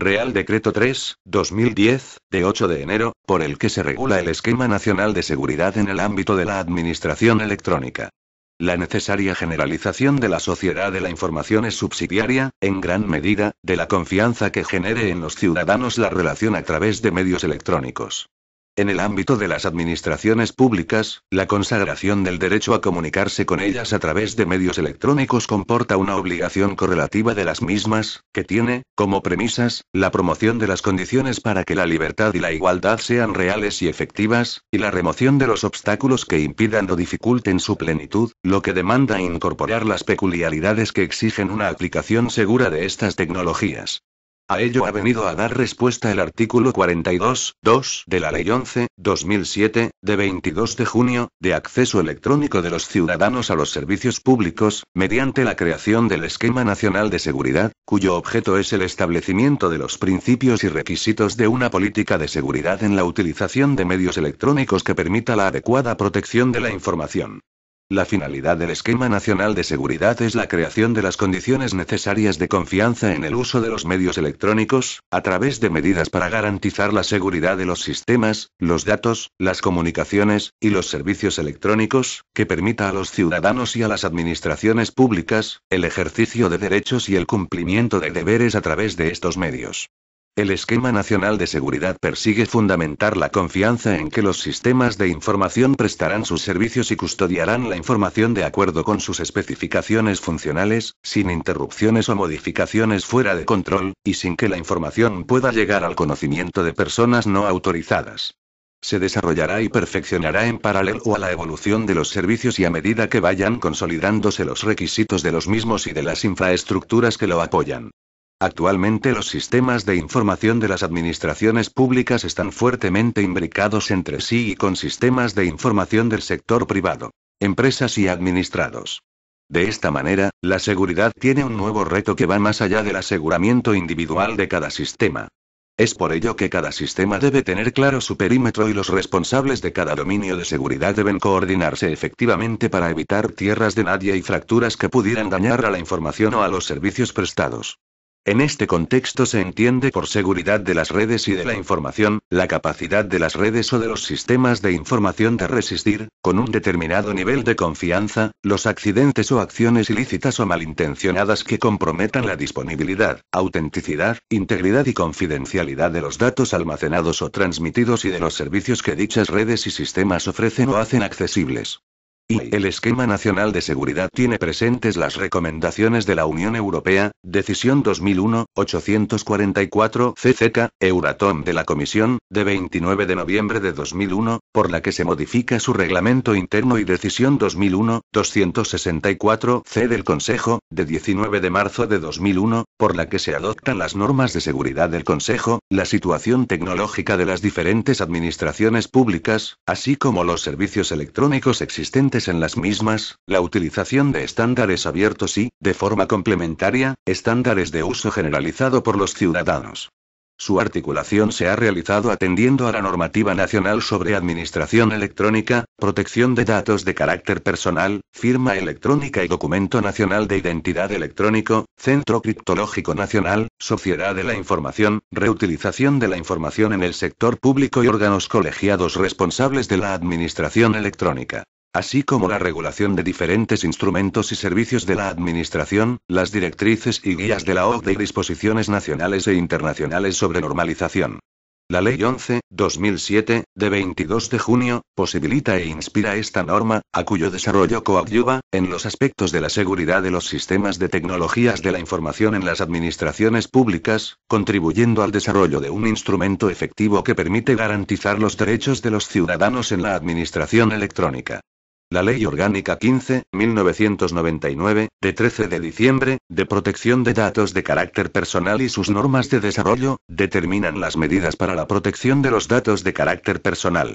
Real Decreto 3, 2010, de 8 de enero, por el que se regula el esquema nacional de seguridad en el ámbito de la administración electrónica. La necesaria generalización de la sociedad de la información es subsidiaria, en gran medida, de la confianza que genere en los ciudadanos la relación a través de medios electrónicos. En el ámbito de las administraciones públicas, la consagración del derecho a comunicarse con ellas a través de medios electrónicos comporta una obligación correlativa de las mismas, que tiene, como premisas, la promoción de las condiciones para que la libertad y la igualdad sean reales y efectivas, y la remoción de los obstáculos que impidan o dificulten su plenitud, lo que demanda incorporar las peculiaridades que exigen una aplicación segura de estas tecnologías. A ello ha venido a dar respuesta el artículo 42, 2 de la Ley 11, 2007, de 22 de junio, de acceso electrónico de los ciudadanos a los servicios públicos, mediante la creación del Esquema Nacional de Seguridad, cuyo objeto es el establecimiento de los principios y requisitos de una política de seguridad en la utilización de medios electrónicos que permita la adecuada protección de la información. La finalidad del esquema nacional de seguridad es la creación de las condiciones necesarias de confianza en el uso de los medios electrónicos, a través de medidas para garantizar la seguridad de los sistemas, los datos, las comunicaciones, y los servicios electrónicos, que permita a los ciudadanos y a las administraciones públicas, el ejercicio de derechos y el cumplimiento de deberes a través de estos medios. El esquema nacional de seguridad persigue fundamentar la confianza en que los sistemas de información prestarán sus servicios y custodiarán la información de acuerdo con sus especificaciones funcionales, sin interrupciones o modificaciones fuera de control, y sin que la información pueda llegar al conocimiento de personas no autorizadas. Se desarrollará y perfeccionará en paralelo a la evolución de los servicios y a medida que vayan consolidándose los requisitos de los mismos y de las infraestructuras que lo apoyan. Actualmente los sistemas de información de las administraciones públicas están fuertemente imbricados entre sí y con sistemas de información del sector privado, empresas y administrados. De esta manera, la seguridad tiene un nuevo reto que va más allá del aseguramiento individual de cada sistema. Es por ello que cada sistema debe tener claro su perímetro y los responsables de cada dominio de seguridad deben coordinarse efectivamente para evitar tierras de nadie y fracturas que pudieran dañar a la información o a los servicios prestados. En este contexto se entiende por seguridad de las redes y de la información, la capacidad de las redes o de los sistemas de información de resistir, con un determinado nivel de confianza, los accidentes o acciones ilícitas o malintencionadas que comprometan la disponibilidad, autenticidad, integridad y confidencialidad de los datos almacenados o transmitidos y de los servicios que dichas redes y sistemas ofrecen o hacen accesibles y el Esquema Nacional de Seguridad tiene presentes las recomendaciones de la Unión Europea, Decisión 2001-844 CCK, Euratom de la Comisión, de 29 de noviembre de 2001, por la que se modifica su reglamento interno y Decisión 2001-264 C del Consejo, de 19 de marzo de 2001, por la que se adoptan las normas de seguridad del Consejo, la situación tecnológica de las diferentes administraciones públicas, así como los servicios electrónicos existentes en las mismas, la utilización de estándares abiertos y, de forma complementaria, estándares de uso generalizado por los ciudadanos. Su articulación se ha realizado atendiendo a la normativa nacional sobre administración electrónica, protección de datos de carácter personal, firma electrónica y documento nacional de identidad electrónico, Centro Criptológico Nacional, Sociedad de la Información, reutilización de la información en el sector público y órganos colegiados responsables de la administración electrónica así como la regulación de diferentes instrumentos y servicios de la Administración, las directrices y guías de la OCDE y disposiciones nacionales e internacionales sobre normalización. La Ley 11-2007, de 22 de junio, posibilita e inspira esta norma, a cuyo desarrollo coadyuva, en los aspectos de la seguridad de los sistemas de tecnologías de la información en las administraciones públicas, contribuyendo al desarrollo de un instrumento efectivo que permite garantizar los derechos de los ciudadanos en la administración electrónica. La Ley Orgánica 15, 1999, de 13 de diciembre, de protección de datos de carácter personal y sus normas de desarrollo, determinan las medidas para la protección de los datos de carácter personal.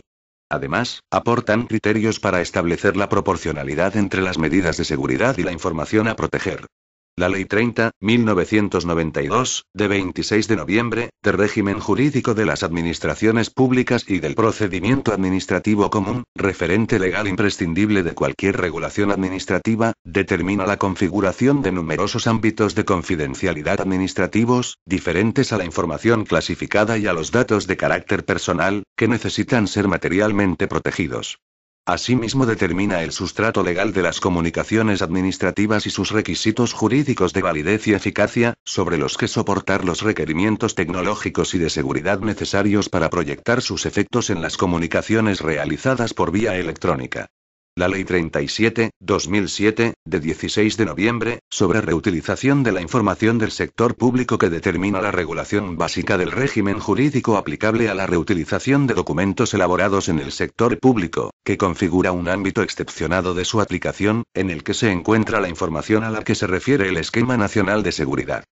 Además, aportan criterios para establecer la proporcionalidad entre las medidas de seguridad y la información a proteger. La Ley 30, 1992, de 26 de noviembre, de régimen jurídico de las administraciones públicas y del procedimiento administrativo común, referente legal imprescindible de cualquier regulación administrativa, determina la configuración de numerosos ámbitos de confidencialidad administrativos, diferentes a la información clasificada y a los datos de carácter personal, que necesitan ser materialmente protegidos. Asimismo determina el sustrato legal de las comunicaciones administrativas y sus requisitos jurídicos de validez y eficacia, sobre los que soportar los requerimientos tecnológicos y de seguridad necesarios para proyectar sus efectos en las comunicaciones realizadas por vía electrónica. La Ley 37, 2007, de 16 de noviembre, sobre reutilización de la información del sector público que determina la regulación básica del régimen jurídico aplicable a la reutilización de documentos elaborados en el sector público, que configura un ámbito excepcionado de su aplicación, en el que se encuentra la información a la que se refiere el Esquema Nacional de Seguridad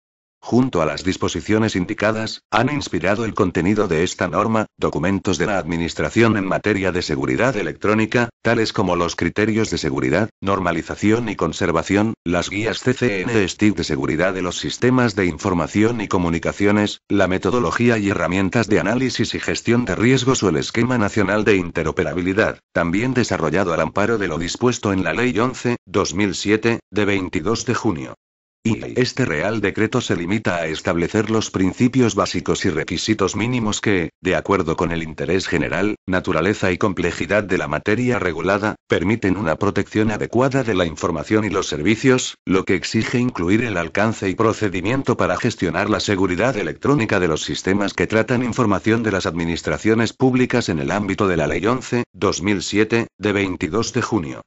junto a las disposiciones indicadas, han inspirado el contenido de esta norma, documentos de la Administración en materia de seguridad electrónica, tales como los criterios de seguridad, normalización y conservación, las guías CCN-STIC de seguridad de los sistemas de información y comunicaciones, la metodología y herramientas de análisis y gestión de riesgos o el esquema nacional de interoperabilidad, también desarrollado al amparo de lo dispuesto en la Ley 11, 2007, de 22 de junio y este Real Decreto se limita a establecer los principios básicos y requisitos mínimos que, de acuerdo con el interés general, naturaleza y complejidad de la materia regulada, permiten una protección adecuada de la información y los servicios, lo que exige incluir el alcance y procedimiento para gestionar la seguridad electrónica de los sistemas que tratan información de las administraciones públicas en el ámbito de la Ley 11, 2007, de 22 de junio.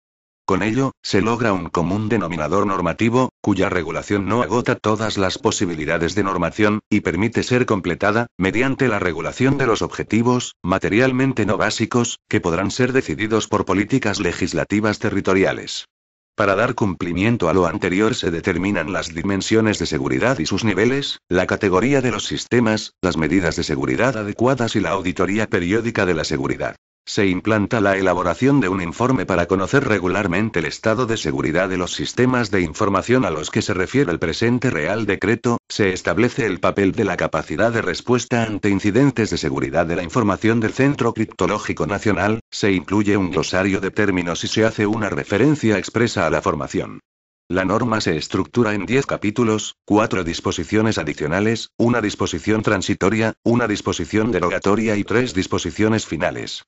Con ello, se logra un común denominador normativo, cuya regulación no agota todas las posibilidades de normación, y permite ser completada, mediante la regulación de los objetivos, materialmente no básicos, que podrán ser decididos por políticas legislativas territoriales. Para dar cumplimiento a lo anterior se determinan las dimensiones de seguridad y sus niveles, la categoría de los sistemas, las medidas de seguridad adecuadas y la auditoría periódica de la seguridad. Se implanta la elaboración de un informe para conocer regularmente el estado de seguridad de los sistemas de información a los que se refiere el presente Real Decreto, se establece el papel de la capacidad de respuesta ante incidentes de seguridad de la información del Centro Criptológico Nacional, se incluye un glosario de términos y se hace una referencia expresa a la formación. La norma se estructura en 10 capítulos, cuatro disposiciones adicionales, una disposición transitoria, una disposición derogatoria y tres disposiciones finales.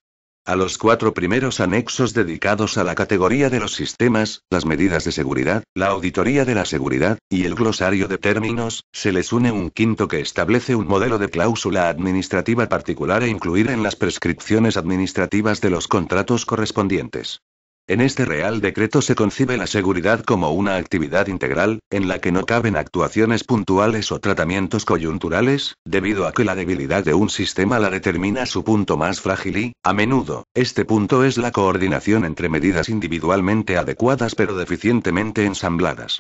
A los cuatro primeros anexos dedicados a la categoría de los sistemas, las medidas de seguridad, la auditoría de la seguridad, y el glosario de términos, se les une un quinto que establece un modelo de cláusula administrativa particular e incluir en las prescripciones administrativas de los contratos correspondientes. En este Real Decreto se concibe la seguridad como una actividad integral, en la que no caben actuaciones puntuales o tratamientos coyunturales, debido a que la debilidad de un sistema la determina su punto más frágil y, a menudo, este punto es la coordinación entre medidas individualmente adecuadas pero deficientemente ensambladas.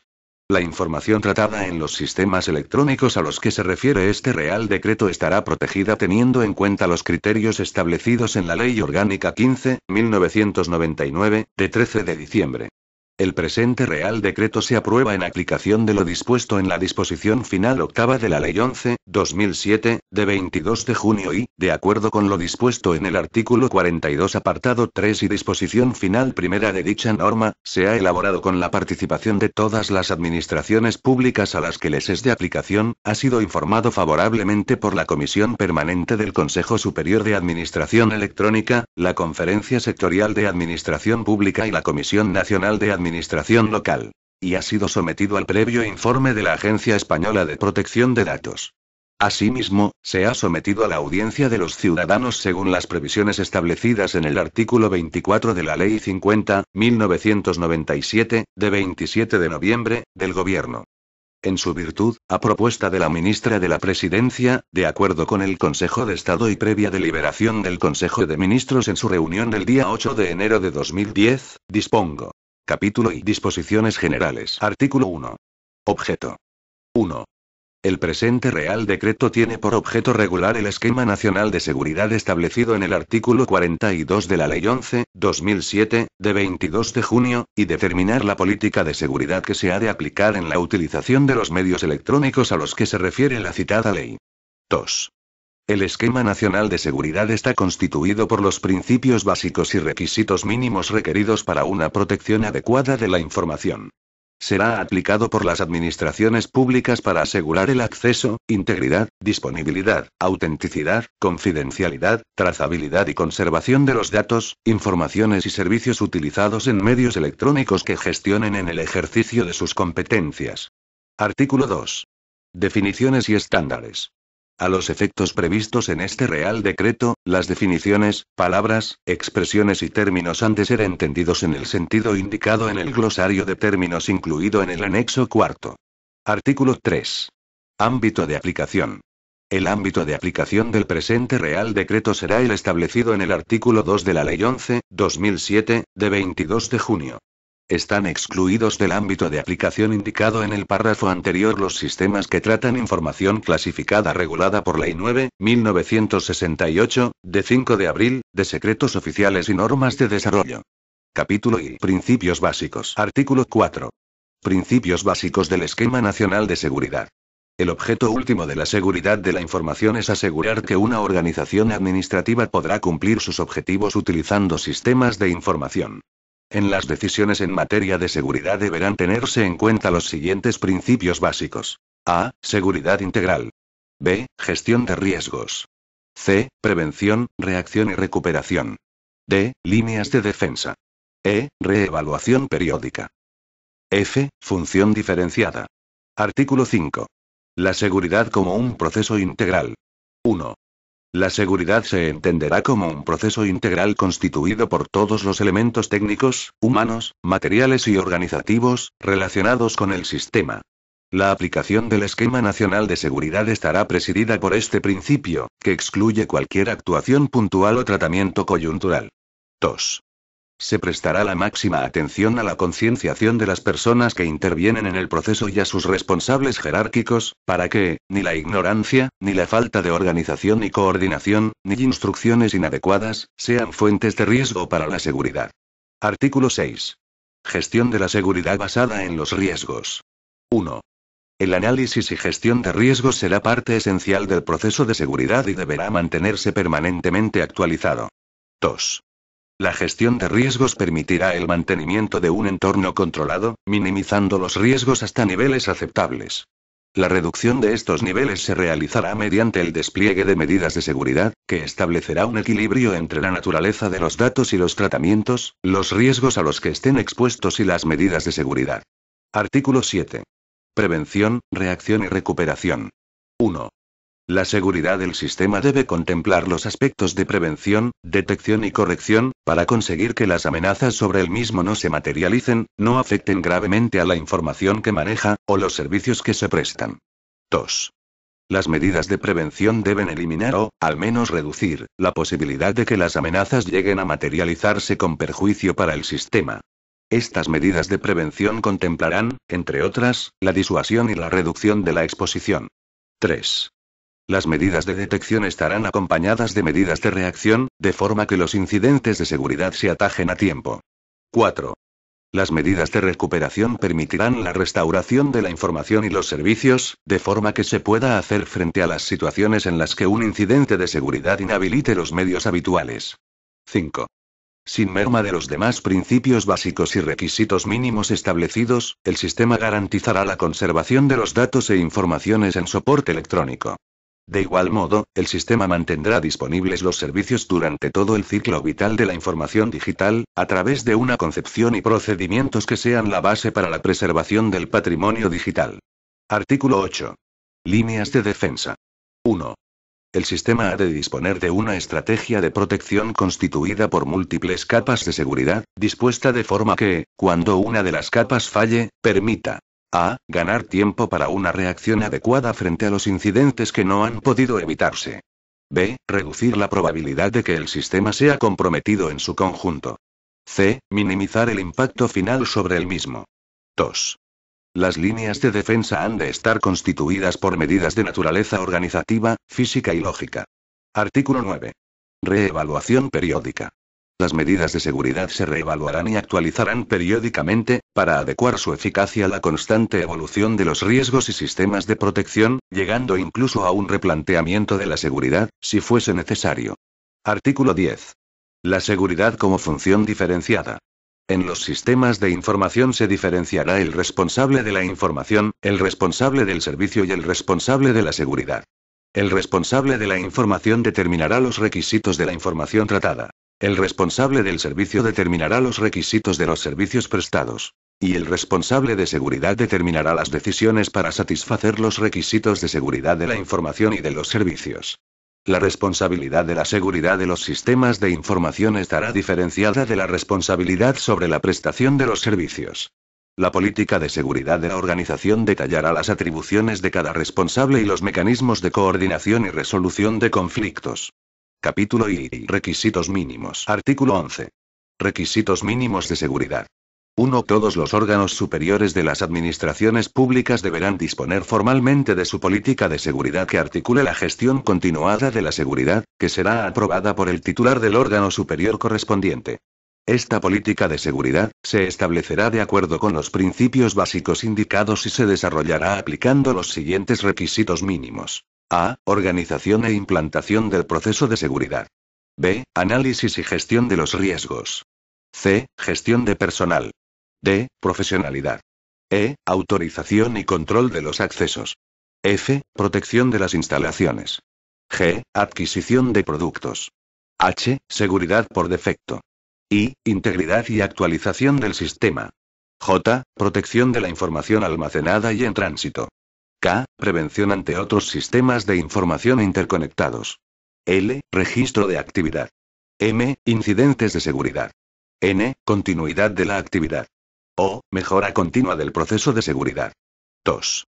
La información tratada en los sistemas electrónicos a los que se refiere este Real Decreto estará protegida teniendo en cuenta los criterios establecidos en la Ley Orgánica 15, 1999, de 13 de diciembre el presente Real Decreto se aprueba en aplicación de lo dispuesto en la disposición final octava de la Ley 11, 2007, de 22 de junio y, de acuerdo con lo dispuesto en el artículo 42 apartado 3 y disposición final primera de dicha norma, se ha elaborado con la participación de todas las administraciones públicas a las que les es de aplicación, ha sido informado favorablemente por la Comisión Permanente del Consejo Superior de Administración Electrónica, la Conferencia Sectorial de Administración Pública y la Comisión Nacional de Administración administración local. Y ha sido sometido al previo informe de la Agencia Española de Protección de Datos. Asimismo, se ha sometido a la audiencia de los ciudadanos según las previsiones establecidas en el artículo 24 de la Ley 50, 1997, de 27 de noviembre, del Gobierno. En su virtud, a propuesta de la ministra de la Presidencia, de acuerdo con el Consejo de Estado y previa deliberación del Consejo de Ministros en su reunión del día 8 de enero de 2010, dispongo Capítulo y disposiciones generales. Artículo 1. Objeto. 1. El presente Real Decreto tiene por objeto regular el esquema nacional de seguridad establecido en el artículo 42 de la Ley 11, 2007, de 22 de junio, y determinar la política de seguridad que se ha de aplicar en la utilización de los medios electrónicos a los que se refiere la citada ley. 2. El esquema nacional de seguridad está constituido por los principios básicos y requisitos mínimos requeridos para una protección adecuada de la información. Será aplicado por las administraciones públicas para asegurar el acceso, integridad, disponibilidad, autenticidad, confidencialidad, trazabilidad y conservación de los datos, informaciones y servicios utilizados en medios electrónicos que gestionen en el ejercicio de sus competencias. Artículo 2. Definiciones y estándares. A los efectos previstos en este Real Decreto, las definiciones, palabras, expresiones y términos han de ser entendidos en el sentido indicado en el glosario de términos incluido en el anexo cuarto. Artículo 3. Ámbito de aplicación. El ámbito de aplicación del presente Real Decreto será el establecido en el artículo 2 de la Ley 11, 2007, de 22 de junio. Están excluidos del ámbito de aplicación indicado en el párrafo anterior los sistemas que tratan información clasificada regulada por Ley 9, 1968, de 5 de abril, de secretos oficiales y normas de desarrollo. Capítulo I Principios básicos. Artículo 4. Principios básicos del Esquema Nacional de Seguridad. El objeto último de la seguridad de la información es asegurar que una organización administrativa podrá cumplir sus objetivos utilizando sistemas de información. En las decisiones en materia de seguridad deberán tenerse en cuenta los siguientes principios básicos. A. Seguridad integral. B. Gestión de riesgos. C. Prevención, reacción y recuperación. D. Líneas de defensa. E. Reevaluación periódica. F. Función diferenciada. Artículo 5. La seguridad como un proceso integral. 1. La seguridad se entenderá como un proceso integral constituido por todos los elementos técnicos, humanos, materiales y organizativos, relacionados con el sistema. La aplicación del Esquema Nacional de Seguridad estará presidida por este principio, que excluye cualquier actuación puntual o tratamiento coyuntural. 2. Se prestará la máxima atención a la concienciación de las personas que intervienen en el proceso y a sus responsables jerárquicos, para que, ni la ignorancia, ni la falta de organización y coordinación, ni instrucciones inadecuadas, sean fuentes de riesgo para la seguridad. Artículo 6. Gestión de la seguridad basada en los riesgos. 1. El análisis y gestión de riesgos será parte esencial del proceso de seguridad y deberá mantenerse permanentemente actualizado. 2. La gestión de riesgos permitirá el mantenimiento de un entorno controlado, minimizando los riesgos hasta niveles aceptables. La reducción de estos niveles se realizará mediante el despliegue de medidas de seguridad, que establecerá un equilibrio entre la naturaleza de los datos y los tratamientos, los riesgos a los que estén expuestos y las medidas de seguridad. Artículo 7. Prevención, reacción y recuperación. 1. La seguridad del sistema debe contemplar los aspectos de prevención, detección y corrección, para conseguir que las amenazas sobre el mismo no se materialicen, no afecten gravemente a la información que maneja, o los servicios que se prestan. 2. Las medidas de prevención deben eliminar o, al menos reducir, la posibilidad de que las amenazas lleguen a materializarse con perjuicio para el sistema. Estas medidas de prevención contemplarán, entre otras, la disuasión y la reducción de la exposición. 3. Las medidas de detección estarán acompañadas de medidas de reacción, de forma que los incidentes de seguridad se atajen a tiempo. 4. Las medidas de recuperación permitirán la restauración de la información y los servicios, de forma que se pueda hacer frente a las situaciones en las que un incidente de seguridad inhabilite los medios habituales. 5. Sin merma de los demás principios básicos y requisitos mínimos establecidos, el sistema garantizará la conservación de los datos e informaciones en soporte electrónico. De igual modo, el sistema mantendrá disponibles los servicios durante todo el ciclo vital de la información digital, a través de una concepción y procedimientos que sean la base para la preservación del patrimonio digital. Artículo 8. Líneas de defensa. 1. El sistema ha de disponer de una estrategia de protección constituida por múltiples capas de seguridad, dispuesta de forma que, cuando una de las capas falle, permita a. Ganar tiempo para una reacción adecuada frente a los incidentes que no han podido evitarse. B. Reducir la probabilidad de que el sistema sea comprometido en su conjunto. C. Minimizar el impacto final sobre el mismo. 2. Las líneas de defensa han de estar constituidas por medidas de naturaleza organizativa, física y lógica. Artículo 9. Reevaluación periódica. Las medidas de seguridad se reevaluarán y actualizarán periódicamente, para adecuar su eficacia a la constante evolución de los riesgos y sistemas de protección, llegando incluso a un replanteamiento de la seguridad, si fuese necesario. Artículo 10. La seguridad como función diferenciada. En los sistemas de información se diferenciará el responsable de la información, el responsable del servicio y el responsable de la seguridad. El responsable de la información determinará los requisitos de la información tratada. El responsable del servicio determinará los requisitos de los servicios prestados. Y el responsable de seguridad determinará las decisiones para satisfacer los requisitos de seguridad de la información y de los servicios. La responsabilidad de la seguridad de los sistemas de información estará diferenciada de la responsabilidad sobre la prestación de los servicios. La política de seguridad de la organización detallará las atribuciones de cada responsable y los mecanismos de coordinación y resolución de conflictos. Capítulo I. requisitos mínimos. Artículo 11. Requisitos mínimos de seguridad. 1. Todos los órganos superiores de las administraciones públicas deberán disponer formalmente de su política de seguridad que articule la gestión continuada de la seguridad, que será aprobada por el titular del órgano superior correspondiente. Esta política de seguridad se establecerá de acuerdo con los principios básicos indicados y se desarrollará aplicando los siguientes requisitos mínimos. A. Organización e implantación del proceso de seguridad. B. Análisis y gestión de los riesgos. C. Gestión de personal. D. Profesionalidad. E. Autorización y control de los accesos. F. Protección de las instalaciones. G. Adquisición de productos. H. Seguridad por defecto. I. Integridad y actualización del sistema. J. Protección de la información almacenada y en tránsito. K. Prevención ante otros sistemas de información interconectados. L. Registro de actividad. M. Incidentes de seguridad. N. Continuidad de la actividad. O. Mejora continua del proceso de seguridad. 2.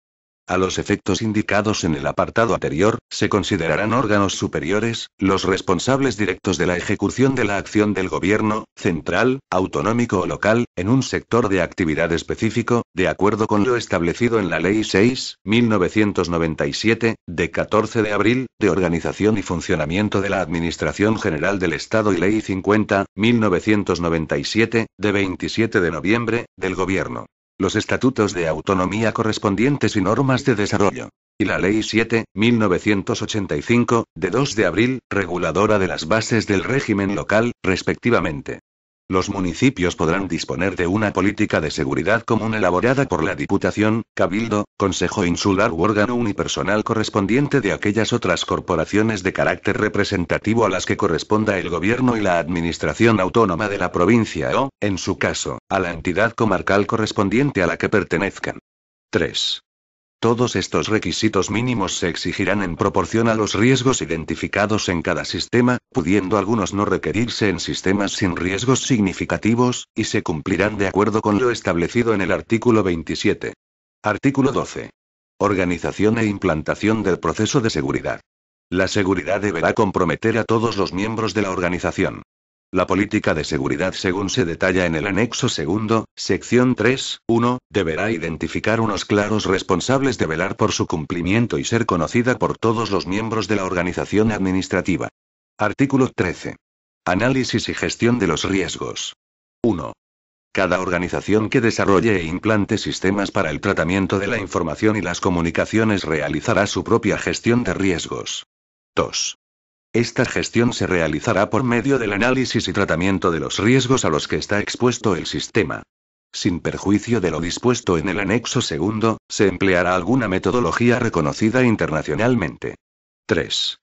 A los efectos indicados en el apartado anterior, se considerarán órganos superiores, los responsables directos de la ejecución de la acción del gobierno, central, autonómico o local, en un sector de actividad específico, de acuerdo con lo establecido en la Ley 6, 1997, de 14 de abril, de organización y funcionamiento de la Administración General del Estado y Ley 50, 1997, de 27 de noviembre, del gobierno los estatutos de autonomía correspondientes y normas de desarrollo. Y la Ley 7, 1985, de 2 de abril, reguladora de las bases del régimen local, respectivamente. Los municipios podrán disponer de una política de seguridad común elaborada por la Diputación, Cabildo, Consejo Insular u órgano unipersonal correspondiente de aquellas otras corporaciones de carácter representativo a las que corresponda el Gobierno y la Administración Autónoma de la provincia o, en su caso, a la entidad comarcal correspondiente a la que pertenezcan. 3. Todos estos requisitos mínimos se exigirán en proporción a los riesgos identificados en cada sistema, pudiendo algunos no requerirse en sistemas sin riesgos significativos, y se cumplirán de acuerdo con lo establecido en el artículo 27. Artículo 12. Organización e implantación del proceso de seguridad. La seguridad deberá comprometer a todos los miembros de la organización. La política de seguridad según se detalla en el anexo segundo, sección 3, 1, deberá identificar unos claros responsables de velar por su cumplimiento y ser conocida por todos los miembros de la organización administrativa. Artículo 13. Análisis y gestión de los riesgos. 1. Cada organización que desarrolle e implante sistemas para el tratamiento de la información y las comunicaciones realizará su propia gestión de riesgos. 2. Esta gestión se realizará por medio del análisis y tratamiento de los riesgos a los que está expuesto el sistema. Sin perjuicio de lo dispuesto en el anexo segundo, se empleará alguna metodología reconocida internacionalmente. 3.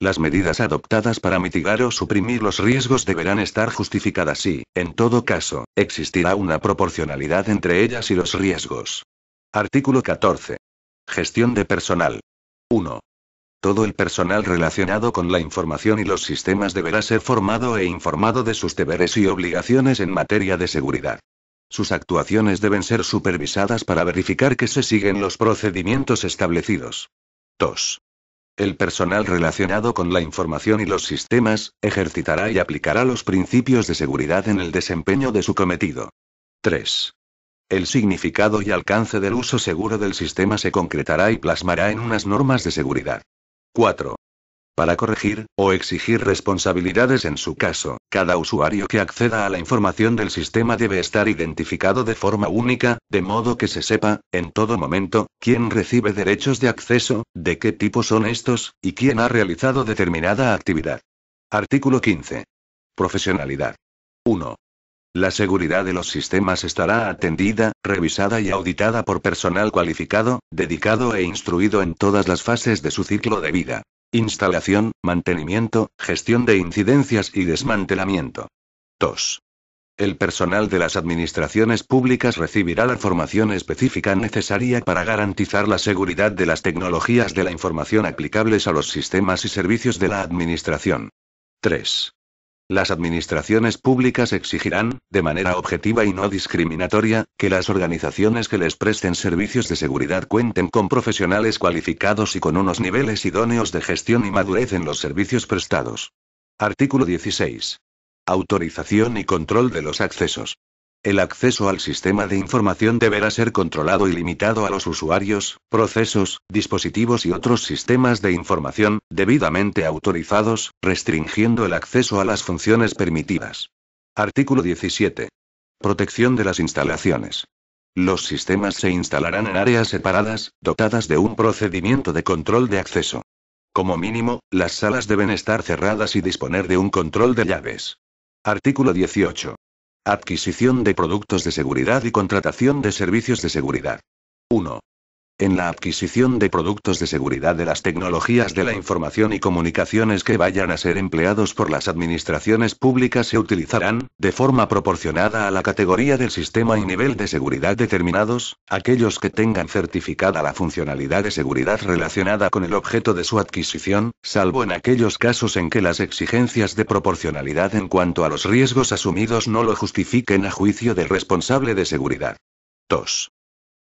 Las medidas adoptadas para mitigar o suprimir los riesgos deberán estar justificadas y, en todo caso, existirá una proporcionalidad entre ellas y los riesgos. Artículo 14. Gestión de personal. 1. Todo el personal relacionado con la información y los sistemas deberá ser formado e informado de sus deberes y obligaciones en materia de seguridad. Sus actuaciones deben ser supervisadas para verificar que se siguen los procedimientos establecidos. 2. El personal relacionado con la información y los sistemas, ejercitará y aplicará los principios de seguridad en el desempeño de su cometido. 3. El significado y alcance del uso seguro del sistema se concretará y plasmará en unas normas de seguridad. 4. Para corregir, o exigir responsabilidades en su caso, cada usuario que acceda a la información del sistema debe estar identificado de forma única, de modo que se sepa, en todo momento, quién recibe derechos de acceso, de qué tipo son estos, y quién ha realizado determinada actividad. Artículo 15. Profesionalidad. 1. La seguridad de los sistemas estará atendida, revisada y auditada por personal cualificado, dedicado e instruido en todas las fases de su ciclo de vida. Instalación, mantenimiento, gestión de incidencias y desmantelamiento. 2. El personal de las administraciones públicas recibirá la formación específica necesaria para garantizar la seguridad de las tecnologías de la información aplicables a los sistemas y servicios de la administración. 3. Las administraciones públicas exigirán, de manera objetiva y no discriminatoria, que las organizaciones que les presten servicios de seguridad cuenten con profesionales cualificados y con unos niveles idóneos de gestión y madurez en los servicios prestados. Artículo 16. Autorización y control de los accesos. El acceso al sistema de información deberá ser controlado y limitado a los usuarios, procesos, dispositivos y otros sistemas de información, debidamente autorizados, restringiendo el acceso a las funciones permitidas. Artículo 17. Protección de las instalaciones. Los sistemas se instalarán en áreas separadas, dotadas de un procedimiento de control de acceso. Como mínimo, las salas deben estar cerradas y disponer de un control de llaves. Artículo 18. Adquisición de productos de seguridad y contratación de servicios de seguridad. 1 en la adquisición de productos de seguridad de las tecnologías de la información y comunicaciones que vayan a ser empleados por las administraciones públicas se utilizarán, de forma proporcionada a la categoría del sistema y nivel de seguridad determinados, aquellos que tengan certificada la funcionalidad de seguridad relacionada con el objeto de su adquisición, salvo en aquellos casos en que las exigencias de proporcionalidad en cuanto a los riesgos asumidos no lo justifiquen a juicio del responsable de seguridad. 2.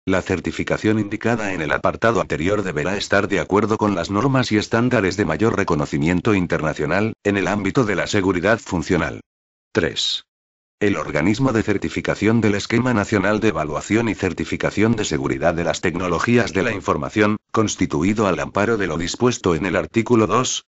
La certificación indicada en el apartado anterior deberá estar de acuerdo con las normas y estándares de mayor reconocimiento internacional, en el ámbito de la seguridad funcional. 3 el organismo de certificación del Esquema Nacional de Evaluación y Certificación de Seguridad de las Tecnologías de la Información, constituido al amparo de lo dispuesto en el artículo 2,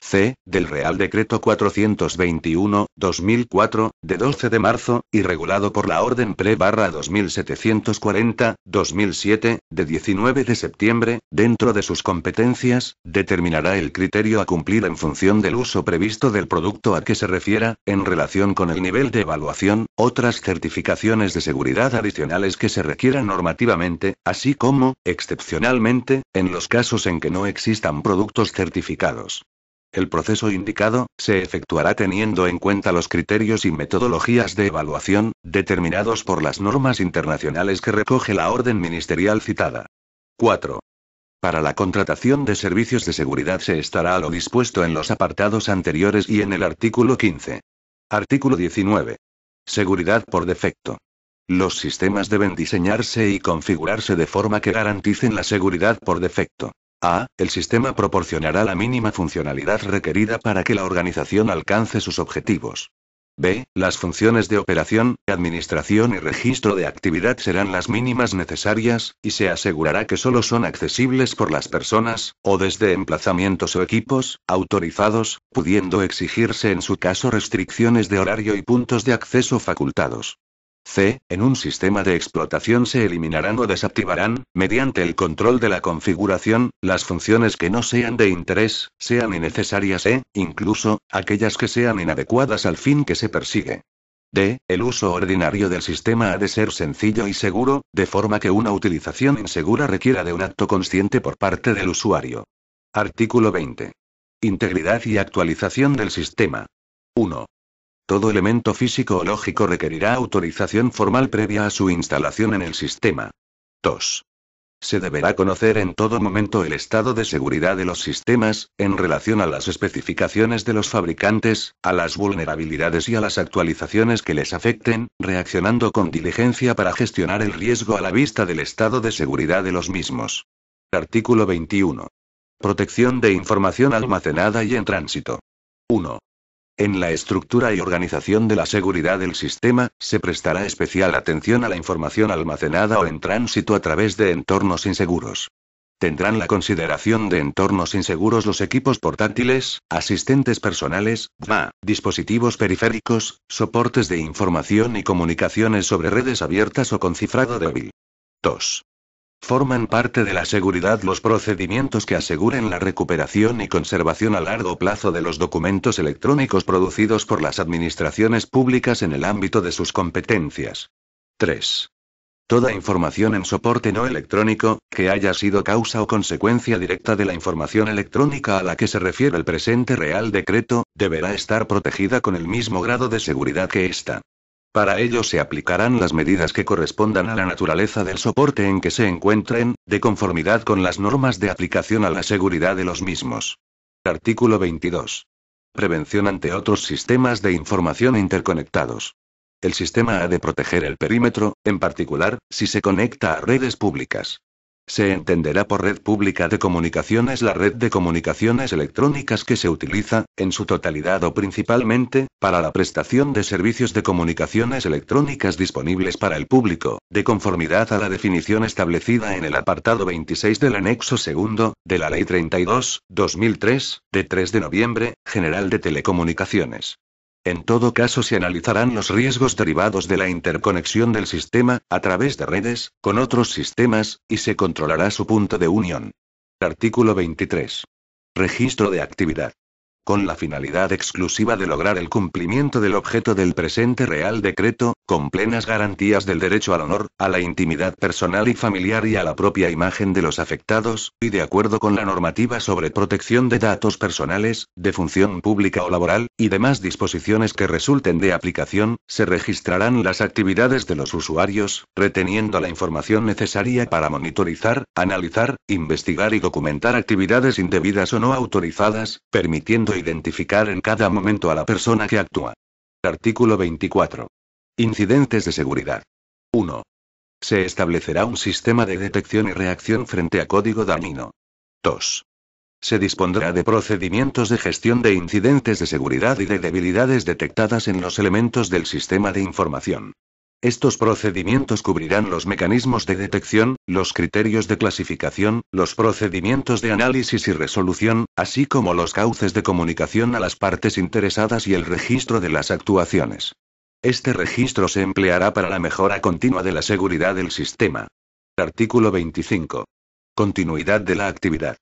c del Real Decreto 421-2004, de 12 de marzo, y regulado por la Orden Pre-2740-2007, de 19 de septiembre, dentro de sus competencias, determinará el criterio a cumplir en función del uso previsto del producto a que se refiera, en relación con el nivel de evaluación otras certificaciones de seguridad adicionales que se requieran normativamente, así como, excepcionalmente, en los casos en que no existan productos certificados. El proceso indicado se efectuará teniendo en cuenta los criterios y metodologías de evaluación, determinados por las normas internacionales que recoge la orden ministerial citada. 4. Para la contratación de servicios de seguridad se estará a lo dispuesto en los apartados anteriores y en el artículo 15. Artículo 19. Seguridad por defecto. Los sistemas deben diseñarse y configurarse de forma que garanticen la seguridad por defecto. A. El sistema proporcionará la mínima funcionalidad requerida para que la organización alcance sus objetivos. B. Las funciones de operación, administración y registro de actividad serán las mínimas necesarias, y se asegurará que solo son accesibles por las personas, o desde emplazamientos o equipos, autorizados, pudiendo exigirse en su caso restricciones de horario y puntos de acceso facultados. C. En un sistema de explotación se eliminarán o desactivarán, mediante el control de la configuración, las funciones que no sean de interés, sean innecesarias e, incluso, aquellas que sean inadecuadas al fin que se persigue. D. El uso ordinario del sistema ha de ser sencillo y seguro, de forma que una utilización insegura requiera de un acto consciente por parte del usuario. Artículo 20. Integridad y actualización del sistema. 1. Todo elemento físico o lógico requerirá autorización formal previa a su instalación en el sistema. 2. Se deberá conocer en todo momento el estado de seguridad de los sistemas, en relación a las especificaciones de los fabricantes, a las vulnerabilidades y a las actualizaciones que les afecten, reaccionando con diligencia para gestionar el riesgo a la vista del estado de seguridad de los mismos. Artículo 21. Protección de información almacenada y en tránsito. 1. En la estructura y organización de la seguridad del sistema, se prestará especial atención a la información almacenada o en tránsito a través de entornos inseguros. Tendrán la consideración de entornos inseguros los equipos portátiles, asistentes personales, dispositivos periféricos, soportes de información y comunicaciones sobre redes abiertas o con cifrado débil. 2. Forman parte de la seguridad los procedimientos que aseguren la recuperación y conservación a largo plazo de los documentos electrónicos producidos por las administraciones públicas en el ámbito de sus competencias. 3. Toda información en soporte no electrónico, que haya sido causa o consecuencia directa de la información electrónica a la que se refiere el presente Real Decreto, deberá estar protegida con el mismo grado de seguridad que ésta. Para ello se aplicarán las medidas que correspondan a la naturaleza del soporte en que se encuentren, de conformidad con las normas de aplicación a la seguridad de los mismos. Artículo 22. Prevención ante otros sistemas de información interconectados. El sistema ha de proteger el perímetro, en particular, si se conecta a redes públicas. Se entenderá por red pública de comunicaciones la red de comunicaciones electrónicas que se utiliza, en su totalidad o principalmente, para la prestación de servicios de comunicaciones electrónicas disponibles para el público, de conformidad a la definición establecida en el apartado 26 del anexo segundo, de la Ley 32, 2003, de 3 de noviembre, General de Telecomunicaciones. En todo caso se analizarán los riesgos derivados de la interconexión del sistema, a través de redes, con otros sistemas, y se controlará su punto de unión. Artículo 23. Registro de actividad con la finalidad exclusiva de lograr el cumplimiento del objeto del presente Real Decreto, con plenas garantías del derecho al honor, a la intimidad personal y familiar y a la propia imagen de los afectados, y de acuerdo con la normativa sobre protección de datos personales, de función pública o laboral, y demás disposiciones que resulten de aplicación, se registrarán las actividades de los usuarios, reteniendo la información necesaria para monitorizar, analizar, investigar y documentar actividades indebidas o no autorizadas, permitiendo identificar en cada momento a la persona que actúa. Artículo 24. Incidentes de seguridad. 1. Se establecerá un sistema de detección y reacción frente a código dañino. 2. Se dispondrá de procedimientos de gestión de incidentes de seguridad y de debilidades detectadas en los elementos del sistema de información. Estos procedimientos cubrirán los mecanismos de detección, los criterios de clasificación, los procedimientos de análisis y resolución, así como los cauces de comunicación a las partes interesadas y el registro de las actuaciones. Este registro se empleará para la mejora continua de la seguridad del sistema. Artículo 25. Continuidad de la actividad.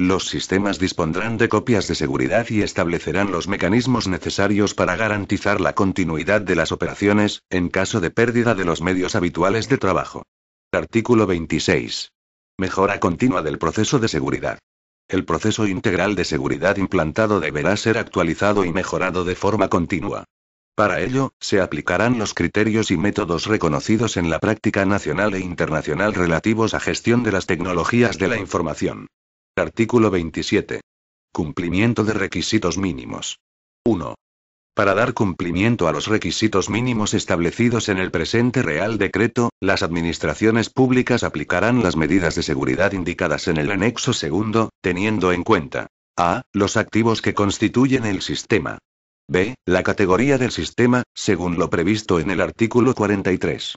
Los sistemas dispondrán de copias de seguridad y establecerán los mecanismos necesarios para garantizar la continuidad de las operaciones, en caso de pérdida de los medios habituales de trabajo. Artículo 26. Mejora continua del proceso de seguridad. El proceso integral de seguridad implantado deberá ser actualizado y mejorado de forma continua. Para ello, se aplicarán los criterios y métodos reconocidos en la práctica nacional e internacional relativos a gestión de las tecnologías de la información. Artículo 27. Cumplimiento de requisitos mínimos. 1. Para dar cumplimiento a los requisitos mínimos establecidos en el presente Real Decreto, las administraciones públicas aplicarán las medidas de seguridad indicadas en el anexo segundo, teniendo en cuenta a. los activos que constituyen el sistema. b. la categoría del sistema, según lo previsto en el artículo 43.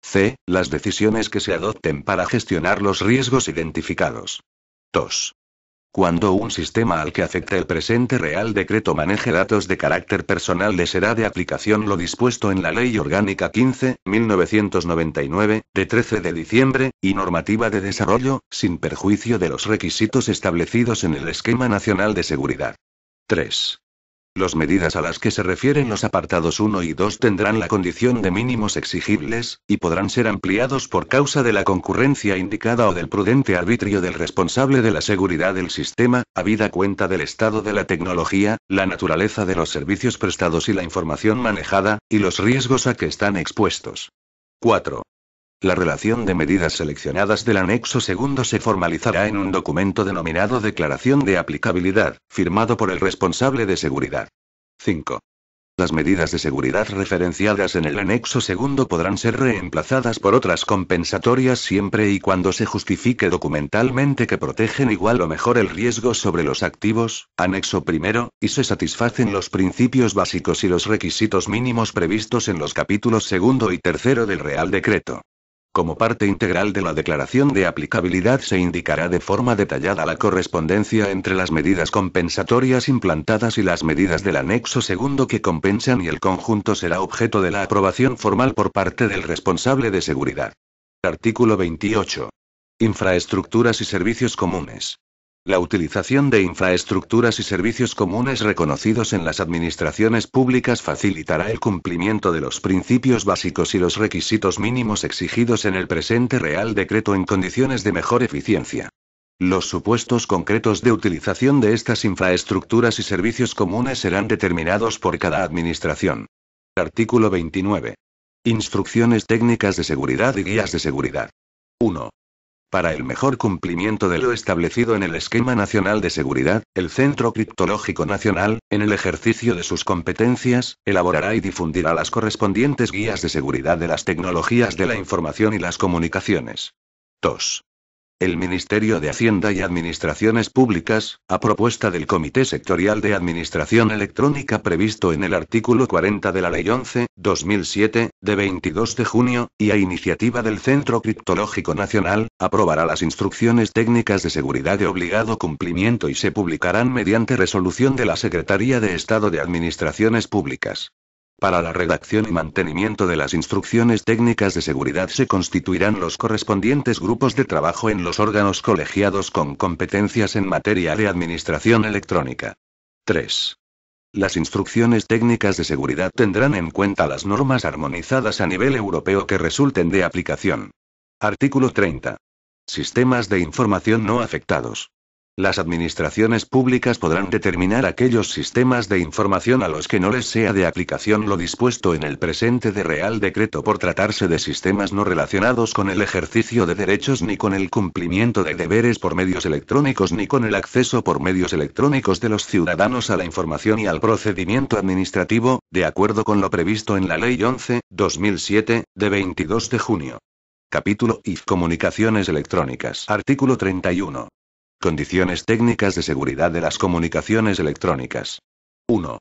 c. las decisiones que se adopten para gestionar los riesgos identificados. 2. Cuando un sistema al que afecta el presente Real Decreto maneje datos de carácter personal le será de aplicación lo dispuesto en la Ley Orgánica 15, 1999, de 13 de diciembre, y normativa de desarrollo, sin perjuicio de los requisitos establecidos en el Esquema Nacional de Seguridad. 3. Las medidas a las que se refieren los apartados 1 y 2 tendrán la condición de mínimos exigibles, y podrán ser ampliados por causa de la concurrencia indicada o del prudente arbitrio del responsable de la seguridad del sistema, habida cuenta del estado de la tecnología, la naturaleza de los servicios prestados y la información manejada, y los riesgos a que están expuestos. 4. La relación de medidas seleccionadas del anexo segundo se formalizará en un documento denominado Declaración de Aplicabilidad, firmado por el responsable de seguridad. 5. Las medidas de seguridad referenciadas en el anexo segundo podrán ser reemplazadas por otras compensatorias siempre y cuando se justifique documentalmente que protegen igual o mejor el riesgo sobre los activos, anexo primero, y se satisfacen los principios básicos y los requisitos mínimos previstos en los capítulos segundo y tercero del Real Decreto. Como parte integral de la declaración de aplicabilidad se indicará de forma detallada la correspondencia entre las medidas compensatorias implantadas y las medidas del anexo segundo que compensan y el conjunto será objeto de la aprobación formal por parte del responsable de seguridad. Artículo 28. Infraestructuras y servicios comunes. La utilización de infraestructuras y servicios comunes reconocidos en las administraciones públicas facilitará el cumplimiento de los principios básicos y los requisitos mínimos exigidos en el presente Real Decreto en condiciones de mejor eficiencia. Los supuestos concretos de utilización de estas infraestructuras y servicios comunes serán determinados por cada administración. Artículo 29. Instrucciones técnicas de seguridad y guías de seguridad. 1. Para el mejor cumplimiento de lo establecido en el Esquema Nacional de Seguridad, el Centro Criptológico Nacional, en el ejercicio de sus competencias, elaborará y difundirá las correspondientes guías de seguridad de las tecnologías de la información y las comunicaciones. 2. El Ministerio de Hacienda y Administraciones Públicas, a propuesta del Comité Sectorial de Administración Electrónica previsto en el artículo 40 de la Ley 11, 2007, de 22 de junio, y a iniciativa del Centro Criptológico Nacional, aprobará las instrucciones técnicas de seguridad de obligado cumplimiento y se publicarán mediante resolución de la Secretaría de Estado de Administraciones Públicas. Para la redacción y mantenimiento de las instrucciones técnicas de seguridad se constituirán los correspondientes grupos de trabajo en los órganos colegiados con competencias en materia de administración electrónica. 3. Las instrucciones técnicas de seguridad tendrán en cuenta las normas armonizadas a nivel europeo que resulten de aplicación. Artículo 30. Sistemas de información no afectados. Las administraciones públicas podrán determinar aquellos sistemas de información a los que no les sea de aplicación lo dispuesto en el presente de Real Decreto por tratarse de sistemas no relacionados con el ejercicio de derechos ni con el cumplimiento de deberes por medios electrónicos ni con el acceso por medios electrónicos de los ciudadanos a la información y al procedimiento administrativo, de acuerdo con lo previsto en la Ley 11-2007, de 22 de junio. Capítulo IF Comunicaciones electrónicas. Artículo 31. Condiciones técnicas de seguridad de las comunicaciones electrónicas. 1.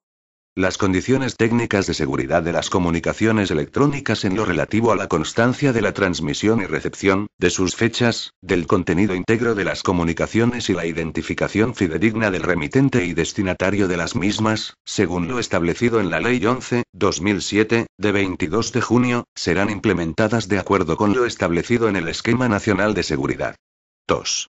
Las condiciones técnicas de seguridad de las comunicaciones electrónicas en lo relativo a la constancia de la transmisión y recepción, de sus fechas, del contenido íntegro de las comunicaciones y la identificación fidedigna del remitente y destinatario de las mismas, según lo establecido en la Ley 11-2007, de 22 de junio, serán implementadas de acuerdo con lo establecido en el Esquema Nacional de Seguridad. 2.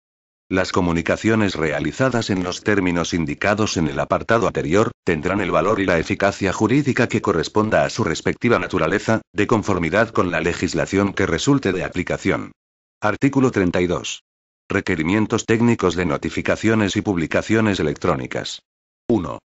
Las comunicaciones realizadas en los términos indicados en el apartado anterior, tendrán el valor y la eficacia jurídica que corresponda a su respectiva naturaleza, de conformidad con la legislación que resulte de aplicación. Artículo 32. Requerimientos técnicos de notificaciones y publicaciones electrónicas. 1.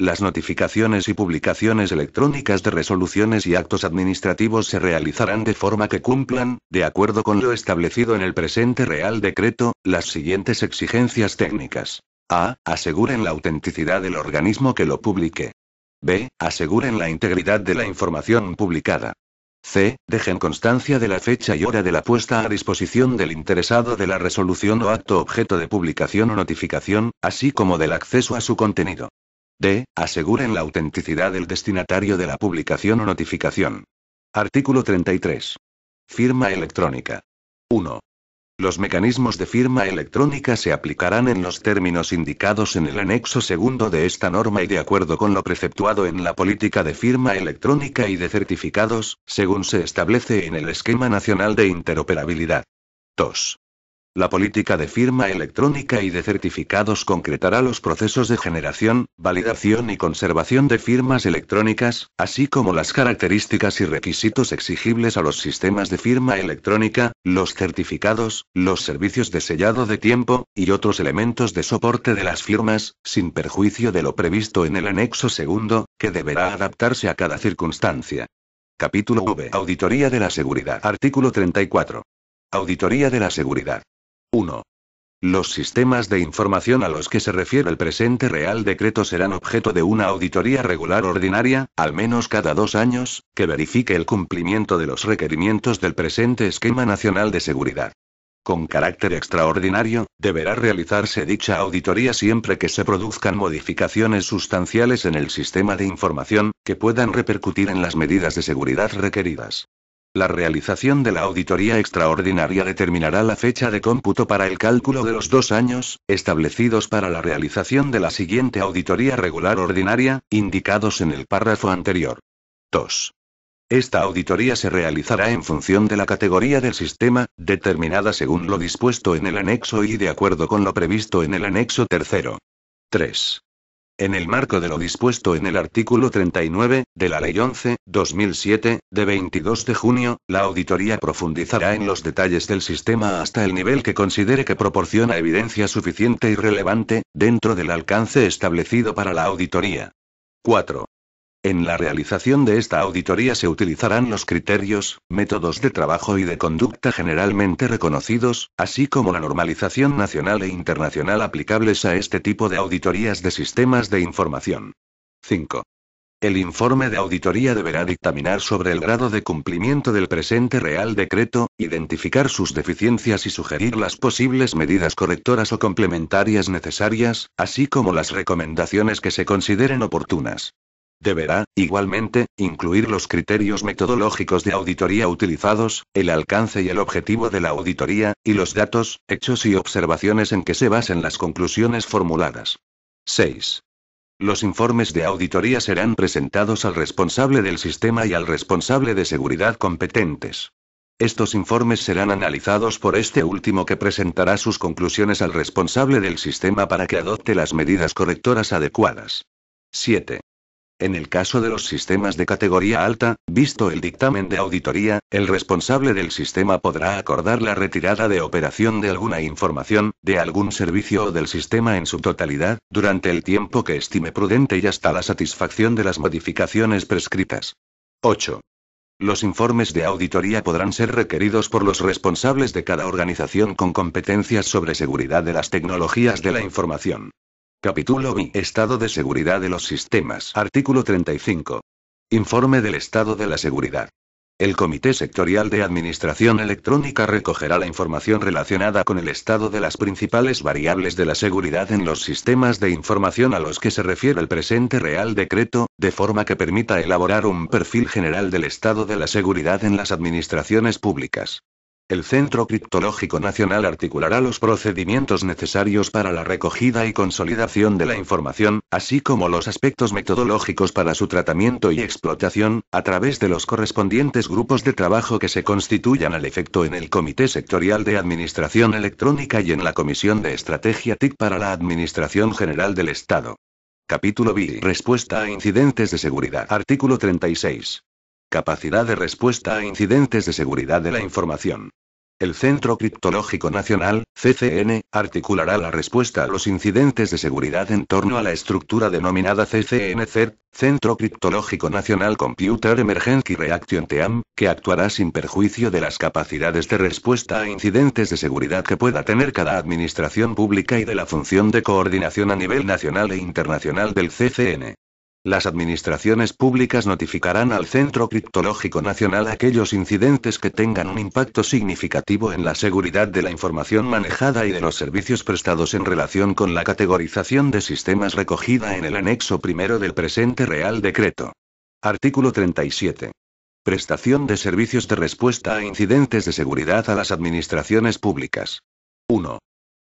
Las notificaciones y publicaciones electrónicas de resoluciones y actos administrativos se realizarán de forma que cumplan, de acuerdo con lo establecido en el presente Real Decreto, las siguientes exigencias técnicas. A. Aseguren la autenticidad del organismo que lo publique. B. Aseguren la integridad de la información publicada. C. Dejen constancia de la fecha y hora de la puesta a disposición del interesado de la resolución o acto objeto de publicación o notificación, así como del acceso a su contenido. D. Aseguren la autenticidad del destinatario de la publicación o notificación. Artículo 33. Firma electrónica. 1. Los mecanismos de firma electrónica se aplicarán en los términos indicados en el anexo segundo de esta norma y de acuerdo con lo preceptuado en la política de firma electrónica y de certificados, según se establece en el Esquema Nacional de Interoperabilidad. 2. La política de firma electrónica y de certificados concretará los procesos de generación, validación y conservación de firmas electrónicas, así como las características y requisitos exigibles a los sistemas de firma electrónica, los certificados, los servicios de sellado de tiempo, y otros elementos de soporte de las firmas, sin perjuicio de lo previsto en el anexo segundo, que deberá adaptarse a cada circunstancia. Capítulo V. Auditoría de la Seguridad. Artículo 34. Auditoría de la Seguridad. Los sistemas de información a los que se refiere el presente Real Decreto serán objeto de una auditoría regular ordinaria, al menos cada dos años, que verifique el cumplimiento de los requerimientos del presente Esquema Nacional de Seguridad. Con carácter extraordinario, deberá realizarse dicha auditoría siempre que se produzcan modificaciones sustanciales en el sistema de información, que puedan repercutir en las medidas de seguridad requeridas. La realización de la auditoría extraordinaria determinará la fecha de cómputo para el cálculo de los dos años, establecidos para la realización de la siguiente auditoría regular ordinaria, indicados en el párrafo anterior. 2. Esta auditoría se realizará en función de la categoría del sistema, determinada según lo dispuesto en el anexo y de acuerdo con lo previsto en el anexo tercero. 3. En el marco de lo dispuesto en el artículo 39, de la Ley 11, 2007, de 22 de junio, la auditoría profundizará en los detalles del sistema hasta el nivel que considere que proporciona evidencia suficiente y relevante, dentro del alcance establecido para la auditoría. 4. En la realización de esta auditoría se utilizarán los criterios, métodos de trabajo y de conducta generalmente reconocidos, así como la normalización nacional e internacional aplicables a este tipo de auditorías de sistemas de información. 5. El informe de auditoría deberá dictaminar sobre el grado de cumplimiento del presente Real Decreto, identificar sus deficiencias y sugerir las posibles medidas correctoras o complementarias necesarias, así como las recomendaciones que se consideren oportunas. Deberá, igualmente, incluir los criterios metodológicos de auditoría utilizados, el alcance y el objetivo de la auditoría, y los datos, hechos y observaciones en que se basen las conclusiones formuladas. 6. Los informes de auditoría serán presentados al responsable del sistema y al responsable de seguridad competentes. Estos informes serán analizados por este último que presentará sus conclusiones al responsable del sistema para que adopte las medidas correctoras adecuadas. 7. En el caso de los sistemas de categoría alta, visto el dictamen de auditoría, el responsable del sistema podrá acordar la retirada de operación de alguna información, de algún servicio o del sistema en su totalidad, durante el tiempo que estime prudente y hasta la satisfacción de las modificaciones prescritas. 8. Los informes de auditoría podrán ser requeridos por los responsables de cada organización con competencias sobre seguridad de las tecnologías de la información. Capítulo B. Estado de seguridad de los sistemas. Artículo 35. Informe del estado de la seguridad. El Comité Sectorial de Administración Electrónica recogerá la información relacionada con el estado de las principales variables de la seguridad en los sistemas de información a los que se refiere el presente Real Decreto, de forma que permita elaborar un perfil general del estado de la seguridad en las administraciones públicas. El Centro Criptológico Nacional articulará los procedimientos necesarios para la recogida y consolidación de la información, así como los aspectos metodológicos para su tratamiento y explotación, a través de los correspondientes grupos de trabajo que se constituyan al efecto en el Comité Sectorial de Administración Electrónica y en la Comisión de Estrategia TIC para la Administración General del Estado. Capítulo B. Respuesta a incidentes de seguridad. Artículo 36. Capacidad de respuesta a incidentes de seguridad de la información. El Centro Criptológico Nacional, CCN, articulará la respuesta a los incidentes de seguridad en torno a la estructura denominada CCNCER, Centro Criptológico Nacional Computer Emergency Reaction Team, que actuará sin perjuicio de las capacidades de respuesta a incidentes de seguridad que pueda tener cada administración pública y de la función de coordinación a nivel nacional e internacional del CCN. Las administraciones públicas notificarán al Centro Criptológico Nacional aquellos incidentes que tengan un impacto significativo en la seguridad de la información manejada y de los servicios prestados en relación con la categorización de sistemas recogida en el anexo primero del presente Real Decreto. Artículo 37. Prestación de servicios de respuesta a incidentes de seguridad a las administraciones públicas. 1.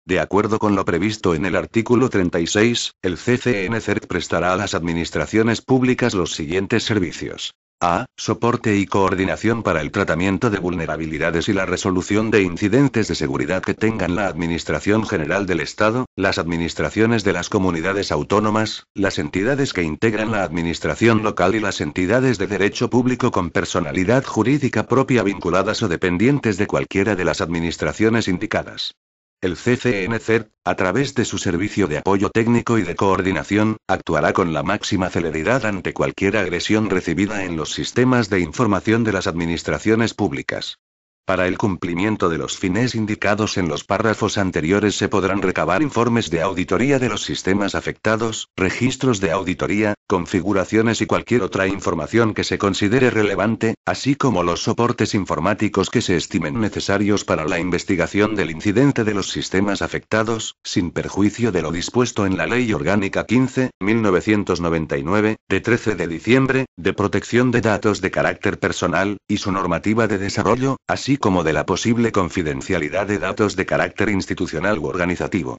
De acuerdo con lo previsto en el artículo 36, el CCNCERT prestará a las administraciones públicas los siguientes servicios. A. Soporte y coordinación para el tratamiento de vulnerabilidades y la resolución de incidentes de seguridad que tengan la Administración General del Estado, las administraciones de las comunidades autónomas, las entidades que integran la Administración local y las entidades de derecho público con personalidad jurídica propia vinculadas o dependientes de cualquiera de las administraciones indicadas. El CCNC, a través de su servicio de apoyo técnico y de coordinación, actuará con la máxima celeridad ante cualquier agresión recibida en los sistemas de información de las administraciones públicas. Para el cumplimiento de los fines indicados en los párrafos anteriores se podrán recabar informes de auditoría de los sistemas afectados, registros de auditoría, configuraciones y cualquier otra información que se considere relevante, así como los soportes informáticos que se estimen necesarios para la investigación del incidente de los sistemas afectados, sin perjuicio de lo dispuesto en la Ley Orgánica 15, 1999, de 13 de diciembre, de protección de datos de carácter personal, y su normativa de desarrollo, así como de la posible confidencialidad de datos de carácter institucional u organizativo.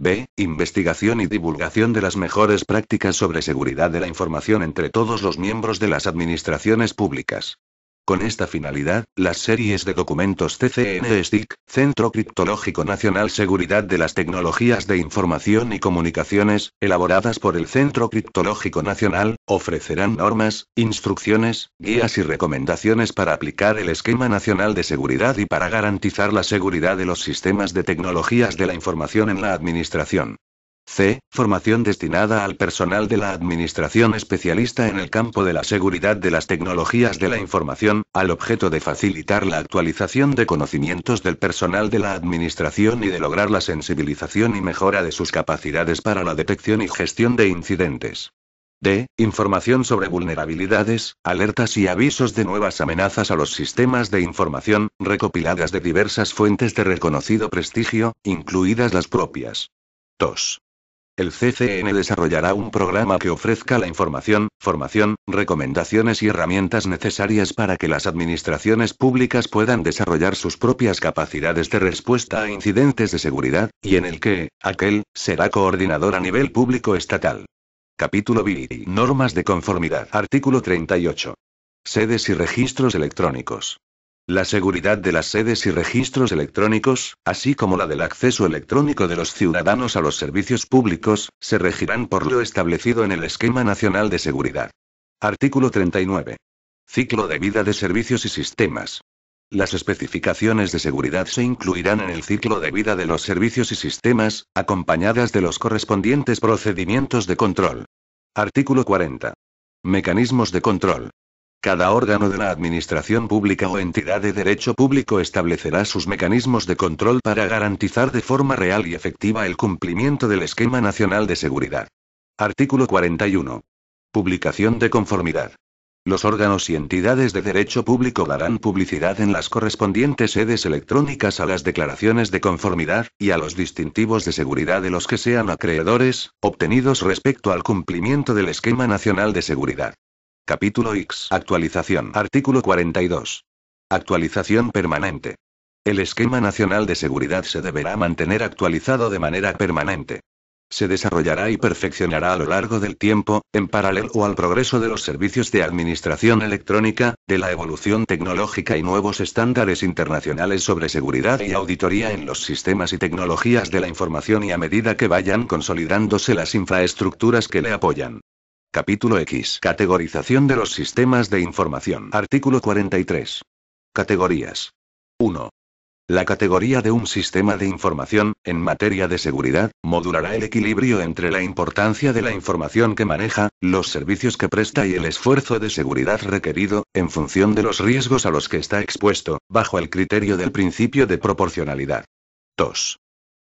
B. Investigación y divulgación de las mejores prácticas sobre seguridad de la información entre todos los miembros de las administraciones públicas. Con esta finalidad, las series de documentos CCN-STIC, Centro Criptológico Nacional Seguridad de las Tecnologías de Información y Comunicaciones, elaboradas por el Centro Criptológico Nacional, ofrecerán normas, instrucciones, guías y recomendaciones para aplicar el Esquema Nacional de Seguridad y para garantizar la seguridad de los sistemas de tecnologías de la información en la Administración. C. Formación destinada al personal de la Administración especialista en el campo de la seguridad de las tecnologías de la información, al objeto de facilitar la actualización de conocimientos del personal de la Administración y de lograr la sensibilización y mejora de sus capacidades para la detección y gestión de incidentes. D. Información sobre vulnerabilidades, alertas y avisos de nuevas amenazas a los sistemas de información, recopiladas de diversas fuentes de reconocido prestigio, incluidas las propias. 2. El CCN desarrollará un programa que ofrezca la información, formación, recomendaciones y herramientas necesarias para que las administraciones públicas puedan desarrollar sus propias capacidades de respuesta a incidentes de seguridad, y en el que, aquel, será coordinador a nivel público estatal. Capítulo B. Normas de conformidad. Artículo 38. Sedes y registros electrónicos. La seguridad de las sedes y registros electrónicos, así como la del acceso electrónico de los ciudadanos a los servicios públicos, se regirán por lo establecido en el Esquema Nacional de Seguridad. Artículo 39. Ciclo de vida de servicios y sistemas. Las especificaciones de seguridad se incluirán en el ciclo de vida de los servicios y sistemas, acompañadas de los correspondientes procedimientos de control. Artículo 40. Mecanismos de control. Cada órgano de la administración pública o entidad de derecho público establecerá sus mecanismos de control para garantizar de forma real y efectiva el cumplimiento del Esquema Nacional de Seguridad. Artículo 41. Publicación de conformidad. Los órganos y entidades de derecho público darán publicidad en las correspondientes sedes electrónicas a las declaraciones de conformidad, y a los distintivos de seguridad de los que sean acreedores, obtenidos respecto al cumplimiento del Esquema Nacional de Seguridad. Capítulo X. Actualización. Artículo 42. Actualización permanente. El esquema nacional de seguridad se deberá mantener actualizado de manera permanente. Se desarrollará y perfeccionará a lo largo del tiempo, en paralelo al progreso de los servicios de administración electrónica, de la evolución tecnológica y nuevos estándares internacionales sobre seguridad y auditoría en los sistemas y tecnologías de la información y a medida que vayan consolidándose las infraestructuras que le apoyan. Capítulo X. Categorización de los sistemas de información. Artículo 43. Categorías. 1. La categoría de un sistema de información, en materia de seguridad, modulará el equilibrio entre la importancia de la información que maneja, los servicios que presta y el esfuerzo de seguridad requerido, en función de los riesgos a los que está expuesto, bajo el criterio del principio de proporcionalidad. 2.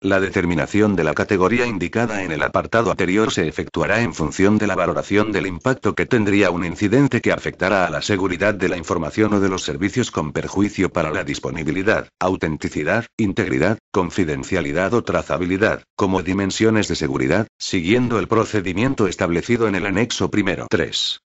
La determinación de la categoría indicada en el apartado anterior se efectuará en función de la valoración del impacto que tendría un incidente que afectara a la seguridad de la información o de los servicios con perjuicio para la disponibilidad, autenticidad, integridad, confidencialidad o trazabilidad, como dimensiones de seguridad, siguiendo el procedimiento establecido en el anexo primero 3.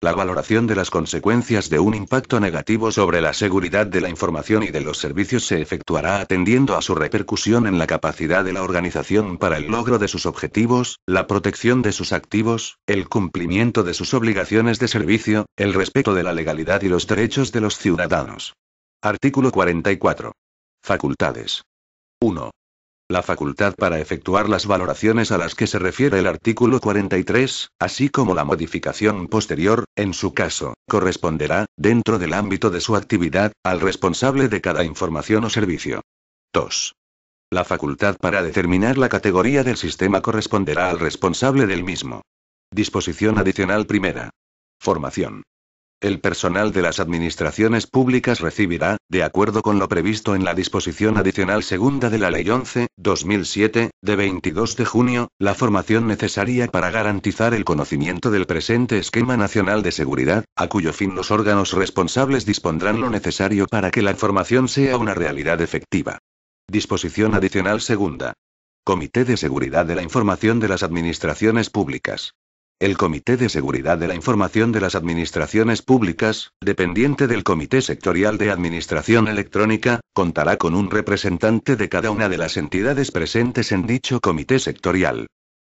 La valoración de las consecuencias de un impacto negativo sobre la seguridad de la información y de los servicios se efectuará atendiendo a su repercusión en la capacidad de la organización para el logro de sus objetivos, la protección de sus activos, el cumplimiento de sus obligaciones de servicio, el respeto de la legalidad y los derechos de los ciudadanos. Artículo 44. Facultades. 1 la facultad para efectuar las valoraciones a las que se refiere el artículo 43, así como la modificación posterior, en su caso, corresponderá, dentro del ámbito de su actividad, al responsable de cada información o servicio. 2. La facultad para determinar la categoría del sistema corresponderá al responsable del mismo. Disposición adicional primera. Formación. El personal de las administraciones públicas recibirá, de acuerdo con lo previsto en la disposición adicional segunda de la Ley 11, 2007, de 22 de junio, la formación necesaria para garantizar el conocimiento del presente esquema nacional de seguridad, a cuyo fin los órganos responsables dispondrán lo necesario para que la formación sea una realidad efectiva. Disposición adicional segunda. Comité de Seguridad de la Información de las Administraciones Públicas. El Comité de Seguridad de la Información de las Administraciones Públicas, dependiente del Comité Sectorial de Administración Electrónica, contará con un representante de cada una de las entidades presentes en dicho Comité Sectorial.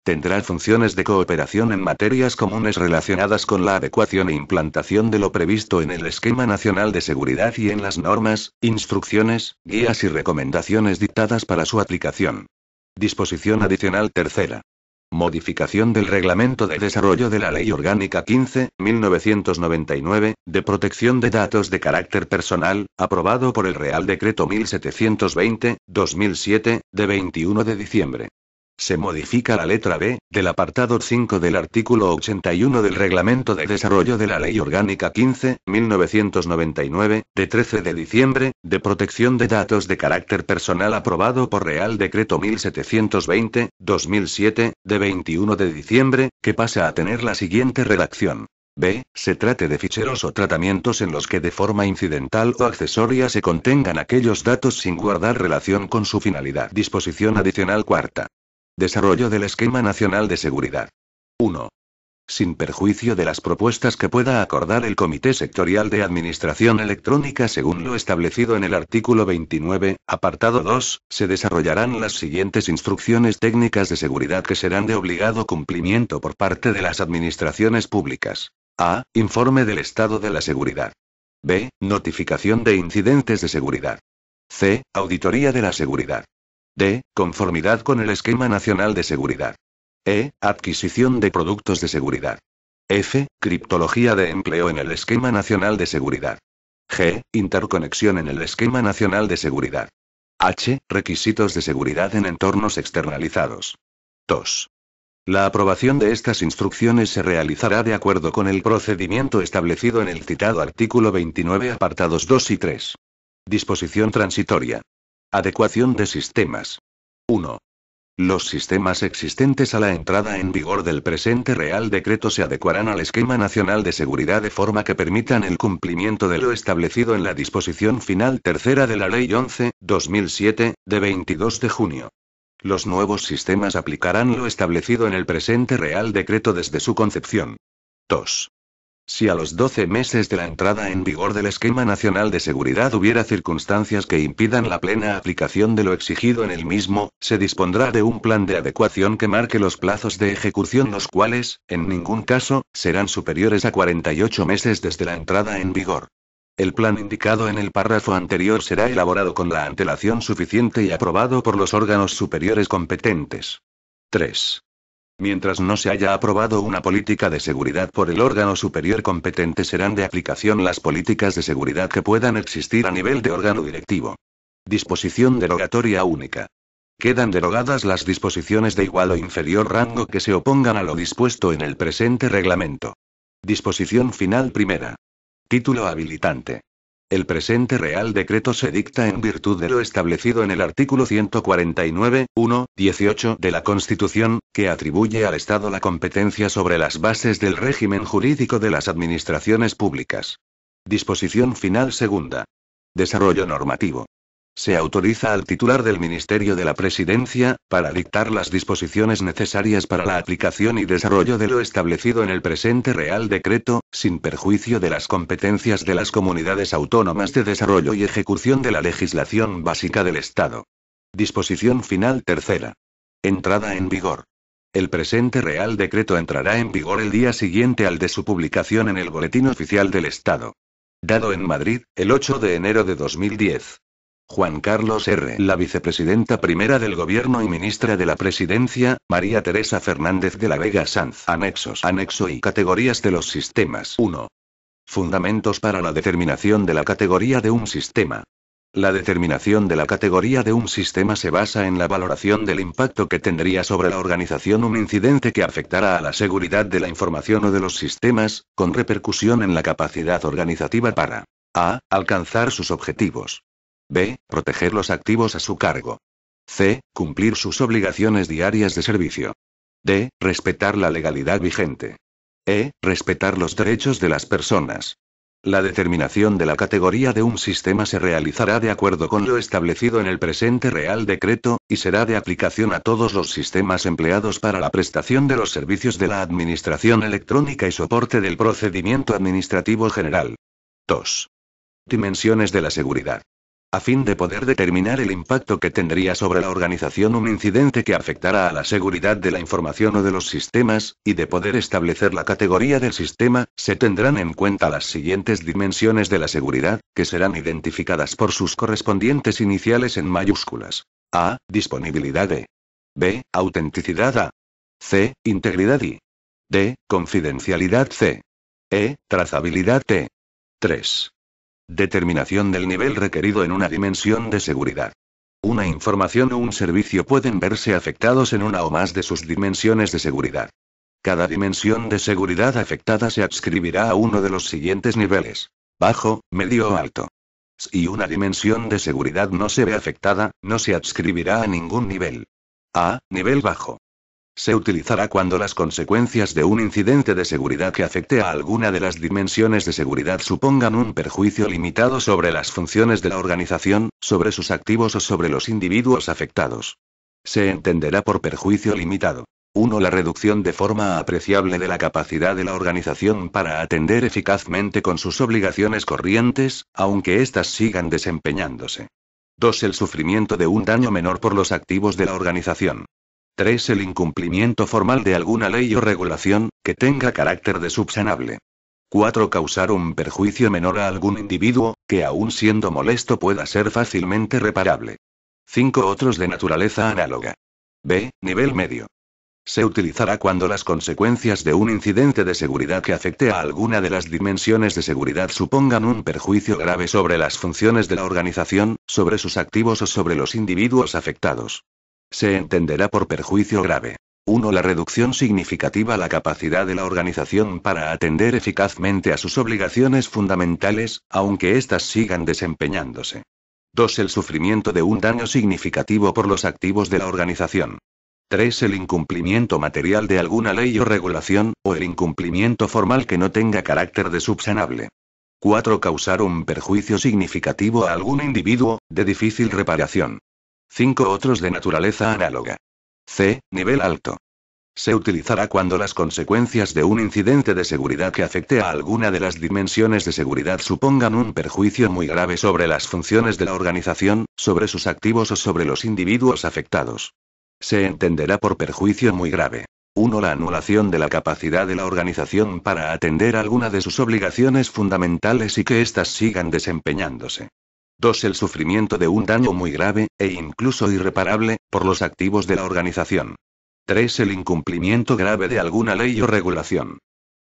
Tendrá funciones de cooperación en materias comunes relacionadas con la adecuación e implantación de lo previsto en el Esquema Nacional de Seguridad y en las normas, instrucciones, guías y recomendaciones dictadas para su aplicación. Disposición adicional tercera. Modificación del Reglamento de Desarrollo de la Ley Orgánica 15, 1999, de Protección de Datos de Carácter Personal, aprobado por el Real Decreto 1720, 2007, de 21 de diciembre. Se modifica la letra B, del apartado 5 del artículo 81 del Reglamento de Desarrollo de la Ley Orgánica 15, 1999, de 13 de diciembre, de protección de datos de carácter personal aprobado por Real Decreto 1720, 2007, de 21 de diciembre, que pasa a tener la siguiente redacción. B. Se trate de ficheros o tratamientos en los que de forma incidental o accesoria se contengan aquellos datos sin guardar relación con su finalidad. Disposición adicional cuarta. Desarrollo del Esquema Nacional de Seguridad. 1. Sin perjuicio de las propuestas que pueda acordar el Comité Sectorial de Administración Electrónica según lo establecido en el artículo 29, apartado 2, se desarrollarán las siguientes instrucciones técnicas de seguridad que serán de obligado cumplimiento por parte de las administraciones públicas. A. Informe del estado de la seguridad. B. Notificación de incidentes de seguridad. C. Auditoría de la seguridad. D. Conformidad con el esquema nacional de seguridad. E. Adquisición de productos de seguridad. F. Criptología de empleo en el esquema nacional de seguridad. G. Interconexión en el esquema nacional de seguridad. H. Requisitos de seguridad en entornos externalizados. 2. La aprobación de estas instrucciones se realizará de acuerdo con el procedimiento establecido en el citado artículo 29 apartados 2 y 3. Disposición transitoria. Adecuación de sistemas. 1. Los sistemas existentes a la entrada en vigor del presente Real Decreto se adecuarán al esquema nacional de seguridad de forma que permitan el cumplimiento de lo establecido en la disposición final tercera de la Ley 11-2007, de 22 de junio. Los nuevos sistemas aplicarán lo establecido en el presente Real Decreto desde su concepción. 2. Si a los 12 meses de la entrada en vigor del Esquema Nacional de Seguridad hubiera circunstancias que impidan la plena aplicación de lo exigido en el mismo, se dispondrá de un plan de adecuación que marque los plazos de ejecución los cuales, en ningún caso, serán superiores a 48 meses desde la entrada en vigor. El plan indicado en el párrafo anterior será elaborado con la antelación suficiente y aprobado por los órganos superiores competentes. 3. Mientras no se haya aprobado una política de seguridad por el órgano superior competente serán de aplicación las políticas de seguridad que puedan existir a nivel de órgano directivo. Disposición derogatoria única. Quedan derogadas las disposiciones de igual o inferior rango que se opongan a lo dispuesto en el presente reglamento. Disposición final primera. Título habilitante. El presente Real Decreto se dicta en virtud de lo establecido en el artículo 149, 1, de la Constitución, que atribuye al Estado la competencia sobre las bases del régimen jurídico de las administraciones públicas. Disposición final segunda. Desarrollo normativo. Se autoriza al titular del Ministerio de la Presidencia, para dictar las disposiciones necesarias para la aplicación y desarrollo de lo establecido en el presente Real Decreto, sin perjuicio de las competencias de las comunidades autónomas de desarrollo y ejecución de la legislación básica del Estado. Disposición final tercera. Entrada en vigor. El presente Real Decreto entrará en vigor el día siguiente al de su publicación en el Boletín Oficial del Estado. Dado en Madrid, el 8 de enero de 2010. Juan Carlos R. La vicepresidenta primera del Gobierno y ministra de la Presidencia, María Teresa Fernández de la Vega Sanz. Anexos. Anexo y categorías de los sistemas. 1. Fundamentos para la determinación de la categoría de un sistema. La determinación de la categoría de un sistema se basa en la valoración del impacto que tendría sobre la organización un incidente que afectara a la seguridad de la información o de los sistemas, con repercusión en la capacidad organizativa para a. alcanzar sus objetivos. B. Proteger los activos a su cargo. C. Cumplir sus obligaciones diarias de servicio. D. Respetar la legalidad vigente. E. Respetar los derechos de las personas. La determinación de la categoría de un sistema se realizará de acuerdo con lo establecido en el presente Real Decreto, y será de aplicación a todos los sistemas empleados para la prestación de los servicios de la Administración Electrónica y soporte del procedimiento administrativo general. 2. Dimensiones de la seguridad a fin de poder determinar el impacto que tendría sobre la organización un incidente que afectara a la seguridad de la información o de los sistemas, y de poder establecer la categoría del sistema, se tendrán en cuenta las siguientes dimensiones de la seguridad, que serán identificadas por sus correspondientes iniciales en mayúsculas. A. Disponibilidad B. Autenticidad A. C. Integridad D. Confidencialidad C. E. Trazabilidad T. 3. Determinación del nivel requerido en una dimensión de seguridad. Una información o un servicio pueden verse afectados en una o más de sus dimensiones de seguridad. Cada dimensión de seguridad afectada se adscribirá a uno de los siguientes niveles. Bajo, medio o alto. Si una dimensión de seguridad no se ve afectada, no se adscribirá a ningún nivel. A, nivel bajo. Se utilizará cuando las consecuencias de un incidente de seguridad que afecte a alguna de las dimensiones de seguridad supongan un perjuicio limitado sobre las funciones de la organización, sobre sus activos o sobre los individuos afectados. Se entenderá por perjuicio limitado. 1. La reducción de forma apreciable de la capacidad de la organización para atender eficazmente con sus obligaciones corrientes, aunque éstas sigan desempeñándose. 2. El sufrimiento de un daño menor por los activos de la organización. 3. El incumplimiento formal de alguna ley o regulación, que tenga carácter de subsanable. 4. Causar un perjuicio menor a algún individuo, que aún siendo molesto pueda ser fácilmente reparable. 5. Otros de naturaleza análoga. B. Nivel medio. Se utilizará cuando las consecuencias de un incidente de seguridad que afecte a alguna de las dimensiones de seguridad supongan un perjuicio grave sobre las funciones de la organización, sobre sus activos o sobre los individuos afectados se entenderá por perjuicio grave. 1. La reducción significativa a la capacidad de la organización para atender eficazmente a sus obligaciones fundamentales, aunque éstas sigan desempeñándose. 2. El sufrimiento de un daño significativo por los activos de la organización. 3. El incumplimiento material de alguna ley o regulación, o el incumplimiento formal que no tenga carácter de subsanable. 4. Causar un perjuicio significativo a algún individuo, de difícil reparación. Cinco otros de naturaleza análoga. C. Nivel alto. Se utilizará cuando las consecuencias de un incidente de seguridad que afecte a alguna de las dimensiones de seguridad supongan un perjuicio muy grave sobre las funciones de la organización, sobre sus activos o sobre los individuos afectados. Se entenderá por perjuicio muy grave. 1. La anulación de la capacidad de la organización para atender alguna de sus obligaciones fundamentales y que éstas sigan desempeñándose. 2. El sufrimiento de un daño muy grave, e incluso irreparable, por los activos de la organización. 3. El incumplimiento grave de alguna ley o regulación.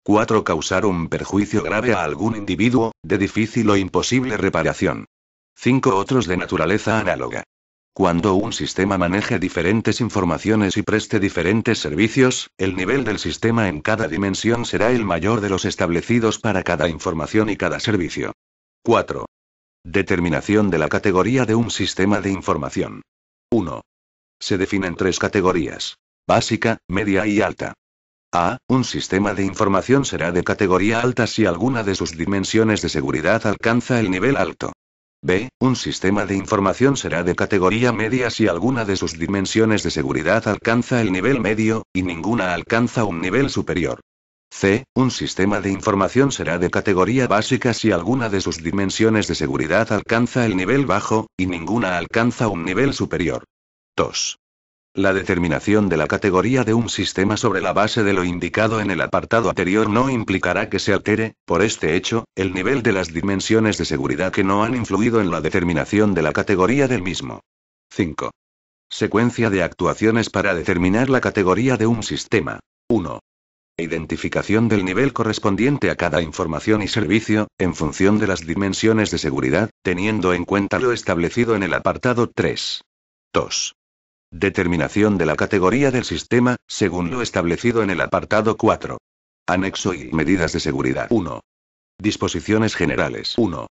4. Causar un perjuicio grave a algún individuo, de difícil o imposible reparación. 5. Otros de naturaleza análoga. Cuando un sistema maneje diferentes informaciones y preste diferentes servicios, el nivel del sistema en cada dimensión será el mayor de los establecidos para cada información y cada servicio. 4. Determinación de la categoría de un sistema de información. 1. Se definen tres categorías. Básica, media y alta. A. Un sistema de información será de categoría alta si alguna de sus dimensiones de seguridad alcanza el nivel alto. B. Un sistema de información será de categoría media si alguna de sus dimensiones de seguridad alcanza el nivel medio, y ninguna alcanza un nivel superior. C. Un sistema de información será de categoría básica si alguna de sus dimensiones de seguridad alcanza el nivel bajo, y ninguna alcanza un nivel superior. 2. La determinación de la categoría de un sistema sobre la base de lo indicado en el apartado anterior no implicará que se altere, por este hecho, el nivel de las dimensiones de seguridad que no han influido en la determinación de la categoría del mismo. 5. Secuencia de actuaciones para determinar la categoría de un sistema. 1. Identificación del nivel correspondiente a cada información y servicio, en función de las dimensiones de seguridad, teniendo en cuenta lo establecido en el apartado 3. 2. Determinación de la categoría del sistema, según lo establecido en el apartado 4. Anexo y medidas de seguridad 1. Disposiciones generales 1.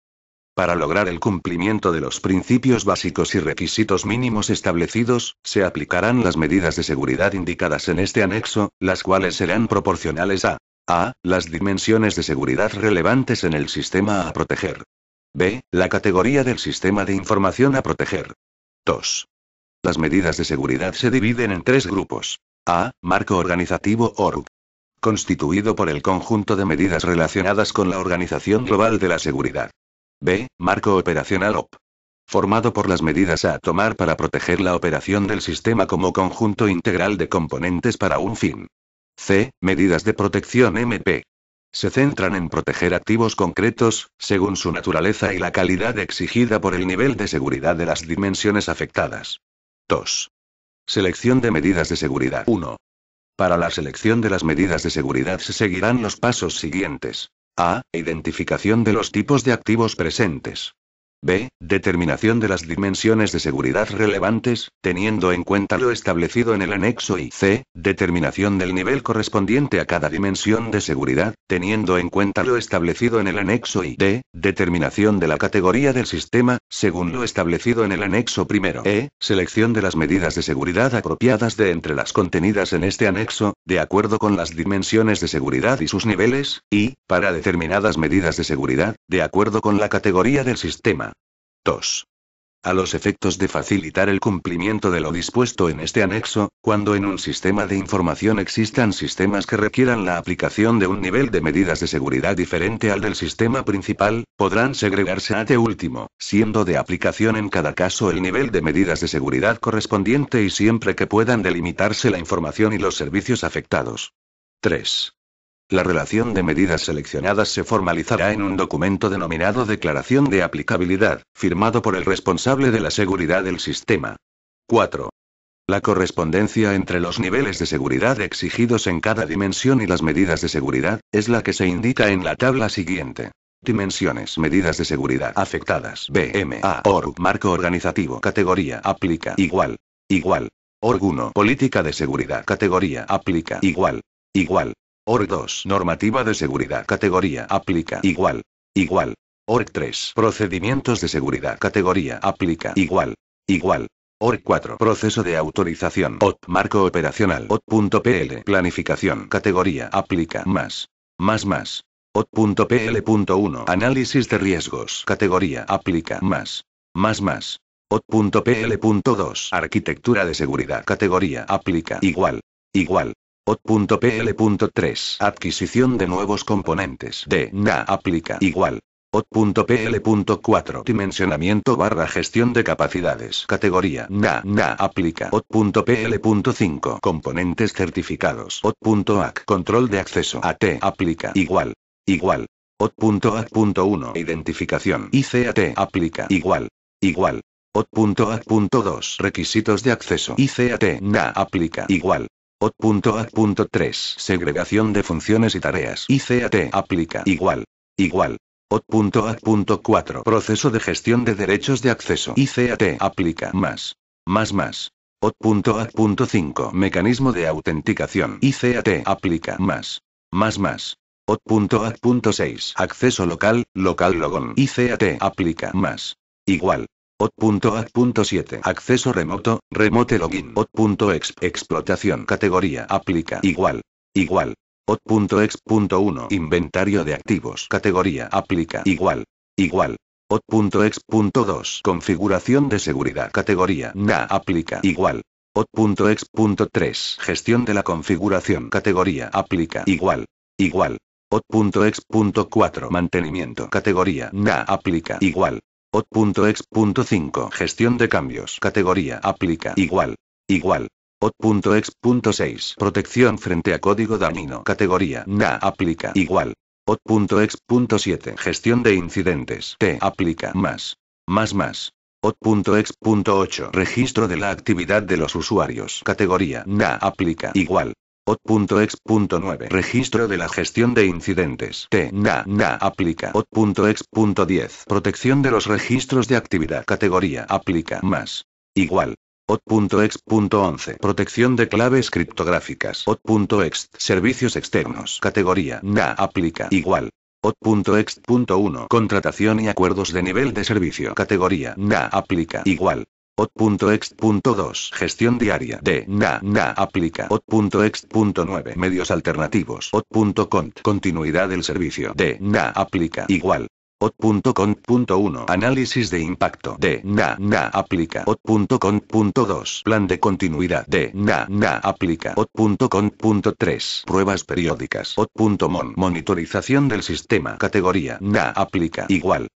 Para lograr el cumplimiento de los principios básicos y requisitos mínimos establecidos, se aplicarán las medidas de seguridad indicadas en este anexo, las cuales serán proporcionales a a. Las dimensiones de seguridad relevantes en el sistema a proteger. b. La categoría del sistema de información a proteger. 2. Las medidas de seguridad se dividen en tres grupos. A. Marco organizativo ORG constituido por el conjunto de medidas relacionadas con la organización global de la seguridad. B. Marco Operacional OP. Formado por las medidas a tomar para proteger la operación del sistema como conjunto integral de componentes para un fin. C. Medidas de protección MP. Se centran en proteger activos concretos, según su naturaleza y la calidad exigida por el nivel de seguridad de las dimensiones afectadas. 2. Selección de medidas de seguridad 1. Para la selección de las medidas de seguridad se seguirán los pasos siguientes. A. Identificación de los tipos de activos presentes. B. Determinación de las dimensiones de seguridad relevantes, teniendo en cuenta lo establecido en el anexo y C. Determinación del nivel correspondiente a cada dimensión de seguridad, teniendo en cuenta lo establecido en el anexo y D. Determinación de la categoría del sistema, según lo establecido en el anexo primero. E. Selección de las medidas de seguridad apropiadas de entre las contenidas en este anexo, de acuerdo con las dimensiones de seguridad y sus niveles, y, para determinadas medidas de seguridad, de acuerdo con la categoría del sistema. 2. A los efectos de facilitar el cumplimiento de lo dispuesto en este anexo, cuando en un sistema de información existan sistemas que requieran la aplicación de un nivel de medidas de seguridad diferente al del sistema principal, podrán segregarse a este último, siendo de aplicación en cada caso el nivel de medidas de seguridad correspondiente y siempre que puedan delimitarse la información y los servicios afectados. 3. La relación de medidas seleccionadas se formalizará en un documento denominado Declaración de Aplicabilidad, firmado por el responsable de la seguridad del sistema. 4. La correspondencia entre los niveles de seguridad exigidos en cada dimensión y las medidas de seguridad es la que se indica en la tabla siguiente. Dimensiones Medidas de seguridad afectadas BMA ORG Marco organizativo Categoría Aplica Igual Igual ORG 1 Política de seguridad Categoría Aplica Igual Igual Org 2. Normativa de seguridad. Categoría. Aplica. Igual. Igual. Org 3. Procedimientos de seguridad. Categoría. Aplica. Igual. Igual. Org 4. Proceso de autorización. OT. Marco operacional. OT.pl. Planificación. Categoría. Aplica. Más. Más más. OT.pl.1. Análisis de riesgos. Categoría. Aplica. Más. Más más. OT.pl.2. Arquitectura de seguridad. Categoría. Aplica. Igual. Igual. Ot.pl.3 Adquisición de nuevos componentes de NA aplica igual. Ot.pl.4 Dimensionamiento barra gestión de capacidades. Categoría NA NA aplica. Ot.pl.5 Componentes certificados. Ot.ac Control de acceso. AT aplica igual. Igual. Ot.ac.1 Identificación. ICAT aplica igual. Igual. Ot.ac.2 Requisitos de acceso. ICAT NA aplica igual. OT.A.3. Segregación de funciones y tareas. ICAT aplica igual. Igual. OT.A.4. Proceso de gestión de derechos de acceso. ICAT aplica más. Más más. OT.A.5. Mecanismo de autenticación. ICAT aplica más. Más más. OT.A.6. Acceso local, local logón. ICAT aplica más. Igual. Ot.7 Acceso remoto, remote login. Ot.ex Explotación categoría aplica igual. Igual. Ot.ex.1 Inventario de activos categoría aplica igual. Igual. Ot.ex.2 Configuración de seguridad categoría na aplica igual. Ot.ex.3 Gestión de la configuración categoría aplica igual. Igual. Ot.ex.4 Mantenimiento categoría na aplica igual. Ot.ex.5 Gestión de cambios. Categoría. Aplica. Igual. Igual. Ot.ex.6 Protección frente a código dañino. Categoría. Na. Aplica. Igual. Ot.ex.7 Gestión de incidentes. T. Aplica. Más. Más más. Ot.ex.8 Registro de la actividad de los usuarios. Categoría. Na. Aplica. Igual. Ot.ex.9 Registro de la gestión de incidentes. T na aplica. Ot.ex.10 Protección de los registros de actividad. Categoría aplica más. Igual. Ot.ex.11 Protección de claves criptográficas. Ot.ex Servicios externos. Categoría na aplica igual. ot.x.1 Contratación y acuerdos de nivel de servicio. Categoría na aplica igual. Ot.ext.2 Gestión diaria de na na aplica Ot.ext.9 Medios alternativos Ot.cont Continuidad del servicio de na aplica igual Ot.cont.1 Análisis de impacto de na na aplica Ot.cont.2 Plan de continuidad de na na aplica Ot.cont.3 Pruebas periódicas Ot.mon Monitorización del sistema Categoría na aplica igual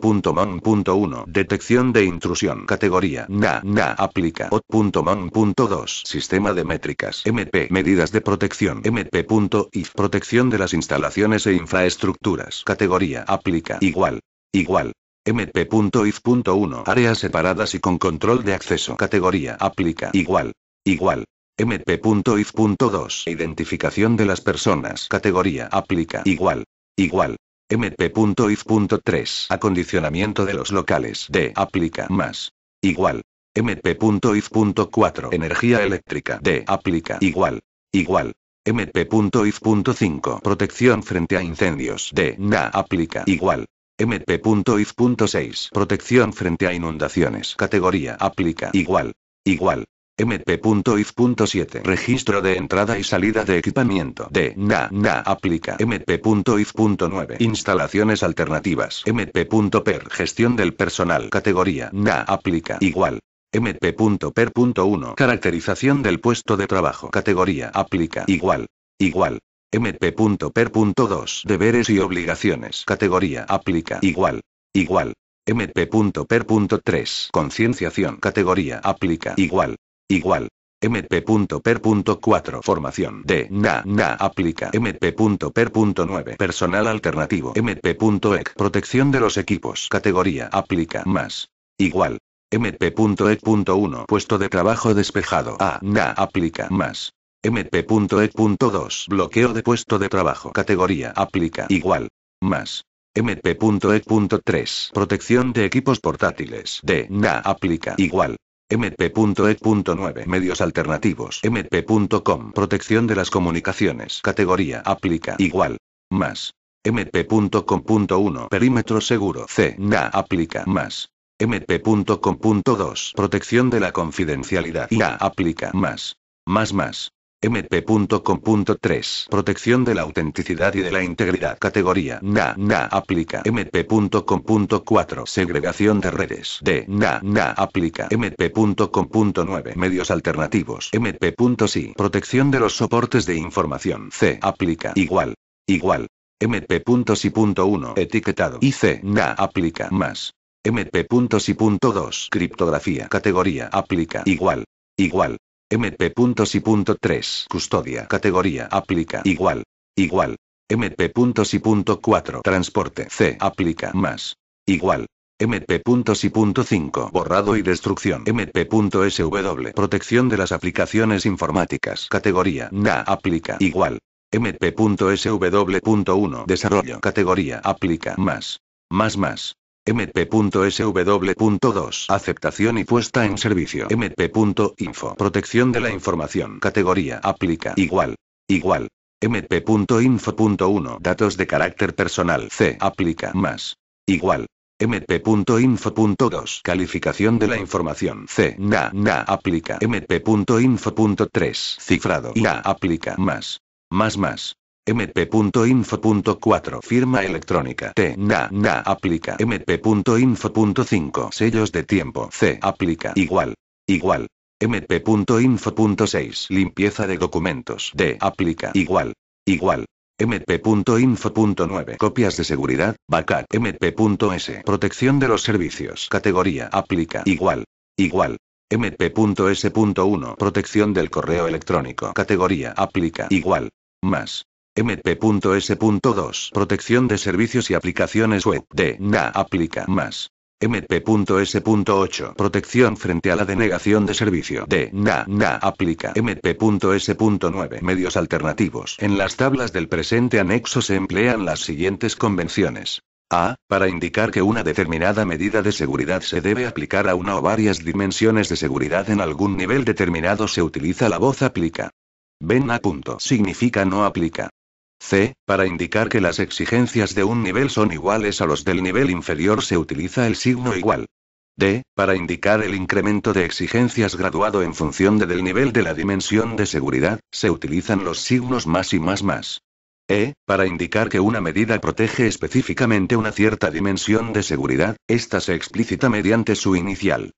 Ot.mon.1 Detección de intrusión. Categoría NA. NA. Aplica. Ot.mon.2 Sistema de métricas. MP. Medidas de protección. MP.IF. Protección de las instalaciones e infraestructuras. Categoría. Aplica. Igual. Igual. MP.if.1 Áreas separadas y con control de acceso. Categoría. Aplica. Igual. Igual. MP.if.2 Identificación de las personas. Categoría. Aplica. Igual. Igual mp.if.3 Acondicionamiento de los locales D. Aplica más. Igual. mp.if.4 Energía eléctrica D. Aplica igual. Igual. mp.if.5 Protección frente a incendios D. Na. Aplica igual. mp.if.6 Protección frente a inundaciones Categoría Aplica igual. Igual. MP.if.7 Registro de entrada y salida de equipamiento de NA NA aplica MP.if.9 Instalaciones alternativas MP.per Gestión del personal categoría NA aplica igual MP.per.1 Caracterización del puesto de trabajo categoría aplica igual igual MP.per.2 Deberes y obligaciones categoría aplica igual igual MP.per.3 Concienciación categoría aplica igual Igual. MP.per.4 Formación d NA NA aplica MP.per.9 Personal alternativo MP.ec Protección de los equipos Categoría aplica más Igual MP.ec.1 Puesto de trabajo despejado A NA aplica más MP.ec.2 Bloqueo de puesto de trabajo Categoría aplica igual más MP.ec.3 Protección de equipos portátiles de NA aplica igual MP.E.9 Medios alternativos. MP.com Protección de las comunicaciones. Categoría Aplica igual. Más. MP.com.1 Perímetro seguro. C. Na aplica más. MP.com.2 Protección de la confidencialidad. Ya aplica más. Más más mp.com.3 Protección de la autenticidad y de la integridad Categoría NA NA aplica mp.com.4 Segregación de redes D NA NA aplica mp.com.9 Medios alternativos mp.si Protección de los soportes de información C aplica igual igual mp.si.1 Etiquetado y c NA aplica más mp.si.2 Criptografía Categoría aplica igual igual MP.si.3 Custodia Categoría Aplica Igual. Igual. MP.si.4 Transporte C Aplica Más. Igual. MP.si.5 Borrado y destrucción MP.sw Protección de las aplicaciones informáticas Categoría NA Aplica Igual. MP.sw.1 Desarrollo Categoría Aplica Más. Más más. MP.sw.2 Aceptación y puesta en servicio. MP.info Protección de la información. Categoría Aplica. Igual. Igual. MP.info.1 Datos de carácter personal. C. Aplica. Más. Igual. MP.info.2 Calificación de la información. C. Na. Na. Aplica. MP.info.3 Cifrado. Na. Aplica. Más. Más. Más mp.info.4 Firma electrónica T. Na. Na. Aplica mp.info.5 Sellos de tiempo C. Aplica Igual. Igual. mp.info.6 Limpieza de documentos D. Aplica Igual. Igual. mp.info.9 Copias de seguridad Backup mp.s Protección de los servicios Categoría Aplica Igual. Igual. mp.s.1 Protección del correo electrónico Categoría Aplica Igual. Más. MP.S.2 Protección de servicios y aplicaciones web de NA aplica más. MP.S.8 Protección frente a la denegación de servicio de NA NA aplica MP.S.9 Medios alternativos En las tablas del presente anexo se emplean las siguientes convenciones. A. Para indicar que una determinada medida de seguridad se debe aplicar a una o varias dimensiones de seguridad en algún nivel determinado se utiliza la voz aplica. Ven a punto significa no aplica. C, para indicar que las exigencias de un nivel son iguales a los del nivel inferior se utiliza el signo igual. D, para indicar el incremento de exigencias graduado en función de del nivel de la dimensión de seguridad, se utilizan los signos más y más más. E, para indicar que una medida protege específicamente una cierta dimensión de seguridad, esta se explícita mediante su inicial.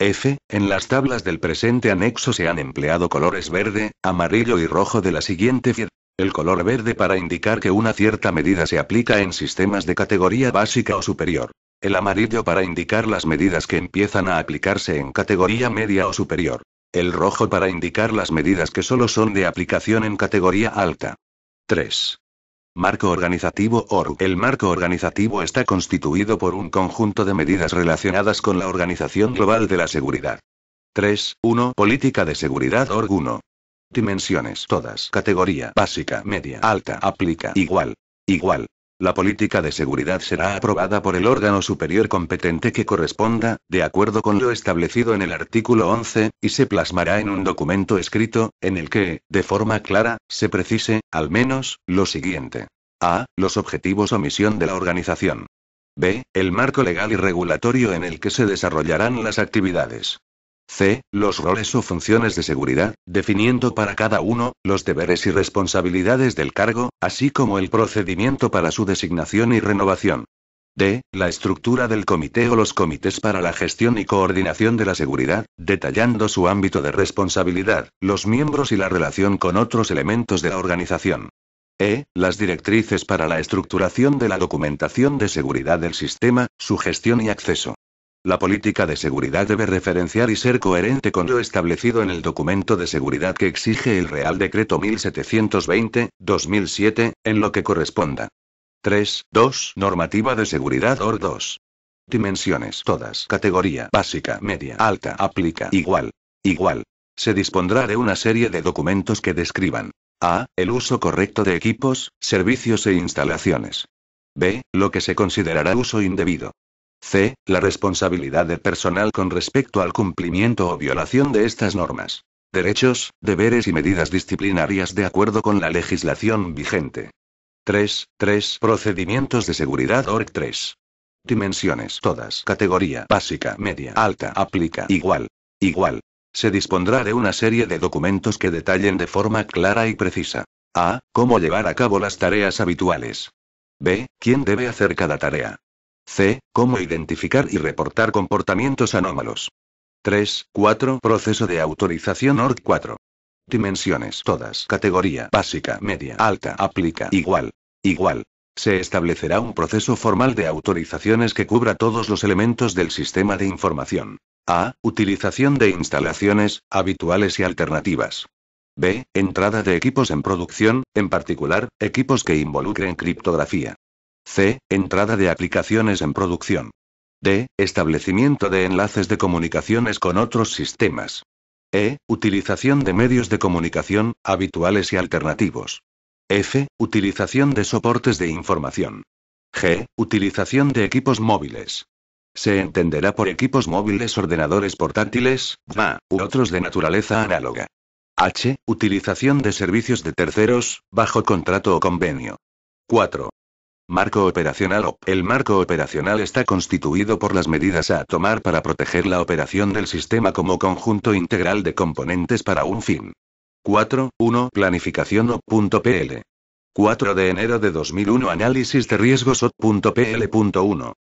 F. En las tablas del presente anexo se han empleado colores verde, amarillo y rojo de la siguiente el color verde para indicar que una cierta medida se aplica en sistemas de categoría básica o superior. El amarillo para indicar las medidas que empiezan a aplicarse en categoría media o superior. El rojo para indicar las medidas que solo son de aplicación en categoría alta. 3. Marco organizativo ORU. El marco organizativo está constituido por un conjunto de medidas relacionadas con la organización global de la seguridad. 3. 1. Política de seguridad ORG 1. Dimensiones todas. Categoría básica, media, alta. Aplica. Igual. Igual. La política de seguridad será aprobada por el órgano superior competente que corresponda, de acuerdo con lo establecido en el artículo 11, y se plasmará en un documento escrito, en el que, de forma clara, se precise, al menos, lo siguiente. A. Los objetivos o misión de la organización. B. El marco legal y regulatorio en el que se desarrollarán las actividades. C. Los roles o funciones de seguridad, definiendo para cada uno los deberes y responsabilidades del cargo, así como el procedimiento para su designación y renovación. D. La estructura del comité o los comités para la gestión y coordinación de la seguridad, detallando su ámbito de responsabilidad, los miembros y la relación con otros elementos de la organización. E. Las directrices para la estructuración de la documentación de seguridad del sistema, su gestión y acceso. La política de seguridad debe referenciar y ser coherente con lo establecido en el documento de seguridad que exige el Real Decreto 1720-2007, en lo que corresponda. 3. 2. Normativa de seguridad OR 2. Dimensiones todas. Categoría básica, media, alta. Aplica igual. Igual. Se dispondrá de una serie de documentos que describan. A. El uso correcto de equipos, servicios e instalaciones. B. Lo que se considerará uso indebido. C. La responsabilidad del personal con respecto al cumplimiento o violación de estas normas. Derechos, deberes y medidas disciplinarias de acuerdo con la legislación vigente. 3. 3. Procedimientos de seguridad ORC 3. Dimensiones todas. Categoría básica, media, alta, aplica, igual. Igual. Se dispondrá de una serie de documentos que detallen de forma clara y precisa. A. Cómo llevar a cabo las tareas habituales. B. Quién debe hacer cada tarea. C. Cómo identificar y reportar comportamientos anómalos. 3. 4. Proceso de autorización ORC 4. Dimensiones todas. Categoría básica, media, alta, aplica, igual. Igual. Se establecerá un proceso formal de autorizaciones que cubra todos los elementos del sistema de información. A. Utilización de instalaciones, habituales y alternativas. B. Entrada de equipos en producción, en particular, equipos que involucren criptografía. C. Entrada de aplicaciones en producción. D. Establecimiento de enlaces de comunicaciones con otros sistemas. E. Utilización de medios de comunicación, habituales y alternativos. F. Utilización de soportes de información. G. Utilización de equipos móviles. Se entenderá por equipos móviles ordenadores portátiles, VA, u otros de naturaleza análoga. H. Utilización de servicios de terceros, bajo contrato o convenio. 4. Marco operacional OP. El marco operacional está constituido por las medidas a tomar para proteger la operación del sistema como conjunto integral de componentes para un fin. 4.1. Planificación OP.pl. 4 de enero de 2001 Análisis de riesgos OP.pl.1.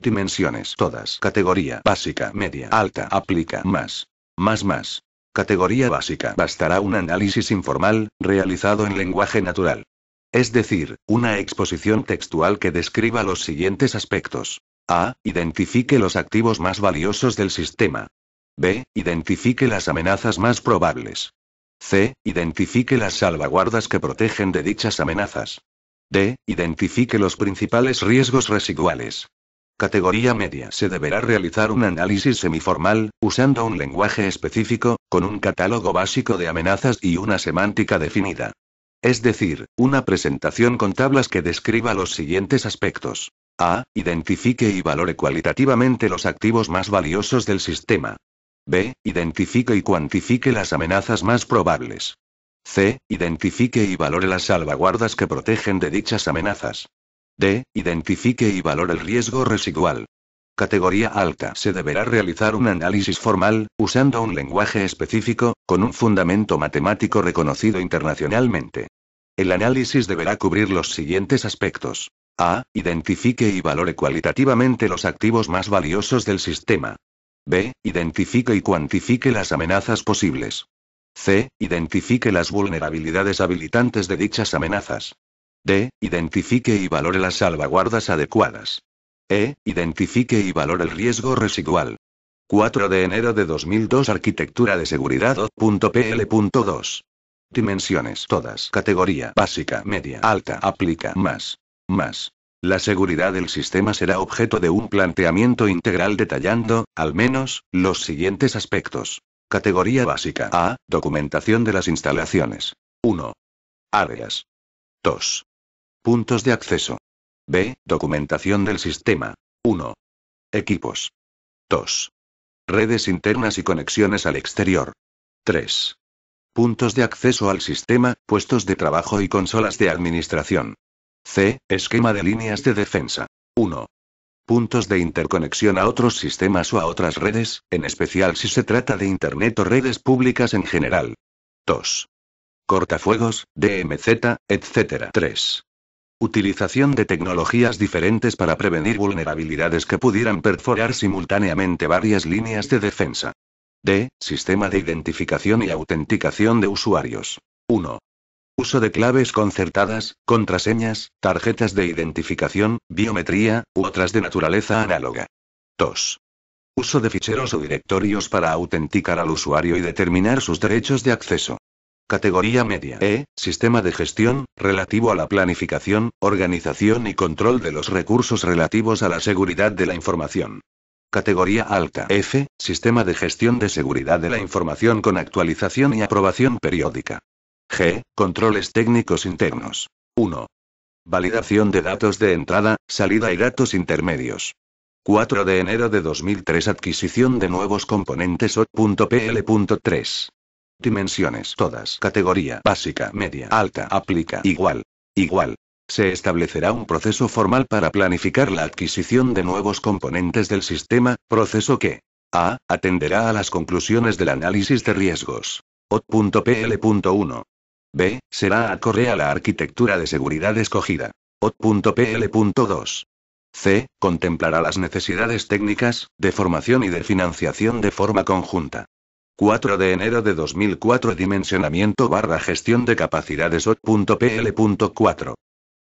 Dimensiones todas. Categoría básica, media, alta, aplica, más. Más más. Categoría básica. Bastará un análisis informal, realizado en lenguaje natural. Es decir, una exposición textual que describa los siguientes aspectos. A. Identifique los activos más valiosos del sistema. B. Identifique las amenazas más probables. C. Identifique las salvaguardas que protegen de dichas amenazas. D. Identifique los principales riesgos residuales. Categoría media. Se deberá realizar un análisis semiformal, usando un lenguaje específico, con un catálogo básico de amenazas y una semántica definida. Es decir, una presentación con tablas que describa los siguientes aspectos. A. Identifique y valore cualitativamente los activos más valiosos del sistema. B. Identifique y cuantifique las amenazas más probables. C. Identifique y valore las salvaguardas que protegen de dichas amenazas. D. Identifique y valore el riesgo residual categoría alta se deberá realizar un análisis formal, usando un lenguaje específico, con un fundamento matemático reconocido internacionalmente. El análisis deberá cubrir los siguientes aspectos. A. Identifique y valore cualitativamente los activos más valiosos del sistema. B. Identifique y cuantifique las amenazas posibles. C. Identifique las vulnerabilidades habilitantes de dichas amenazas. D. Identifique y valore las salvaguardas adecuadas. E. Identifique y valore el riesgo residual. 4 de enero de 2002 Arquitectura de seguridad .pl.2. Dimensiones todas. Categoría básica, media, alta. Aplica más. Más. La seguridad del sistema será objeto de un planteamiento integral detallando, al menos, los siguientes aspectos. Categoría básica A. Documentación de las instalaciones. 1. Áreas. 2. Puntos de acceso. B. Documentación del sistema. 1. Equipos. 2. Redes internas y conexiones al exterior. 3. Puntos de acceso al sistema, puestos de trabajo y consolas de administración. C. Esquema de líneas de defensa. 1. Puntos de interconexión a otros sistemas o a otras redes, en especial si se trata de Internet o redes públicas en general. 2. Cortafuegos, DMZ, etc. 3. Utilización de tecnologías diferentes para prevenir vulnerabilidades que pudieran perforar simultáneamente varias líneas de defensa. D. Sistema de identificación y autenticación de usuarios. 1. Uso de claves concertadas, contraseñas, tarjetas de identificación, biometría, u otras de naturaleza análoga. 2. Uso de ficheros o directorios para autenticar al usuario y determinar sus derechos de acceso. Categoría media. E. Sistema de gestión, relativo a la planificación, organización y control de los recursos relativos a la seguridad de la información. Categoría alta. F. Sistema de gestión de seguridad de la información con actualización y aprobación periódica. G. Controles técnicos internos. 1. Validación de datos de entrada, salida y datos intermedios. 4 de enero de 2003 Adquisición de nuevos componentes. O.pl.3. Dimensiones todas. Categoría básica, media, alta. Aplica igual. Igual. Se establecerá un proceso formal para planificar la adquisición de nuevos componentes del sistema, proceso que a. Atenderá a las conclusiones del análisis de riesgos. OT.pl.1. B. Será acorde a la arquitectura de seguridad escogida. OT.pl.2. C. Contemplará las necesidades técnicas, de formación y de financiación de forma conjunta. 4 de enero de 2004 Dimensionamiento barra gestión de capacidades .pl.4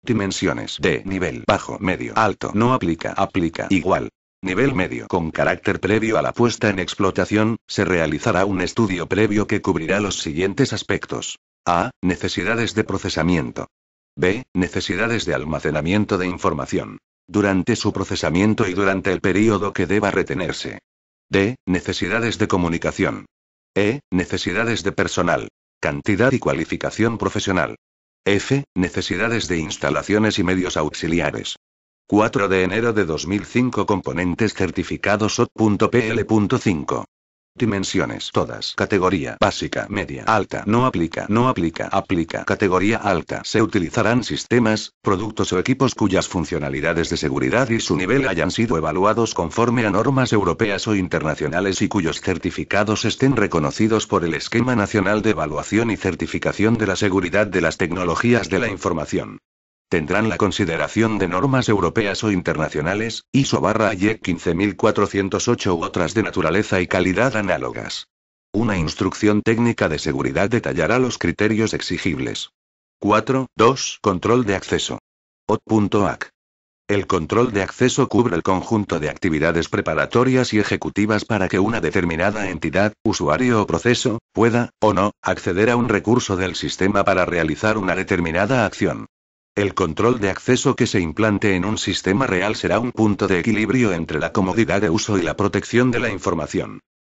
Dimensiones de nivel bajo, medio, alto. No aplica, aplica igual. Nivel medio. Con carácter previo a la puesta en explotación, se realizará un estudio previo que cubrirá los siguientes aspectos. A. Necesidades de procesamiento. B. Necesidades de almacenamiento de información. Durante su procesamiento y durante el periodo que deba retenerse. D. Necesidades de comunicación. E. Necesidades de personal. Cantidad y cualificación profesional. F. Necesidades de instalaciones y medios auxiliares. 4 de enero de 2005 Componentes certificados OT.pl.5. Dimensiones todas. Categoría básica, media, alta. No aplica, no aplica, aplica. Categoría alta. Se utilizarán sistemas, productos o equipos cuyas funcionalidades de seguridad y su nivel hayan sido evaluados conforme a normas europeas o internacionales y cuyos certificados estén reconocidos por el Esquema Nacional de Evaluación y Certificación de la Seguridad de las Tecnologías de la Información. Tendrán la consideración de normas europeas o internacionales, ISO barra 15408 e u otras de naturaleza y calidad análogas. Una instrucción técnica de seguridad detallará los criterios exigibles. 4. Control de acceso. OT.AC. El control de acceso cubre el conjunto de actividades preparatorias y ejecutivas para que una determinada entidad, usuario o proceso, pueda, o no, acceder a un recurso del sistema para realizar una determinada acción. El control de acceso que se implante en un sistema real será un punto de equilibrio entre la comodidad de uso y la protección de la información.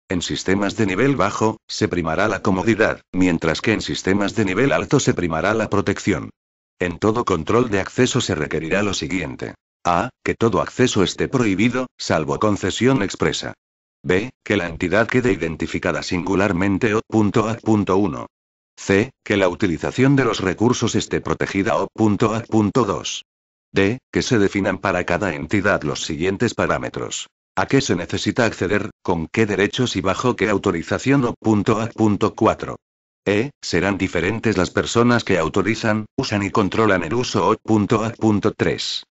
En sistemas de nivel bajo, se primará la comodidad, mientras que en sistemas de nivel alto se primará la protección. En todo control de acceso se requerirá lo siguiente. A. Que todo acceso esté prohibido, salvo concesión expresa. B. Que la entidad quede identificada singularmente o.a.1. C. Que la utilización de los recursos esté protegida o.a.2. D. Que se definan para cada entidad los siguientes parámetros. ¿A qué se necesita acceder, con qué derechos y bajo qué autorización o.a.4. E. Serán diferentes las personas que autorizan, usan y controlan el uso o.a.3.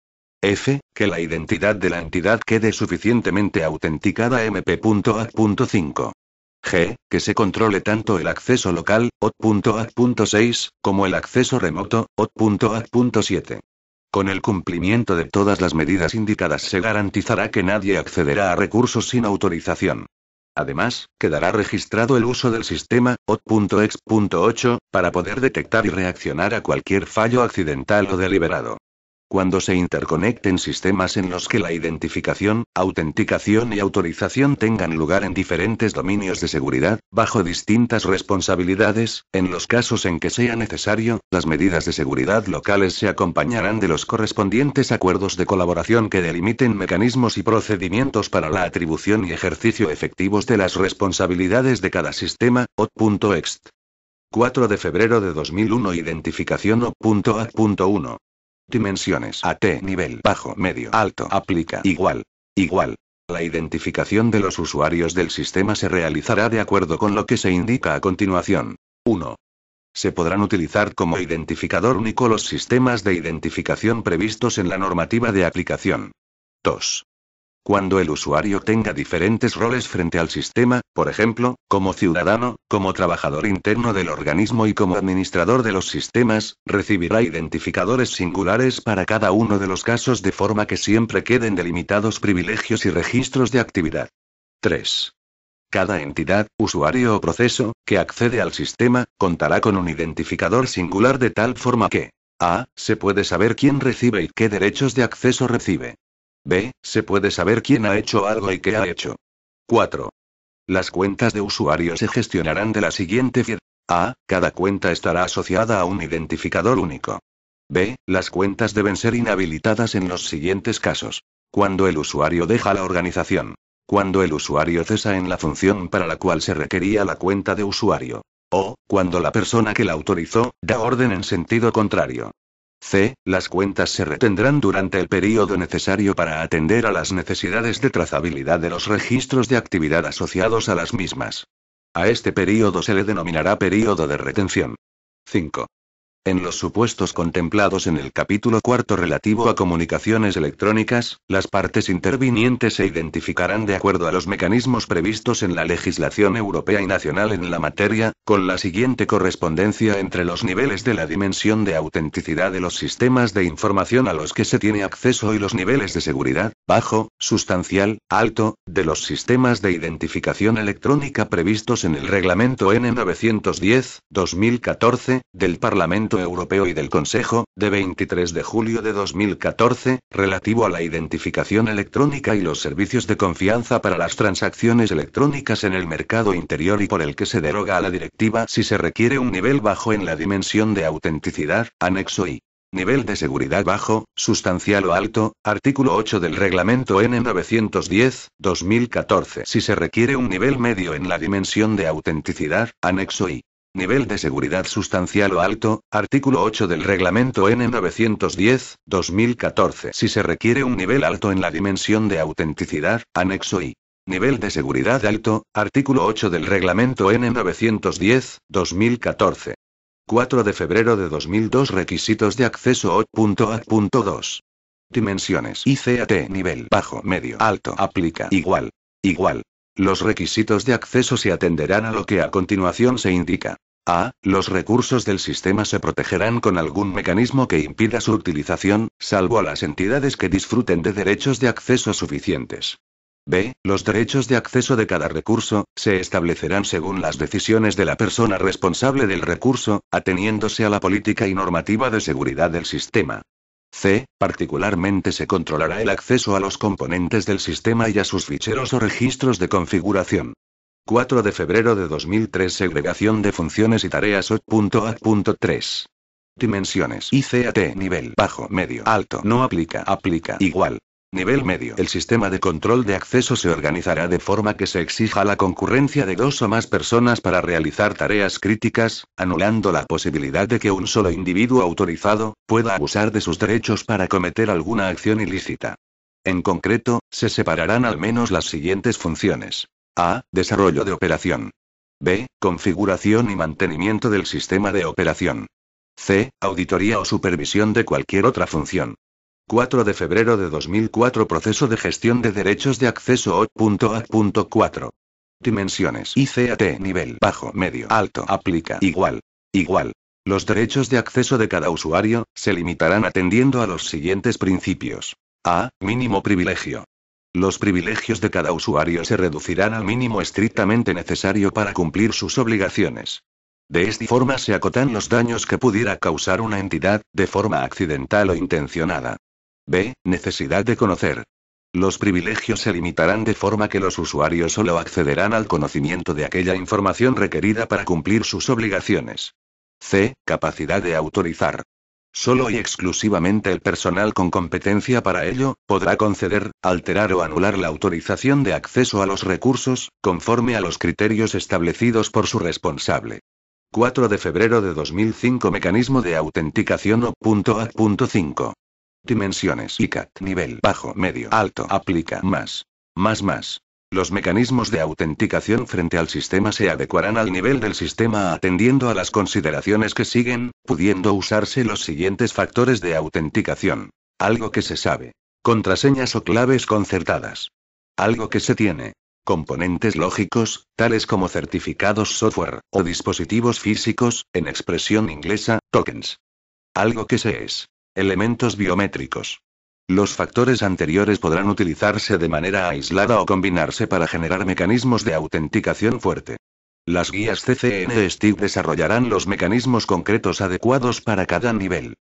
F. Que la identidad de la entidad quede suficientemente autenticada. MP.A.5. Que se controle tanto el acceso local, OT.AT.6, como el acceso remoto, OT.AT.7. Con el cumplimiento de todas las medidas indicadas se garantizará que nadie accederá a recursos sin autorización. Además, quedará registrado el uso del sistema OT.ex.8 para poder detectar y reaccionar a cualquier fallo accidental o deliberado. Cuando se interconecten sistemas en los que la identificación, autenticación y autorización tengan lugar en diferentes dominios de seguridad, bajo distintas responsabilidades, en los casos en que sea necesario, las medidas de seguridad locales se acompañarán de los correspondientes acuerdos de colaboración que delimiten mecanismos y procedimientos para la atribución y ejercicio efectivos de las responsabilidades de cada sistema, ot.ext. 4 de febrero de 2001 Identificación O.A.1 Dimensiones AT nivel bajo medio alto aplica igual. Igual. La identificación de los usuarios del sistema se realizará de acuerdo con lo que se indica a continuación. 1. Se podrán utilizar como identificador único los sistemas de identificación previstos en la normativa de aplicación. 2. Cuando el usuario tenga diferentes roles frente al sistema, por ejemplo, como ciudadano, como trabajador interno del organismo y como administrador de los sistemas, recibirá identificadores singulares para cada uno de los casos de forma que siempre queden delimitados privilegios y registros de actividad. 3. Cada entidad, usuario o proceso, que accede al sistema, contará con un identificador singular de tal forma que a. Se puede saber quién recibe y qué derechos de acceso recibe. B. Se puede saber quién ha hecho algo y qué ha hecho. 4. Las cuentas de usuario se gestionarán de la siguiente forma. A. Cada cuenta estará asociada a un identificador único. B. Las cuentas deben ser inhabilitadas en los siguientes casos. Cuando el usuario deja la organización. Cuando el usuario cesa en la función para la cual se requería la cuenta de usuario. O, cuando la persona que la autorizó, da orden en sentido contrario. C. Las cuentas se retendrán durante el periodo necesario para atender a las necesidades de trazabilidad de los registros de actividad asociados a las mismas. A este periodo se le denominará periodo de retención. 5. En los supuestos contemplados en el capítulo cuarto relativo a comunicaciones electrónicas, las partes intervinientes se identificarán de acuerdo a los mecanismos previstos en la legislación europea y nacional en la materia, con la siguiente correspondencia entre los niveles de la dimensión de autenticidad de los sistemas de información a los que se tiene acceso y los niveles de seguridad, bajo, sustancial, alto, de los sistemas de identificación electrónica previstos en el Reglamento N910-2014, del Parlamento Europeo y del Consejo, de 23 de julio de 2014, relativo a la identificación electrónica y los servicios de confianza para las transacciones electrónicas en el mercado interior y por el que se deroga a la directiva si se requiere un nivel bajo en la dimensión de autenticidad, anexo I. Nivel de seguridad bajo, sustancial o alto, artículo 8 del reglamento N910-2014. Si se requiere un nivel medio en la dimensión de autenticidad, anexo I. Nivel de seguridad sustancial o alto, artículo 8 del reglamento N910, 2014. Si se requiere un nivel alto en la dimensión de autenticidad, anexo I. Nivel de seguridad alto, artículo 8 del reglamento N910, 2014. 4 de febrero de 2002 Requisitos de acceso O.A.2. Dimensiones ICAT nivel bajo medio alto aplica igual. Igual. Los requisitos de acceso se atenderán a lo que a continuación se indica. A. Los recursos del sistema se protegerán con algún mecanismo que impida su utilización, salvo a las entidades que disfruten de derechos de acceso suficientes. B. Los derechos de acceso de cada recurso, se establecerán según las decisiones de la persona responsable del recurso, ateniéndose a la política y normativa de seguridad del sistema. C. Particularmente se controlará el acceso a los componentes del sistema y a sus ficheros o registros de configuración. 4 de febrero de 2003 Segregación de funciones y tareas 8.A.3. Dimensiones ICAT nivel bajo medio alto no aplica aplica igual Nivel medio. El sistema de control de acceso se organizará de forma que se exija la concurrencia de dos o más personas para realizar tareas críticas, anulando la posibilidad de que un solo individuo autorizado pueda abusar de sus derechos para cometer alguna acción ilícita. En concreto, se separarán al menos las siguientes funciones. A. Desarrollo de operación. B. Configuración y mantenimiento del sistema de operación. C. Auditoría o supervisión de cualquier otra función. 4 de febrero de 2004 Proceso de gestión de derechos de acceso O.A.4. Dimensiones ICAT nivel bajo medio alto aplica igual. Igual. Los derechos de acceso de cada usuario se limitarán atendiendo a los siguientes principios. A. Mínimo privilegio. Los privilegios de cada usuario se reducirán al mínimo estrictamente necesario para cumplir sus obligaciones. De esta forma se acotan los daños que pudiera causar una entidad, de forma accidental o intencionada. B. Necesidad de conocer. Los privilegios se limitarán de forma que los usuarios solo accederán al conocimiento de aquella información requerida para cumplir sus obligaciones. C. Capacidad de autorizar. Solo y exclusivamente el personal con competencia para ello, podrá conceder, alterar o anular la autorización de acceso a los recursos, conforme a los criterios establecidos por su responsable. 4 de febrero de 2005 Mecanismo de autenticación O.A.5. Dimensiones ICAT Nivel bajo medio alto aplica más. Más más. Los mecanismos de autenticación frente al sistema se adecuarán al nivel del sistema atendiendo a las consideraciones que siguen, pudiendo usarse los siguientes factores de autenticación. Algo que se sabe. Contraseñas o claves concertadas. Algo que se tiene. Componentes lógicos, tales como certificados software, o dispositivos físicos, en expresión inglesa, tokens. Algo que se es. Elementos biométricos. Los factores anteriores podrán utilizarse de manera aislada o combinarse para generar mecanismos de autenticación fuerte. Las guías CCN Stig desarrollarán los mecanismos concretos adecuados para cada nivel.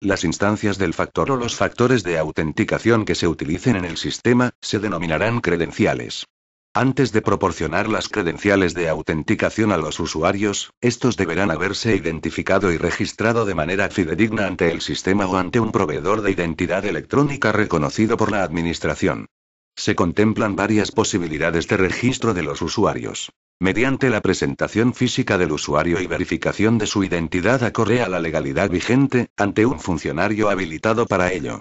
Las instancias del factor o los factores de autenticación que se utilicen en el sistema se denominarán credenciales. Antes de proporcionar las credenciales de autenticación a los usuarios, estos deberán haberse identificado y registrado de manera fidedigna ante el sistema o ante un proveedor de identidad electrónica reconocido por la Administración. Se contemplan varias posibilidades de registro de los usuarios. Mediante la presentación física del usuario y verificación de su identidad acorde a la legalidad vigente, ante un funcionario habilitado para ello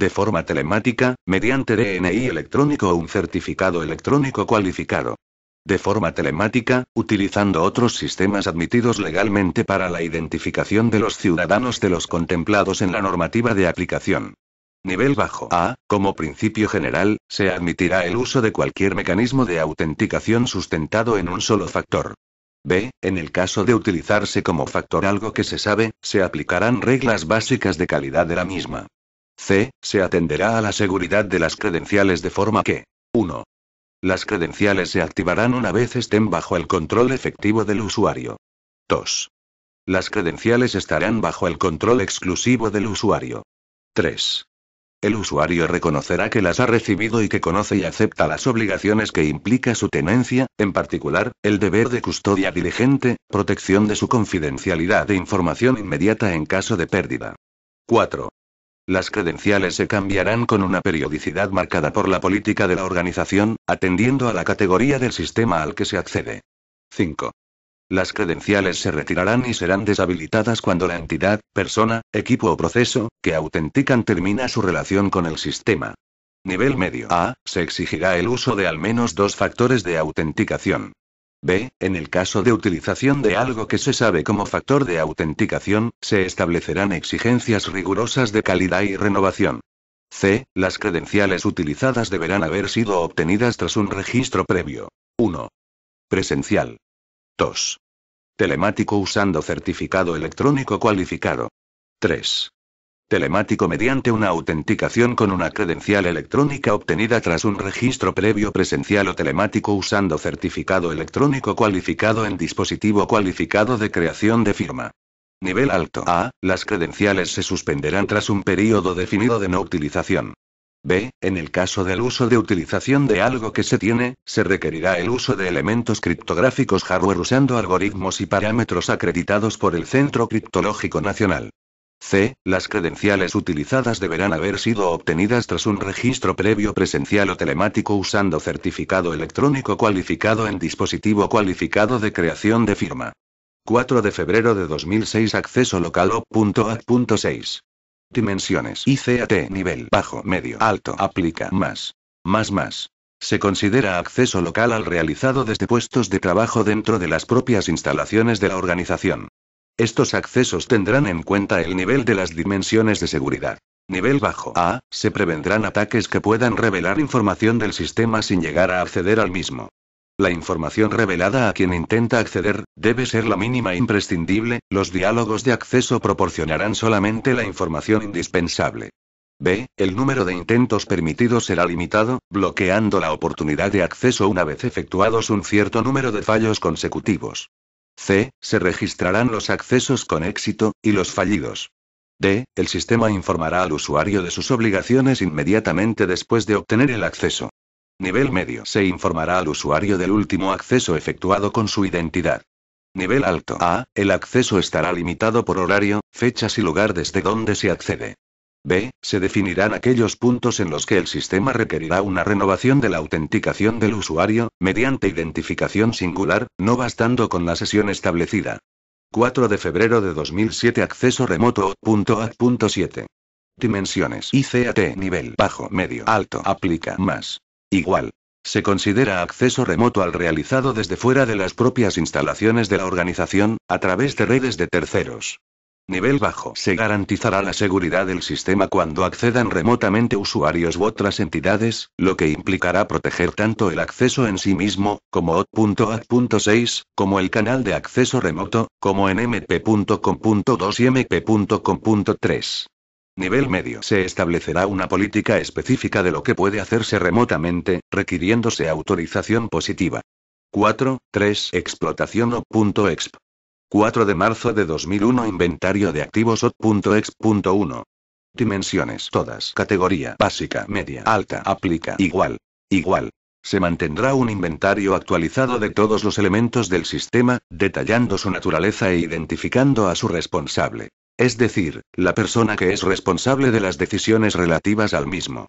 de forma telemática, mediante DNI electrónico o un certificado electrónico cualificado. De forma telemática, utilizando otros sistemas admitidos legalmente para la identificación de los ciudadanos de los contemplados en la normativa de aplicación. Nivel bajo A, como principio general, se admitirá el uso de cualquier mecanismo de autenticación sustentado en un solo factor. B. En el caso de utilizarse como factor algo que se sabe, se aplicarán reglas básicas de calidad de la misma. C. Se atenderá a la seguridad de las credenciales de forma que 1. Las credenciales se activarán una vez estén bajo el control efectivo del usuario. 2. Las credenciales estarán bajo el control exclusivo del usuario. 3. El usuario reconocerá que las ha recibido y que conoce y acepta las obligaciones que implica su tenencia, en particular, el deber de custodia diligente, protección de su confidencialidad e información inmediata en caso de pérdida. 4. Las credenciales se cambiarán con una periodicidad marcada por la política de la organización, atendiendo a la categoría del sistema al que se accede. 5. Las credenciales se retirarán y serán deshabilitadas cuando la entidad, persona, equipo o proceso que autentican termina su relación con el sistema. Nivel medio A, se exigirá el uso de al menos dos factores de autenticación. B. En el caso de utilización de algo que se sabe como factor de autenticación, se establecerán exigencias rigurosas de calidad y renovación. C. Las credenciales utilizadas deberán haber sido obtenidas tras un registro previo. 1. Presencial. 2. Telemático usando certificado electrónico cualificado. 3 telemático mediante una autenticación con una credencial electrónica obtenida tras un registro previo presencial o telemático usando certificado electrónico cualificado en dispositivo cualificado de creación de firma. Nivel alto. A. Las credenciales se suspenderán tras un periodo definido de no utilización. B. En el caso del uso de utilización de algo que se tiene, se requerirá el uso de elementos criptográficos hardware usando algoritmos y parámetros acreditados por el Centro Criptológico Nacional. C. Las credenciales utilizadas deberán haber sido obtenidas tras un registro previo presencial o telemático usando certificado electrónico cualificado en dispositivo cualificado de creación de firma. 4 de febrero de 2006 Acceso local O.A.6. Dimensiones ICAT nivel bajo medio alto aplica más. Más más. Se considera acceso local al realizado desde puestos de trabajo dentro de las propias instalaciones de la organización. Estos accesos tendrán en cuenta el nivel de las dimensiones de seguridad. Nivel bajo A, se prevendrán ataques que puedan revelar información del sistema sin llegar a acceder al mismo. La información revelada a quien intenta acceder, debe ser la mínima imprescindible, los diálogos de acceso proporcionarán solamente la información indispensable. B. El número de intentos permitidos será limitado, bloqueando la oportunidad de acceso una vez efectuados un cierto número de fallos consecutivos. C. Se registrarán los accesos con éxito, y los fallidos. D. El sistema informará al usuario de sus obligaciones inmediatamente después de obtener el acceso. Nivel medio. Se informará al usuario del último acceso efectuado con su identidad. Nivel alto. A. El acceso estará limitado por horario, fechas y lugar desde donde se accede. B. Se definirán aquellos puntos en los que el sistema requerirá una renovación de la autenticación del usuario, mediante identificación singular, no bastando con la sesión establecida. 4 de febrero de 2007 Acceso remoto. Dimensiones ICAT nivel bajo medio alto aplica más. Igual. Se considera acceso remoto al realizado desde fuera de las propias instalaciones de la organización, a través de redes de terceros. Nivel bajo. Se garantizará la seguridad del sistema cuando accedan remotamente usuarios u otras entidades, lo que implicará proteger tanto el acceso en sí mismo, como como el canal de acceso remoto, como en mp.com.2 y mp.com.3. Nivel medio. Se establecerá una política específica de lo que puede hacerse remotamente, requiriéndose autorización positiva. 4.3 Explotación O.Exp. 4 de marzo de 2001 Inventario de activos ot.ex.1. Dimensiones todas. Categoría básica, media, alta, aplica, igual. Igual. Se mantendrá un inventario actualizado de todos los elementos del sistema, detallando su naturaleza e identificando a su responsable. Es decir, la persona que es responsable de las decisiones relativas al mismo.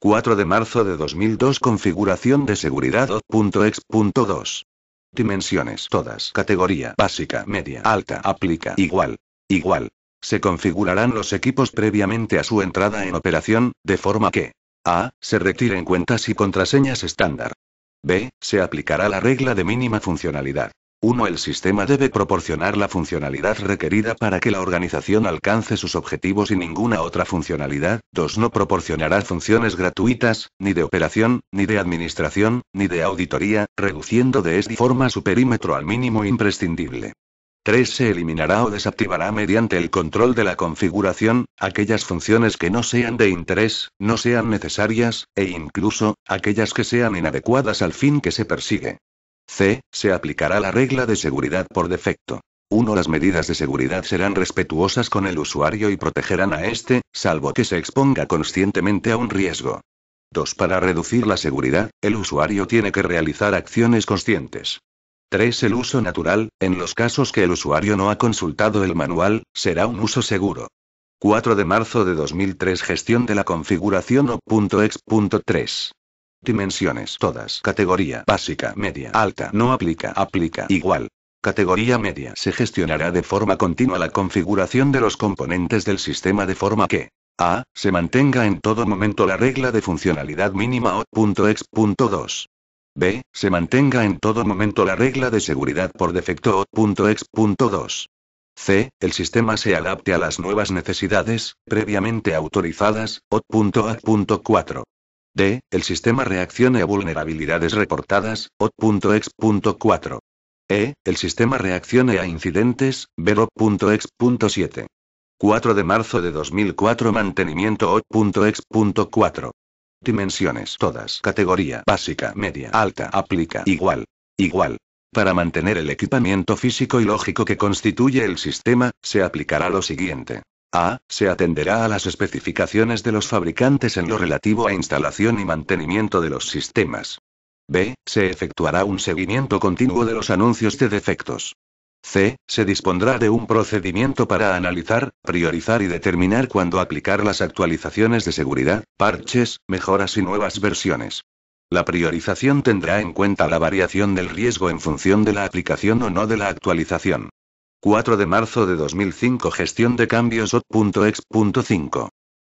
4 de marzo de 2002 Configuración de seguridad ot.ex.2. Dimensiones todas. Categoría básica, media, alta. Aplica. Igual. Igual. Se configurarán los equipos previamente a su entrada en operación, de forma que A. Se retiren cuentas y contraseñas estándar. B. Se aplicará la regla de mínima funcionalidad. 1. El sistema debe proporcionar la funcionalidad requerida para que la organización alcance sus objetivos y ninguna otra funcionalidad. 2. No proporcionará funciones gratuitas, ni de operación, ni de administración, ni de auditoría, reduciendo de esta forma su perímetro al mínimo imprescindible. 3. Se eliminará o desactivará mediante el control de la configuración, aquellas funciones que no sean de interés, no sean necesarias, e incluso, aquellas que sean inadecuadas al fin que se persigue. C. Se aplicará la regla de seguridad por defecto. 1. Las medidas de seguridad serán respetuosas con el usuario y protegerán a este, salvo que se exponga conscientemente a un riesgo. 2. Para reducir la seguridad, el usuario tiene que realizar acciones conscientes. 3. El uso natural, en los casos que el usuario no ha consultado el manual, será un uso seguro. 4 de marzo de 2003 Gestión de la configuración o.ex.3 Dimensiones todas. Categoría básica, media, alta. No aplica, aplica, igual. Categoría media. Se gestionará de forma continua la configuración de los componentes del sistema de forma que a. Se mantenga en todo momento la regla de funcionalidad mínima O.ex.2. B. Se mantenga en todo momento la regla de seguridad por defecto O.ex.2. C. El sistema se adapte a las nuevas necesidades, previamente autorizadas, O.A.4. D. El sistema reaccione a vulnerabilidades reportadas, O.ex.4. E. El sistema reaccione a incidentes, Vero.ex.7. 4 de marzo de 2004 Mantenimiento O.ex.4. Dimensiones todas. Categoría básica, media, alta, aplica, igual. Igual. Para mantener el equipamiento físico y lógico que constituye el sistema, se aplicará lo siguiente. A. Se atenderá a las especificaciones de los fabricantes en lo relativo a instalación y mantenimiento de los sistemas. B. Se efectuará un seguimiento continuo de los anuncios de defectos. C. Se dispondrá de un procedimiento para analizar, priorizar y determinar cuándo aplicar las actualizaciones de seguridad, parches, mejoras y nuevas versiones. La priorización tendrá en cuenta la variación del riesgo en función de la aplicación o no de la actualización. 4 de marzo de 2005 Gestión de cambios ot.ex.5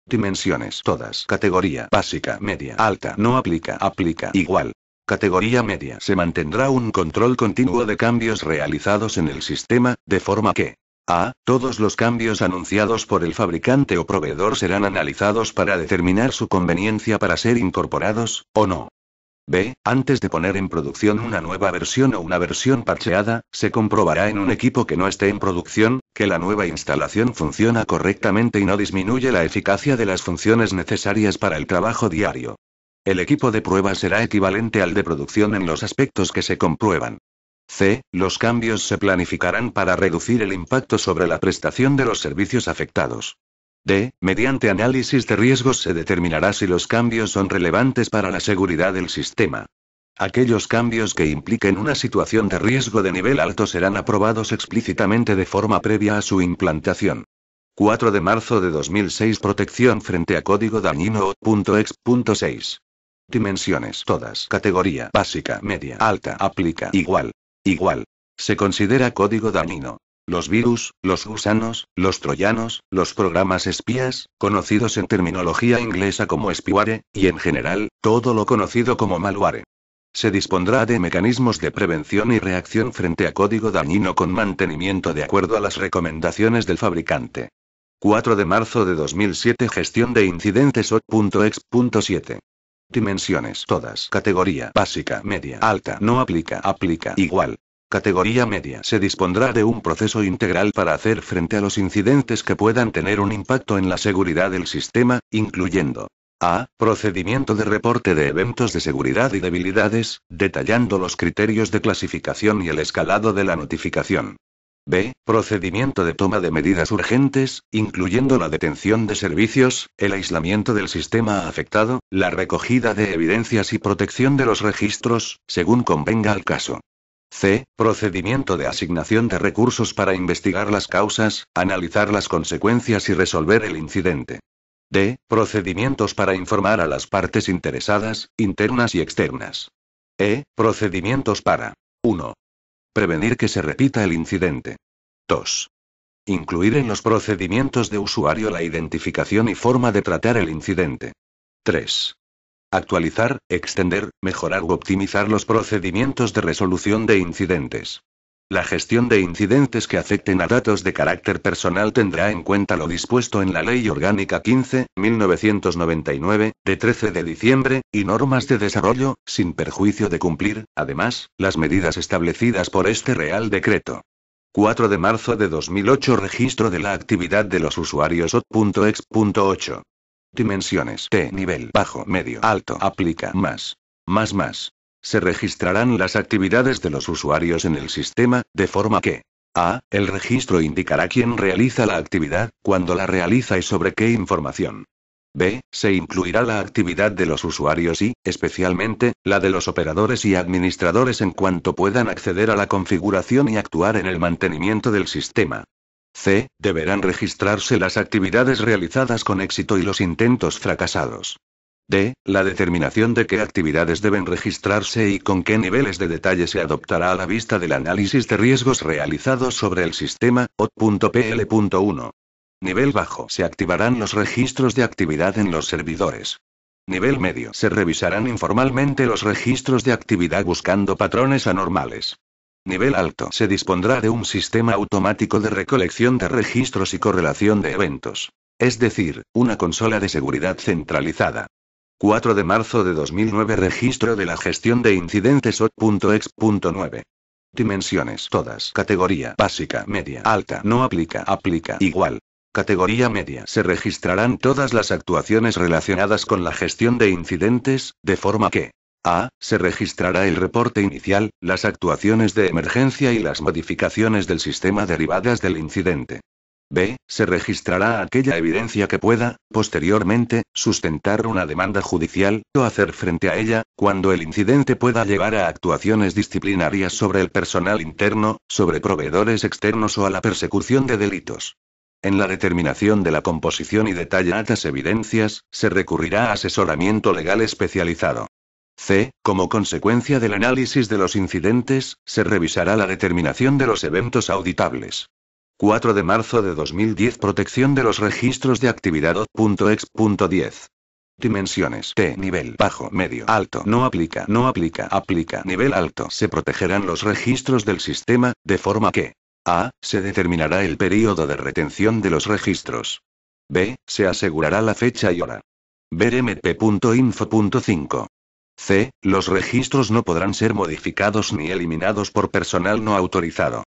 Dimensiones todas. Categoría básica, media, alta. No aplica, aplica, igual. Categoría media. Se mantendrá un control continuo de cambios realizados en el sistema, de forma que a. Todos los cambios anunciados por el fabricante o proveedor serán analizados para determinar su conveniencia para ser incorporados, o no. B. Antes de poner en producción una nueva versión o una versión parcheada, se comprobará en un equipo que no esté en producción, que la nueva instalación funciona correctamente y no disminuye la eficacia de las funciones necesarias para el trabajo diario. El equipo de prueba será equivalente al de producción en los aspectos que se comprueban. C. Los cambios se planificarán para reducir el impacto sobre la prestación de los servicios afectados. D. Mediante análisis de riesgos se determinará si los cambios son relevantes para la seguridad del sistema. Aquellos cambios que impliquen una situación de riesgo de nivel alto serán aprobados explícitamente de forma previa a su implantación. 4 de marzo de 2006 Protección frente a código dañino. Dimensiones todas. Categoría básica, media, alta, aplica, igual. Igual. Se considera código dañino los virus, los gusanos, los troyanos, los programas espías, conocidos en terminología inglesa como spyware, y en general, todo lo conocido como malware. Se dispondrá de mecanismos de prevención y reacción frente a código dañino con mantenimiento de acuerdo a las recomendaciones del fabricante. 4 de marzo de 2007 Gestión de incidentes .ex.7 Dimensiones todas. Categoría básica, media, alta. No aplica, aplica, igual. Categoría media. Se dispondrá de un proceso integral para hacer frente a los incidentes que puedan tener un impacto en la seguridad del sistema, incluyendo a. Procedimiento de reporte de eventos de seguridad y debilidades, detallando los criterios de clasificación y el escalado de la notificación. B. Procedimiento de toma de medidas urgentes, incluyendo la detención de servicios, el aislamiento del sistema afectado, la recogida de evidencias y protección de los registros, según convenga al caso. C. Procedimiento de asignación de recursos para investigar las causas, analizar las consecuencias y resolver el incidente. D. Procedimientos para informar a las partes interesadas, internas y externas. E. Procedimientos para 1. Prevenir que se repita el incidente. 2. Incluir en los procedimientos de usuario la identificación y forma de tratar el incidente. 3 actualizar, extender, mejorar u optimizar los procedimientos de resolución de incidentes. La gestión de incidentes que afecten a datos de carácter personal tendrá en cuenta lo dispuesto en la Ley Orgánica 15, 1999, de 13 de diciembre, y normas de desarrollo, sin perjuicio de cumplir, además, las medidas establecidas por este Real Decreto. 4 de marzo de 2008 Registro de la actividad de los usuarios Dimensiones T nivel bajo medio alto aplica más. Más más. Se registrarán las actividades de los usuarios en el sistema, de forma que a. El registro indicará quién realiza la actividad, cuándo la realiza y sobre qué información. B. Se incluirá la actividad de los usuarios y, especialmente, la de los operadores y administradores en cuanto puedan acceder a la configuración y actuar en el mantenimiento del sistema. C. Deberán registrarse las actividades realizadas con éxito y los intentos fracasados. D. La determinación de qué actividades deben registrarse y con qué niveles de detalle se adoptará a la vista del análisis de riesgos realizados sobre el sistema, o.pl.1. Nivel bajo. Se activarán los registros de actividad en los servidores. Nivel medio. Se revisarán informalmente los registros de actividad buscando patrones anormales. Nivel alto. Se dispondrá de un sistema automático de recolección de registros y correlación de eventos. Es decir, una consola de seguridad centralizada. 4 de marzo de 2009 Registro de la gestión de incidentes OT.ex.9. Dimensiones todas. Categoría básica, media, alta. No aplica, aplica, igual. Categoría media. Se registrarán todas las actuaciones relacionadas con la gestión de incidentes, de forma que a. Se registrará el reporte inicial, las actuaciones de emergencia y las modificaciones del sistema derivadas del incidente. B. Se registrará aquella evidencia que pueda, posteriormente, sustentar una demanda judicial, o hacer frente a ella, cuando el incidente pueda llevar a actuaciones disciplinarias sobre el personal interno, sobre proveedores externos o a la persecución de delitos. En la determinación de la composición y las evidencias, se recurrirá a asesoramiento legal especializado. C. Como consecuencia del análisis de los incidentes, se revisará la determinación de los eventos auditables. 4 de marzo de 2010 Protección de los registros de actividad. 10. Dimensiones T. Nivel bajo, medio, alto. No aplica, no aplica, aplica. Nivel alto. Se protegerán los registros del sistema, de forma que A. Se determinará el período de retención de los registros. B. Se asegurará la fecha y hora. Ver C. Los registros no podrán ser modificados ni eliminados por personal no autorizado.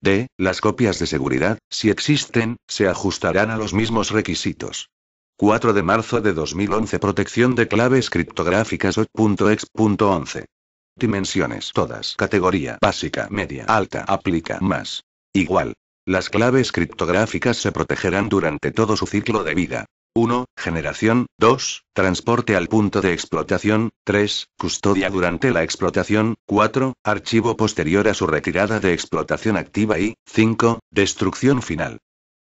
D. Las copias de seguridad, si existen, se ajustarán a los mismos requisitos. 4 de marzo de 2011 Protección de claves criptográficas 8.x.11 Dimensiones todas. Categoría básica, media, alta, aplica, más. Igual. Las claves criptográficas se protegerán durante todo su ciclo de vida. 1. Generación. 2. Transporte al punto de explotación. 3. Custodia durante la explotación. 4. Archivo posterior a su retirada de explotación activa. Y 5. Destrucción final.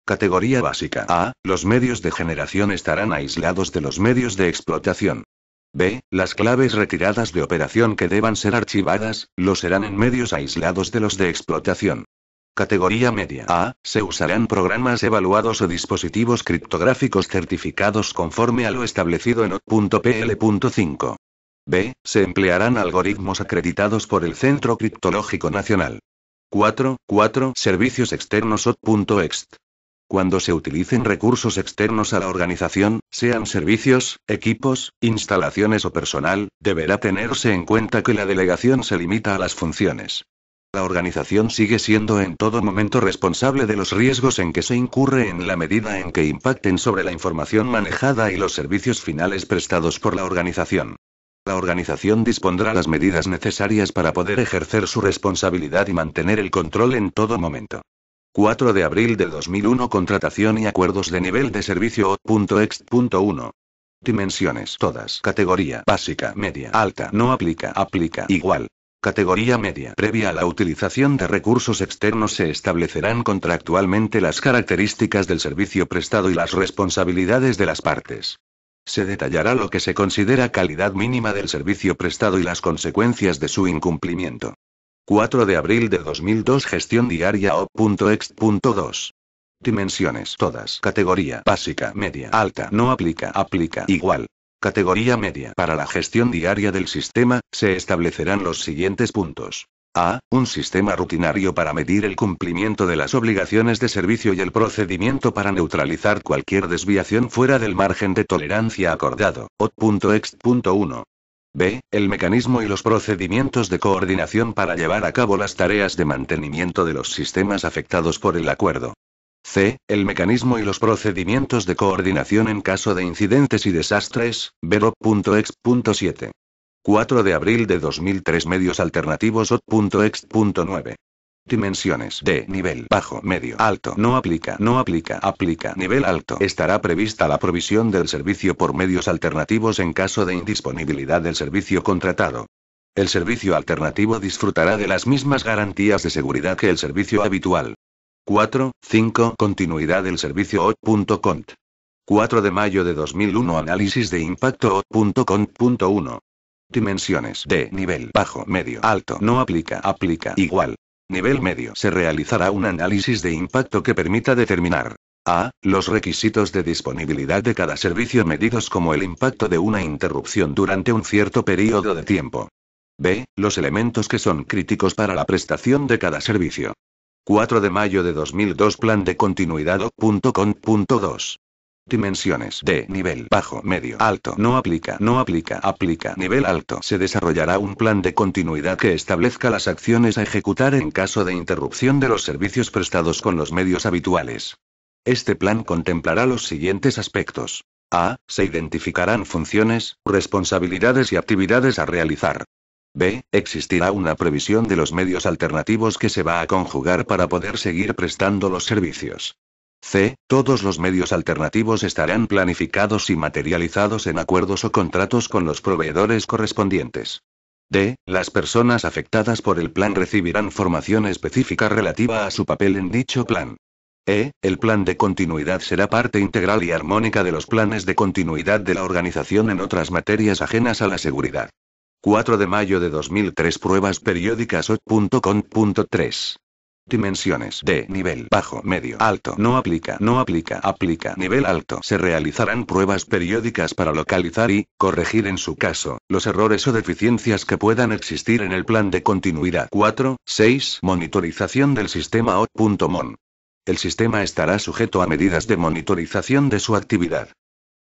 Categoría básica A. Los medios de generación estarán aislados de los medios de explotación. B. Las claves retiradas de operación que deban ser archivadas, lo serán en medios aislados de los de explotación. Categoría media A. Se usarán programas evaluados o dispositivos criptográficos certificados conforme a lo establecido en O.PL.5. B. Se emplearán algoritmos acreditados por el Centro Criptológico Nacional. 4. 4. Servicios externos OT.Ext. Cuando se utilicen recursos externos a la organización, sean servicios, equipos, instalaciones o personal, deberá tenerse en cuenta que la delegación se limita a las funciones la organización sigue siendo en todo momento responsable de los riesgos en que se incurre en la medida en que impacten sobre la información manejada y los servicios finales prestados por la organización. La organización dispondrá las medidas necesarias para poder ejercer su responsabilidad y mantener el control en todo momento. 4 de abril de 2001 Contratación y acuerdos de nivel de servicio .ext.1 Dimensiones todas categoría básica media alta no aplica aplica igual Categoría media. Previa a la utilización de recursos externos se establecerán contractualmente las características del servicio prestado y las responsabilidades de las partes. Se detallará lo que se considera calidad mínima del servicio prestado y las consecuencias de su incumplimiento. 4 de abril de 2002 Gestión diaria O.ext.2 Dimensiones todas. Categoría básica, media, alta. No aplica, aplica, igual. Categoría media. Para la gestión diaria del sistema, se establecerán los siguientes puntos. A. Un sistema rutinario para medir el cumplimiento de las obligaciones de servicio y el procedimiento para neutralizar cualquier desviación fuera del margen de tolerancia acordado. OT.ext.1. B. El mecanismo y los procedimientos de coordinación para llevar a cabo las tareas de mantenimiento de los sistemas afectados por el acuerdo. C. El mecanismo y los procedimientos de coordinación en caso de incidentes y desastres. Vero.ex.7. 4 de abril de 2003 Medios alternativos ot.ex.9. Dimensiones de nivel bajo, medio, alto. No aplica, no aplica, aplica. Nivel alto. Estará prevista la provisión del servicio por medios alternativos en caso de indisponibilidad del servicio contratado. El servicio alternativo disfrutará de las mismas garantías de seguridad que el servicio habitual. 4, Continuidad del servicio O.cont. 4 de mayo de 2001 Análisis de impacto O.cont.1. Dimensiones de nivel bajo, medio, alto. No aplica, aplica, igual. Nivel medio. Se realizará un análisis de impacto que permita determinar a. Los requisitos de disponibilidad de cada servicio medidos como el impacto de una interrupción durante un cierto periodo de tiempo. B. Los elementos que son críticos para la prestación de cada servicio. 4 de mayo de 2002 Plan de continuidad o.con.2. Dimensiones de nivel bajo, medio, alto. No aplica, no aplica, aplica. Nivel alto. Se desarrollará un plan de continuidad que establezca las acciones a ejecutar en caso de interrupción de los servicios prestados con los medios habituales. Este plan contemplará los siguientes aspectos. A. Se identificarán funciones, responsabilidades y actividades a realizar. B. Existirá una previsión de los medios alternativos que se va a conjugar para poder seguir prestando los servicios. C. Todos los medios alternativos estarán planificados y materializados en acuerdos o contratos con los proveedores correspondientes. D. Las personas afectadas por el plan recibirán formación específica relativa a su papel en dicho plan. E. El plan de continuidad será parte integral y armónica de los planes de continuidad de la organización en otras materias ajenas a la seguridad. 4 de mayo de 2003 Pruebas periódicas 8.com.3 Dimensiones de nivel bajo, medio, alto. No aplica, no aplica, aplica. Nivel alto. Se realizarán pruebas periódicas para localizar y corregir en su caso los errores o deficiencias que puedan existir en el plan de continuidad. 4. 6. Monitorización del sistema O.mon. El sistema estará sujeto a medidas de monitorización de su actividad.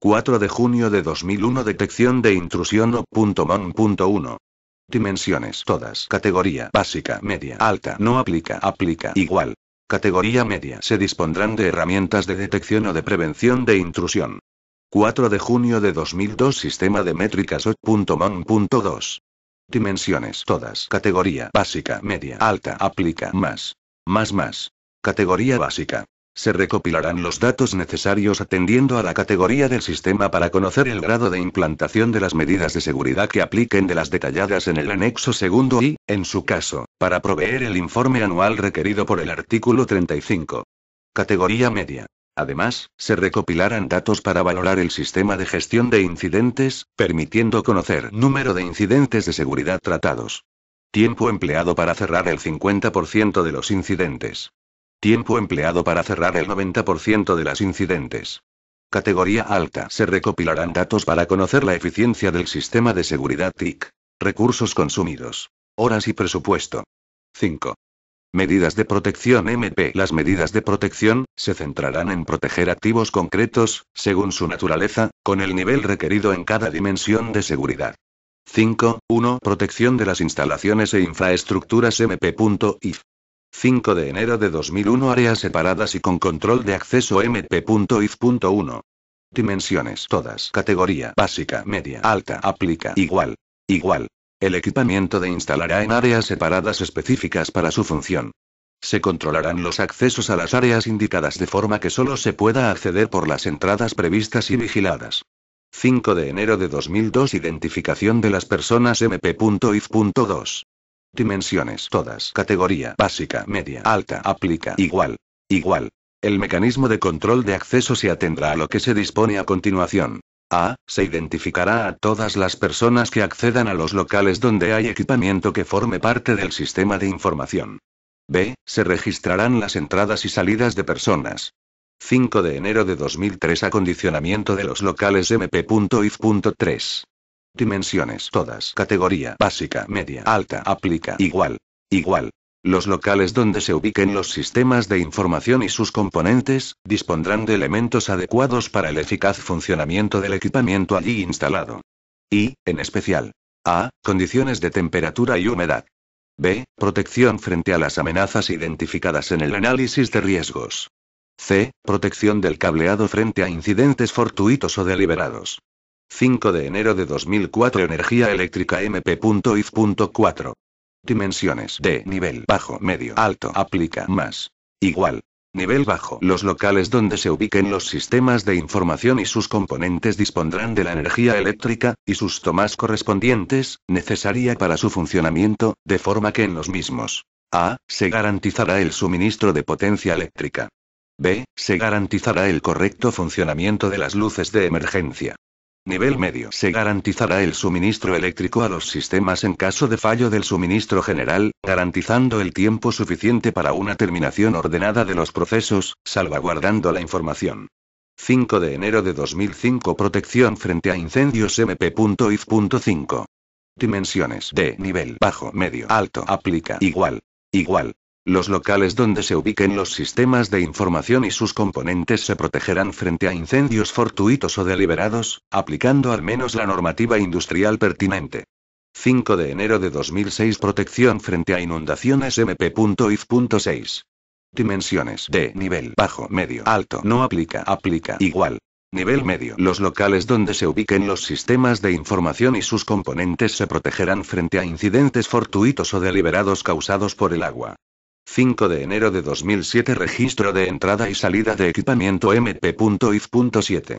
4 de junio de 2001 Detección de intrusión o.mon.1. Dimensiones todas. Categoría básica, media, alta. No aplica, aplica, igual. Categoría media. Se dispondrán de herramientas de detección o de prevención de intrusión. 4 de junio de 2002 Sistema de métricas O.Mon.2. Dimensiones todas. Categoría básica, media, alta, aplica, más. Más más. Categoría básica se recopilarán los datos necesarios atendiendo a la categoría del sistema para conocer el grado de implantación de las medidas de seguridad que apliquen de las detalladas en el anexo segundo y, en su caso, para proveer el informe anual requerido por el artículo 35. Categoría media. Además, se recopilarán datos para valorar el sistema de gestión de incidentes, permitiendo conocer número de incidentes de seguridad tratados. Tiempo empleado para cerrar el 50% de los incidentes. Tiempo empleado para cerrar el 90% de las incidentes. Categoría alta. Se recopilarán datos para conocer la eficiencia del sistema de seguridad TIC. Recursos consumidos. Horas y presupuesto. 5. Medidas de protección MP. Las medidas de protección se centrarán en proteger activos concretos, según su naturaleza, con el nivel requerido en cada dimensión de seguridad. 5. 1. Protección de las instalaciones e infraestructuras MP.if. 5 de enero de 2001 Áreas separadas y con control de acceso mp.if.1. Dimensiones todas. Categoría básica, media, alta. Aplica. Igual. Igual. El equipamiento de instalará en áreas separadas específicas para su función. Se controlarán los accesos a las áreas indicadas de forma que solo se pueda acceder por las entradas previstas y vigiladas. 5 de enero de 2002 Identificación de las personas mp.if.2. Dimensiones todas. Categoría básica, media, alta. Aplica igual. Igual. El mecanismo de control de acceso se atendrá a lo que se dispone a continuación. A. Se identificará a todas las personas que accedan a los locales donde hay equipamiento que forme parte del sistema de información. B. Se registrarán las entradas y salidas de personas. 5 de enero de 2003 Acondicionamiento de los locales mp.if.3 Dimensiones todas. Categoría básica, media, alta. Aplica igual. Igual. Los locales donde se ubiquen los sistemas de información y sus componentes, dispondrán de elementos adecuados para el eficaz funcionamiento del equipamiento allí instalado. Y, en especial, a. Condiciones de temperatura y humedad. B. Protección frente a las amenazas identificadas en el análisis de riesgos. C. Protección del cableado frente a incidentes fortuitos o deliberados. 5 de enero de 2004 Energía eléctrica mp.if.4. Dimensiones de nivel bajo, medio, alto. Aplica más. Igual. Nivel bajo. Los locales donde se ubiquen los sistemas de información y sus componentes dispondrán de la energía eléctrica, y sus tomas correspondientes, necesaria para su funcionamiento, de forma que en los mismos. A. Se garantizará el suministro de potencia eléctrica. B. Se garantizará el correcto funcionamiento de las luces de emergencia. Nivel medio. Se garantizará el suministro eléctrico a los sistemas en caso de fallo del suministro general, garantizando el tiempo suficiente para una terminación ordenada de los procesos, salvaguardando la información. 5 de enero de 2005 Protección frente a incendios mp.if.5. Dimensiones de nivel bajo, medio, alto. Aplica igual. Igual. Los locales donde se ubiquen los sistemas de información y sus componentes se protegerán frente a incendios fortuitos o deliberados, aplicando al menos la normativa industrial pertinente. 5 de enero de 2006 Protección frente a inundaciones mp.if.6. Dimensiones de nivel bajo, medio, alto. No aplica, aplica igual. Nivel medio. Los locales donde se ubiquen los sistemas de información y sus componentes se protegerán frente a incidentes fortuitos o deliberados causados por el agua. 5 de enero de 2007 Registro de entrada y salida de equipamiento mp.if.7.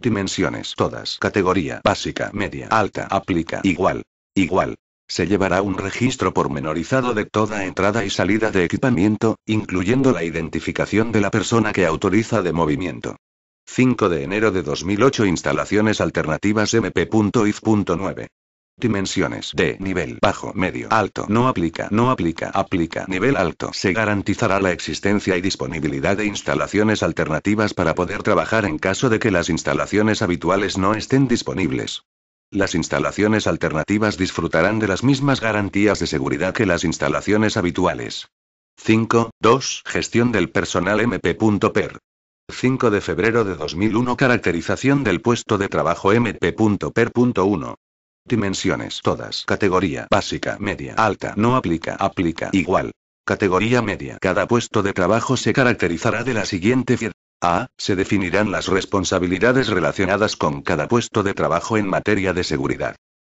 Dimensiones todas. Categoría básica, media, alta, aplica, igual. Igual. Se llevará un registro pormenorizado de toda entrada y salida de equipamiento, incluyendo la identificación de la persona que autoriza de movimiento. 5 de enero de 2008 Instalaciones alternativas mp.if.9. Dimensiones de nivel bajo, medio, alto. No aplica, no aplica, aplica. Nivel alto. Se garantizará la existencia y disponibilidad de instalaciones alternativas para poder trabajar en caso de que las instalaciones habituales no estén disponibles. Las instalaciones alternativas disfrutarán de las mismas garantías de seguridad que las instalaciones habituales. 5. 2. Gestión del personal mp.per. 5 de febrero de 2001 Caracterización del puesto de trabajo mp.per.1 Dimensiones todas. Categoría básica, media, alta. No aplica, aplica igual. Categoría media. Cada puesto de trabajo se caracterizará de la siguiente fiera. A. Se definirán las responsabilidades relacionadas con cada puesto de trabajo en materia de seguridad.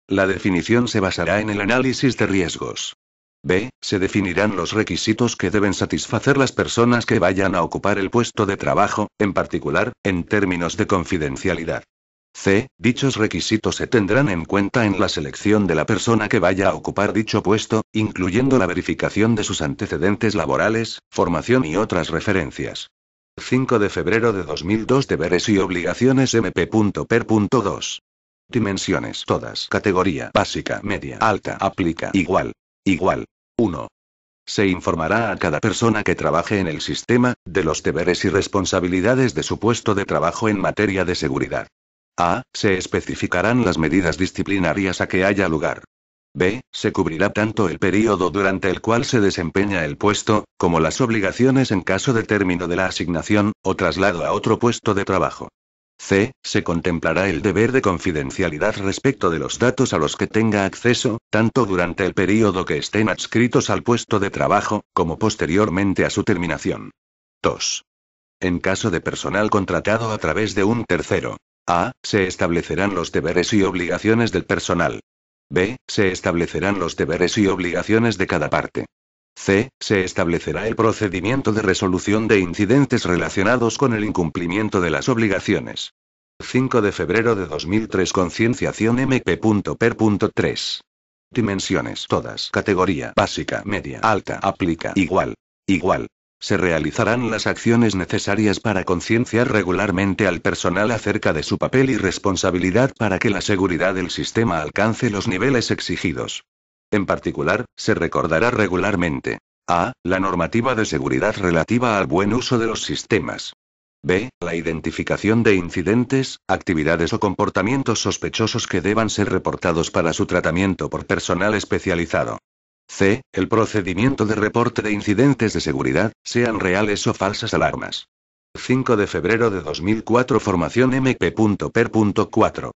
La definición se basará en el análisis de riesgos. B. Se definirán los requisitos que deben satisfacer las personas que vayan a ocupar el puesto de trabajo, en particular, en términos de confidencialidad. C. Dichos requisitos se tendrán en cuenta en la selección de la persona que vaya a ocupar dicho puesto, incluyendo la verificación de sus antecedentes laborales, formación y otras referencias. 5 de febrero de 2002 Deberes y obligaciones mp.per.2. Dimensiones todas. Categoría básica, media, alta, aplica, igual. Igual. 1. Se informará a cada persona que trabaje en el sistema, de los deberes y responsabilidades de su puesto de trabajo en materia de seguridad. A. Se especificarán las medidas disciplinarias a que haya lugar. B. Se cubrirá tanto el periodo durante el cual se desempeña el puesto, como las obligaciones en caso de término de la asignación, o traslado a otro puesto de trabajo. C. Se contemplará el deber de confidencialidad respecto de los datos a los que tenga acceso, tanto durante el periodo que estén adscritos al puesto de trabajo, como posteriormente a su terminación. 2. En caso de personal contratado a través de un tercero, a. Se establecerán los deberes y obligaciones del personal. B. Se establecerán los deberes y obligaciones de cada parte. C. Se establecerá el procedimiento de resolución de incidentes relacionados con el incumplimiento de las obligaciones. 5 de febrero de 2003 Concienciación mp.per.3. Dimensiones todas. Categoría básica, media, alta, aplica, igual. Igual. Se realizarán las acciones necesarias para concienciar regularmente al personal acerca de su papel y responsabilidad para que la seguridad del sistema alcance los niveles exigidos. En particular, se recordará regularmente. A. La normativa de seguridad relativa al buen uso de los sistemas. B. La identificación de incidentes, actividades o comportamientos sospechosos que deban ser reportados para su tratamiento por personal especializado c. El procedimiento de reporte de incidentes de seguridad, sean reales o falsas alarmas. 5 de febrero de 2004 Formación MP.per.4.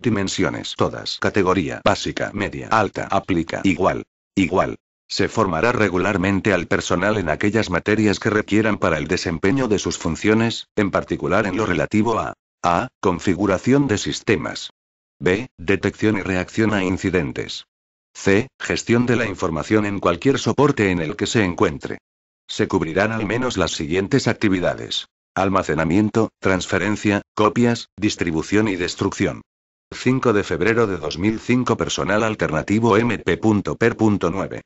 Dimensiones todas. Categoría básica, media, alta, aplica, igual. Igual. Se formará regularmente al personal en aquellas materias que requieran para el desempeño de sus funciones, en particular en lo relativo a a. Configuración de sistemas. b. Detección y reacción a incidentes. C. Gestión de la información en cualquier soporte en el que se encuentre. Se cubrirán al menos las siguientes actividades. Almacenamiento, transferencia, copias, distribución y destrucción. 5 de febrero de 2005 Personal alternativo mp.per.9.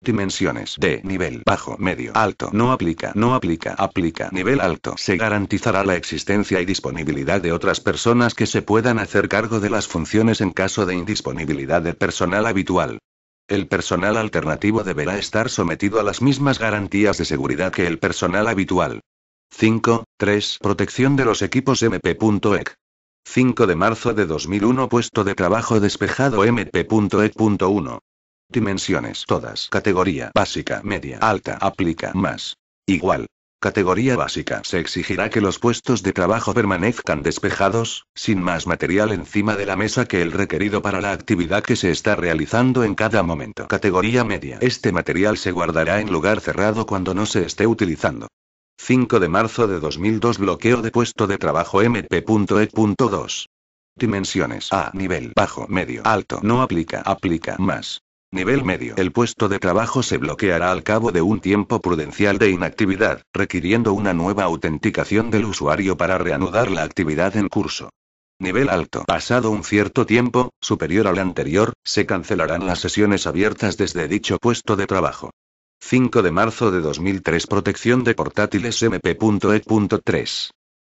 Dimensiones de nivel bajo, medio, alto. No aplica, no aplica, aplica. Nivel alto. Se garantizará la existencia y disponibilidad de otras personas que se puedan hacer cargo de las funciones en caso de indisponibilidad de personal habitual. El personal alternativo deberá estar sometido a las mismas garantías de seguridad que el personal habitual. 5. 3. Protección de los equipos mp.ec. 5 de marzo de 2001 Puesto de trabajo despejado mp.ec.1 Dimensiones todas. Categoría básica, media, alta. Aplica más. Igual. Categoría básica. Se exigirá que los puestos de trabajo permanezcan despejados, sin más material encima de la mesa que el requerido para la actividad que se está realizando en cada momento. Categoría media. Este material se guardará en lugar cerrado cuando no se esté utilizando. 5 de marzo de 2002 Bloqueo de puesto de trabajo mp.e.2. Dimensiones A. Nivel bajo, medio, alto. No aplica. Aplica más. Nivel medio. El puesto de trabajo se bloqueará al cabo de un tiempo prudencial de inactividad, requiriendo una nueva autenticación del usuario para reanudar la actividad en curso. Nivel alto. Pasado un cierto tiempo, superior al anterior, se cancelarán las sesiones abiertas desde dicho puesto de trabajo. 5 de marzo de 2003 Protección de portátiles MP.E.3.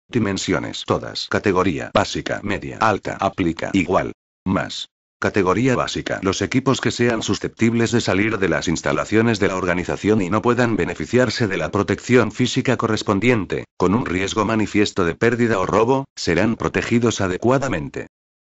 Dimensiones. Todas. Categoría. Básica. Media. Alta. Aplica. Igual. Más. Categoría básica. Los equipos que sean susceptibles de salir de las instalaciones de la organización y no puedan beneficiarse de la protección física correspondiente, con un riesgo manifiesto de pérdida o robo, serán protegidos adecuadamente.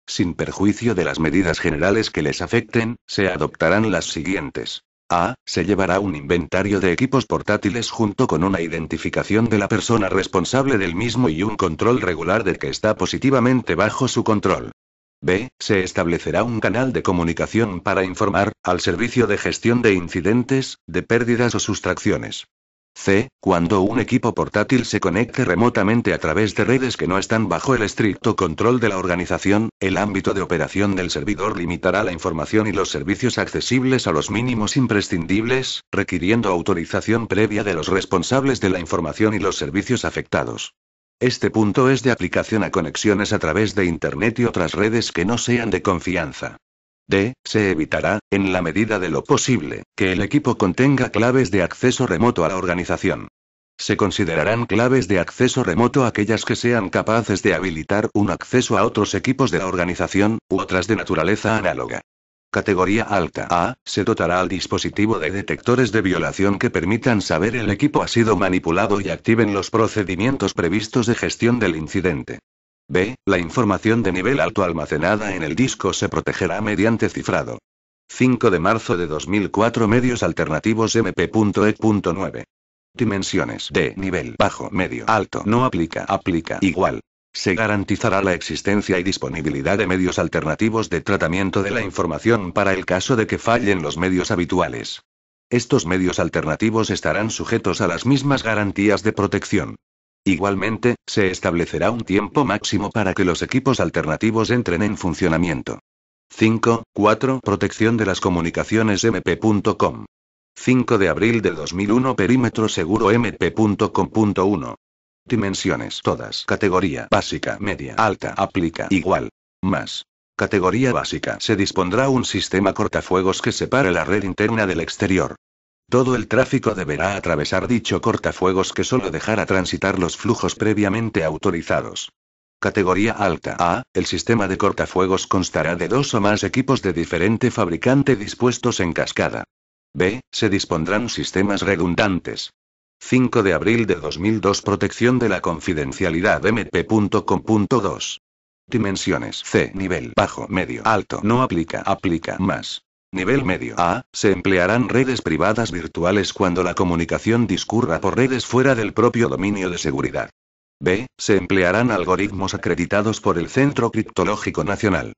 Sin perjuicio de las medidas generales que les afecten, se adoptarán las siguientes. A. Se llevará un inventario de equipos portátiles junto con una identificación de la persona responsable del mismo y un control regular de que está positivamente bajo su control. B. Se establecerá un canal de comunicación para informar, al servicio de gestión de incidentes, de pérdidas o sustracciones. C. Cuando un equipo portátil se conecte remotamente a través de redes que no están bajo el estricto control de la organización, el ámbito de operación del servidor limitará la información y los servicios accesibles a los mínimos imprescindibles, requiriendo autorización previa de los responsables de la información y los servicios afectados. Este punto es de aplicación a conexiones a través de Internet y otras redes que no sean de confianza. D. Se evitará, en la medida de lo posible, que el equipo contenga claves de acceso remoto a la organización. Se considerarán claves de acceso remoto aquellas que sean capaces de habilitar un acceso a otros equipos de la organización, u otras de naturaleza análoga categoría alta A, se dotará al dispositivo de detectores de violación que permitan saber el equipo ha sido manipulado y activen los procedimientos previstos de gestión del incidente. B. La información de nivel alto almacenada en el disco se protegerá mediante cifrado. 5 de marzo de 2004 Medios alternativos mp.e.9 Dimensiones D. nivel bajo medio alto no aplica aplica igual se garantizará la existencia y disponibilidad de medios alternativos de tratamiento de la información para el caso de que fallen los medios habituales. Estos medios alternativos estarán sujetos a las mismas garantías de protección. Igualmente, se establecerá un tiempo máximo para que los equipos alternativos entren en funcionamiento. 5.4. Protección de las comunicaciones mp.com. 5 de abril de 2001 Perímetro Seguro mp.com.1 Dimensiones todas. Categoría básica, media, alta, aplica, igual. Más. Categoría básica. Se dispondrá un sistema cortafuegos que separe la red interna del exterior. Todo el tráfico deberá atravesar dicho cortafuegos que solo dejará transitar los flujos previamente autorizados. Categoría alta A. El sistema de cortafuegos constará de dos o más equipos de diferente fabricante dispuestos en cascada. B. Se dispondrán sistemas redundantes. 5 de abril de 2002 Protección de la confidencialidad mp.com.2. Dimensiones C. Nivel bajo, medio, alto. No aplica, aplica más. Nivel medio A. Se emplearán redes privadas virtuales cuando la comunicación discurra por redes fuera del propio dominio de seguridad. B. Se emplearán algoritmos acreditados por el Centro Criptológico Nacional.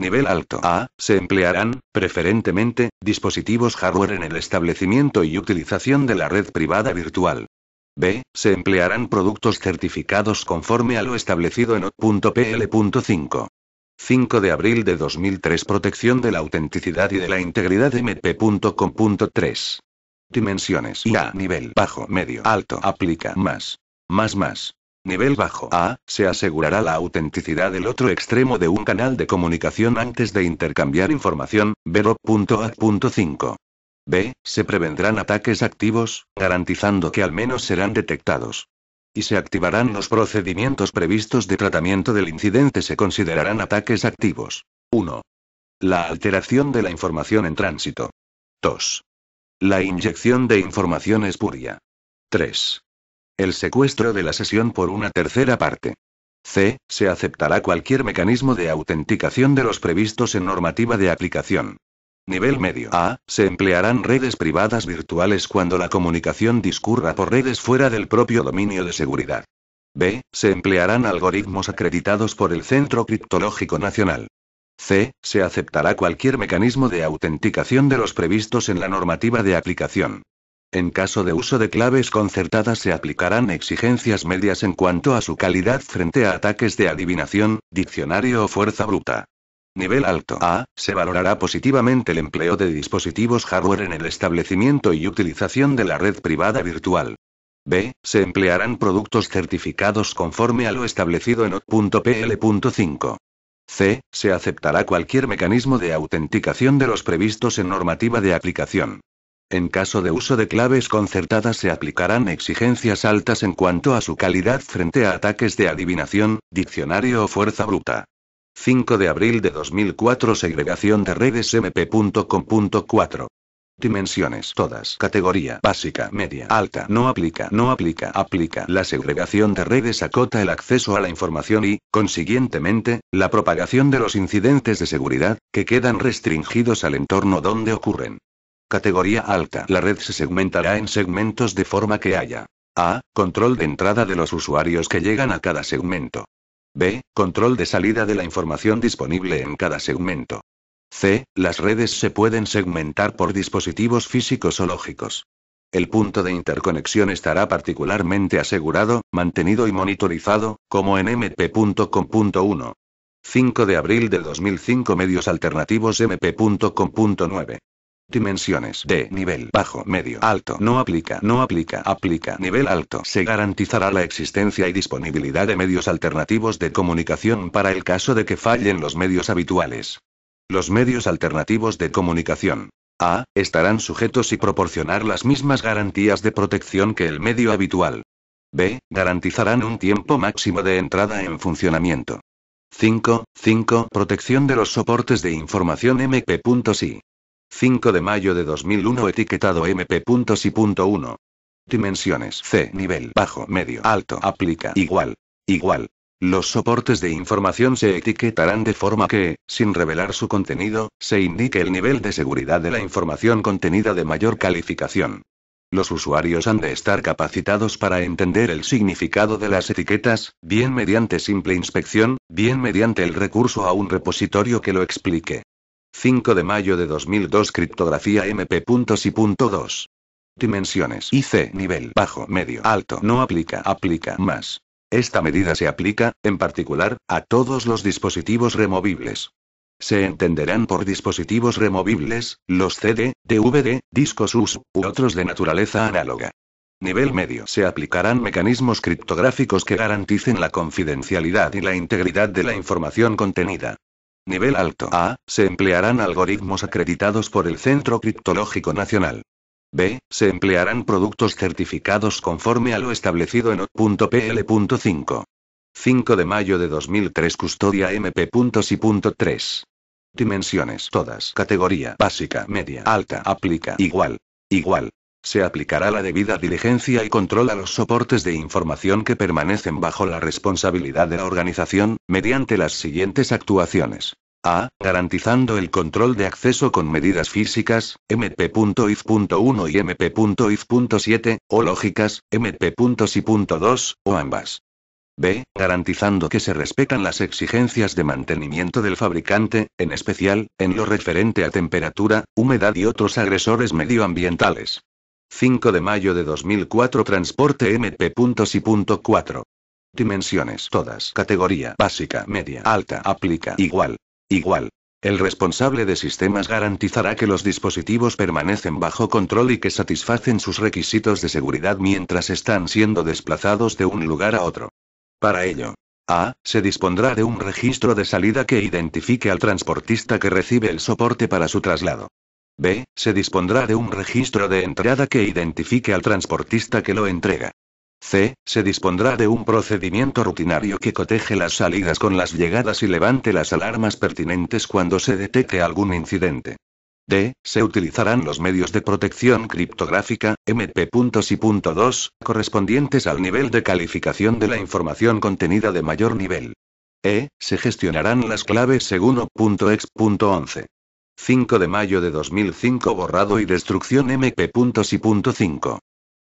Nivel alto A, se emplearán, preferentemente, dispositivos hardware en el establecimiento y utilización de la red privada virtual. B. Se emplearán productos certificados conforme a lo establecido en O.pl.5. 5 de abril de 2003 Protección de la autenticidad y de la integridad mp.com.3. Dimensiones A. nivel bajo medio alto aplica más. Más más nivel bajo A, se asegurará la autenticidad del otro extremo de un canal de comunicación antes de intercambiar información, punto5 B, se prevendrán ataques activos, garantizando que al menos serán detectados. Y se activarán los procedimientos previstos de tratamiento del incidente. Se considerarán ataques activos. 1. La alteración de la información en tránsito. 2. La inyección de información espuria. 3. El secuestro de la sesión por una tercera parte. C. Se aceptará cualquier mecanismo de autenticación de los previstos en normativa de aplicación. Nivel medio A. Se emplearán redes privadas virtuales cuando la comunicación discurra por redes fuera del propio dominio de seguridad. B. Se emplearán algoritmos acreditados por el Centro Criptológico Nacional. C. Se aceptará cualquier mecanismo de autenticación de los previstos en la normativa de aplicación. En caso de uso de claves concertadas se aplicarán exigencias medias en cuanto a su calidad frente a ataques de adivinación, diccionario o fuerza bruta. Nivel alto A, se valorará positivamente el empleo de dispositivos hardware en el establecimiento y utilización de la red privada virtual. B. Se emplearán productos certificados conforme a lo establecido en OT.pl.5. C. Se aceptará cualquier mecanismo de autenticación de los previstos en normativa de aplicación. En caso de uso de claves concertadas se aplicarán exigencias altas en cuanto a su calidad frente a ataques de adivinación, diccionario o fuerza bruta. 5 de abril de 2004 Segregación de redes mp.com.4 Dimensiones todas. Categoría básica, media, alta. No aplica, no aplica, aplica. La segregación de redes acota el acceso a la información y, consiguientemente, la propagación de los incidentes de seguridad, que quedan restringidos al entorno donde ocurren. Categoría alta. La red se segmentará en segmentos de forma que haya A. Control de entrada de los usuarios que llegan a cada segmento. B. Control de salida de la información disponible en cada segmento. C. Las redes se pueden segmentar por dispositivos físicos o lógicos. El punto de interconexión estará particularmente asegurado, mantenido y monitorizado, como en mp.com.1. 5 de abril de 2005 Medios alternativos mp.com.9 Dimensiones de nivel bajo, medio, alto. No aplica, no aplica, aplica. Nivel alto. Se garantizará la existencia y disponibilidad de medios alternativos de comunicación para el caso de que fallen los medios habituales. Los medios alternativos de comunicación. A. Estarán sujetos y proporcionar las mismas garantías de protección que el medio habitual. B. Garantizarán un tiempo máximo de entrada en funcionamiento. 5. 5. Protección de los soportes de información MP.SI. 5 de mayo de 2001 etiquetado MP.si.1. Dimensiones C nivel bajo medio alto aplica igual igual. Los soportes de información se etiquetarán de forma que, sin revelar su contenido, se indique el nivel de seguridad de la información contenida de mayor calificación. Los usuarios han de estar capacitados para entender el significado de las etiquetas, bien mediante simple inspección, bien mediante el recurso a un repositorio que lo explique. 5 de mayo de 2002 Criptografía MP.si.2. Dimensiones IC nivel bajo medio alto no aplica aplica más. Esta medida se aplica, en particular, a todos los dispositivos removibles. Se entenderán por dispositivos removibles, los CD, DVD, discos USB, u otros de naturaleza análoga. Nivel medio. Se aplicarán mecanismos criptográficos que garanticen la confidencialidad y la integridad de la información contenida. Nivel alto A. Se emplearán algoritmos acreditados por el Centro Criptológico Nacional. B. Se emplearán productos certificados conforme a lo establecido en O.PL.5. 5 de mayo de 2003 Custodia MP.si.3. Dimensiones todas. Categoría básica, media, alta, aplica, igual. Igual. Se aplicará la debida diligencia y control a los soportes de información que permanecen bajo la responsabilidad de la organización, mediante las siguientes actuaciones. A. Garantizando el control de acceso con medidas físicas, mp.if.1 y mp.if.7, o lógicas, mp.si.2, o ambas. B. Garantizando que se respetan las exigencias de mantenimiento del fabricante, en especial, en lo referente a temperatura, humedad y otros agresores medioambientales. 5 de mayo de 2004 Transporte MP.si.4. Dimensiones todas. Categoría básica, media, alta. Aplica. Igual. Igual. El responsable de sistemas garantizará que los dispositivos permanecen bajo control y que satisfacen sus requisitos de seguridad mientras están siendo desplazados de un lugar a otro. Para ello, a. Se dispondrá de un registro de salida que identifique al transportista que recibe el soporte para su traslado. B. Se dispondrá de un registro de entrada que identifique al transportista que lo entrega. C. Se dispondrá de un procedimiento rutinario que coteje las salidas con las llegadas y levante las alarmas pertinentes cuando se detecte algún incidente. D. Se utilizarán los medios de protección criptográfica, MP.2 correspondientes al nivel de calificación de la información contenida de mayor nivel. E. Se gestionarán las claves según O.ex.11. 5 de mayo de 2005 borrado y destrucción mp.si.5.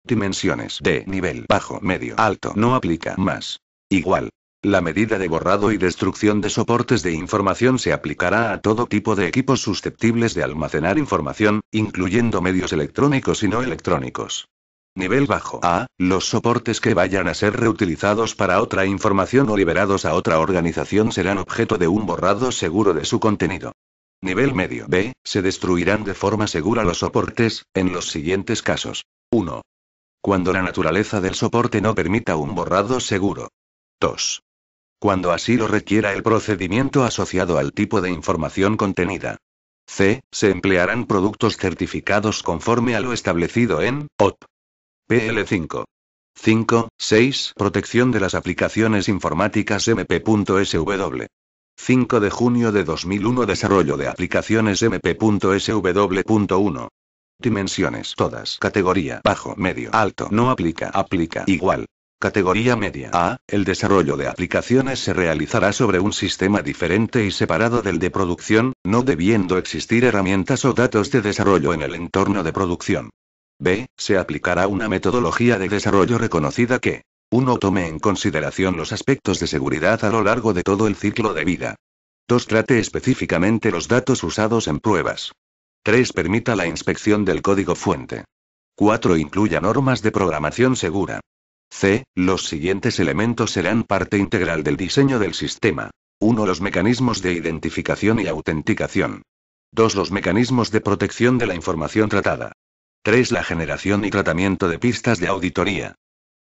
Dimensiones de nivel bajo, medio, alto no aplica más. Igual. La medida de borrado y destrucción de soportes de información se aplicará a todo tipo de equipos susceptibles de almacenar información, incluyendo medios electrónicos y no electrónicos. Nivel bajo A. Los soportes que vayan a ser reutilizados para otra información o liberados a otra organización serán objeto de un borrado seguro de su contenido. Nivel medio B, se destruirán de forma segura los soportes, en los siguientes casos. 1. Cuando la naturaleza del soporte no permita un borrado seguro. 2. Cuando así lo requiera el procedimiento asociado al tipo de información contenida. C. Se emplearán productos certificados conforme a lo establecido en OP. PL5. 5. 6. Protección de las aplicaciones informáticas MP.SW. 5 de junio de 2001 Desarrollo de aplicaciones mp.sw.1. Dimensiones todas. Categoría bajo, medio, alto. No aplica, aplica, igual. Categoría media A. El desarrollo de aplicaciones se realizará sobre un sistema diferente y separado del de producción, no debiendo existir herramientas o datos de desarrollo en el entorno de producción. B. Se aplicará una metodología de desarrollo reconocida que, 1. tome en consideración los aspectos de seguridad a lo largo de todo el ciclo de vida. 2. Trate específicamente los datos usados en pruebas. 3. Permita la inspección del código fuente. 4. Incluya normas de programación segura. C. Los siguientes elementos serán parte integral del diseño del sistema. 1. Los mecanismos de identificación y autenticación. 2. Los mecanismos de protección de la información tratada. 3. La generación y tratamiento de pistas de auditoría.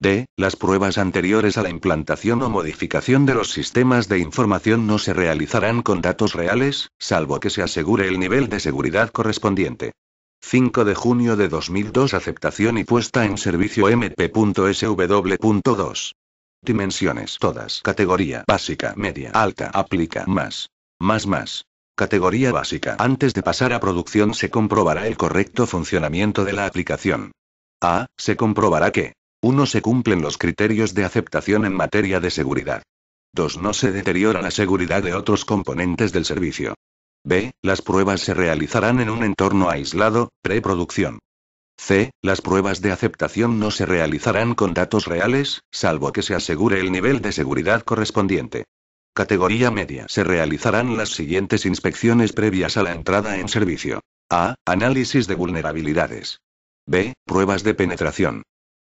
D. Las pruebas anteriores a la implantación o modificación de los sistemas de información no se realizarán con datos reales, salvo que se asegure el nivel de seguridad correspondiente. 5 de junio de 2002 Aceptación y puesta en servicio mp.sw.2. Dimensiones todas. Categoría básica, media, alta, aplica, más. Más más. Categoría básica. Antes de pasar a producción se comprobará el correcto funcionamiento de la aplicación. A. Se comprobará que 1. Se cumplen los criterios de aceptación en materia de seguridad. 2. No se deteriora la seguridad de otros componentes del servicio. B. Las pruebas se realizarán en un entorno aislado, preproducción. C. Las pruebas de aceptación no se realizarán con datos reales, salvo que se asegure el nivel de seguridad correspondiente. Categoría media. Se realizarán las siguientes inspecciones previas a la entrada en servicio. A. Análisis de vulnerabilidades. B. Pruebas de penetración.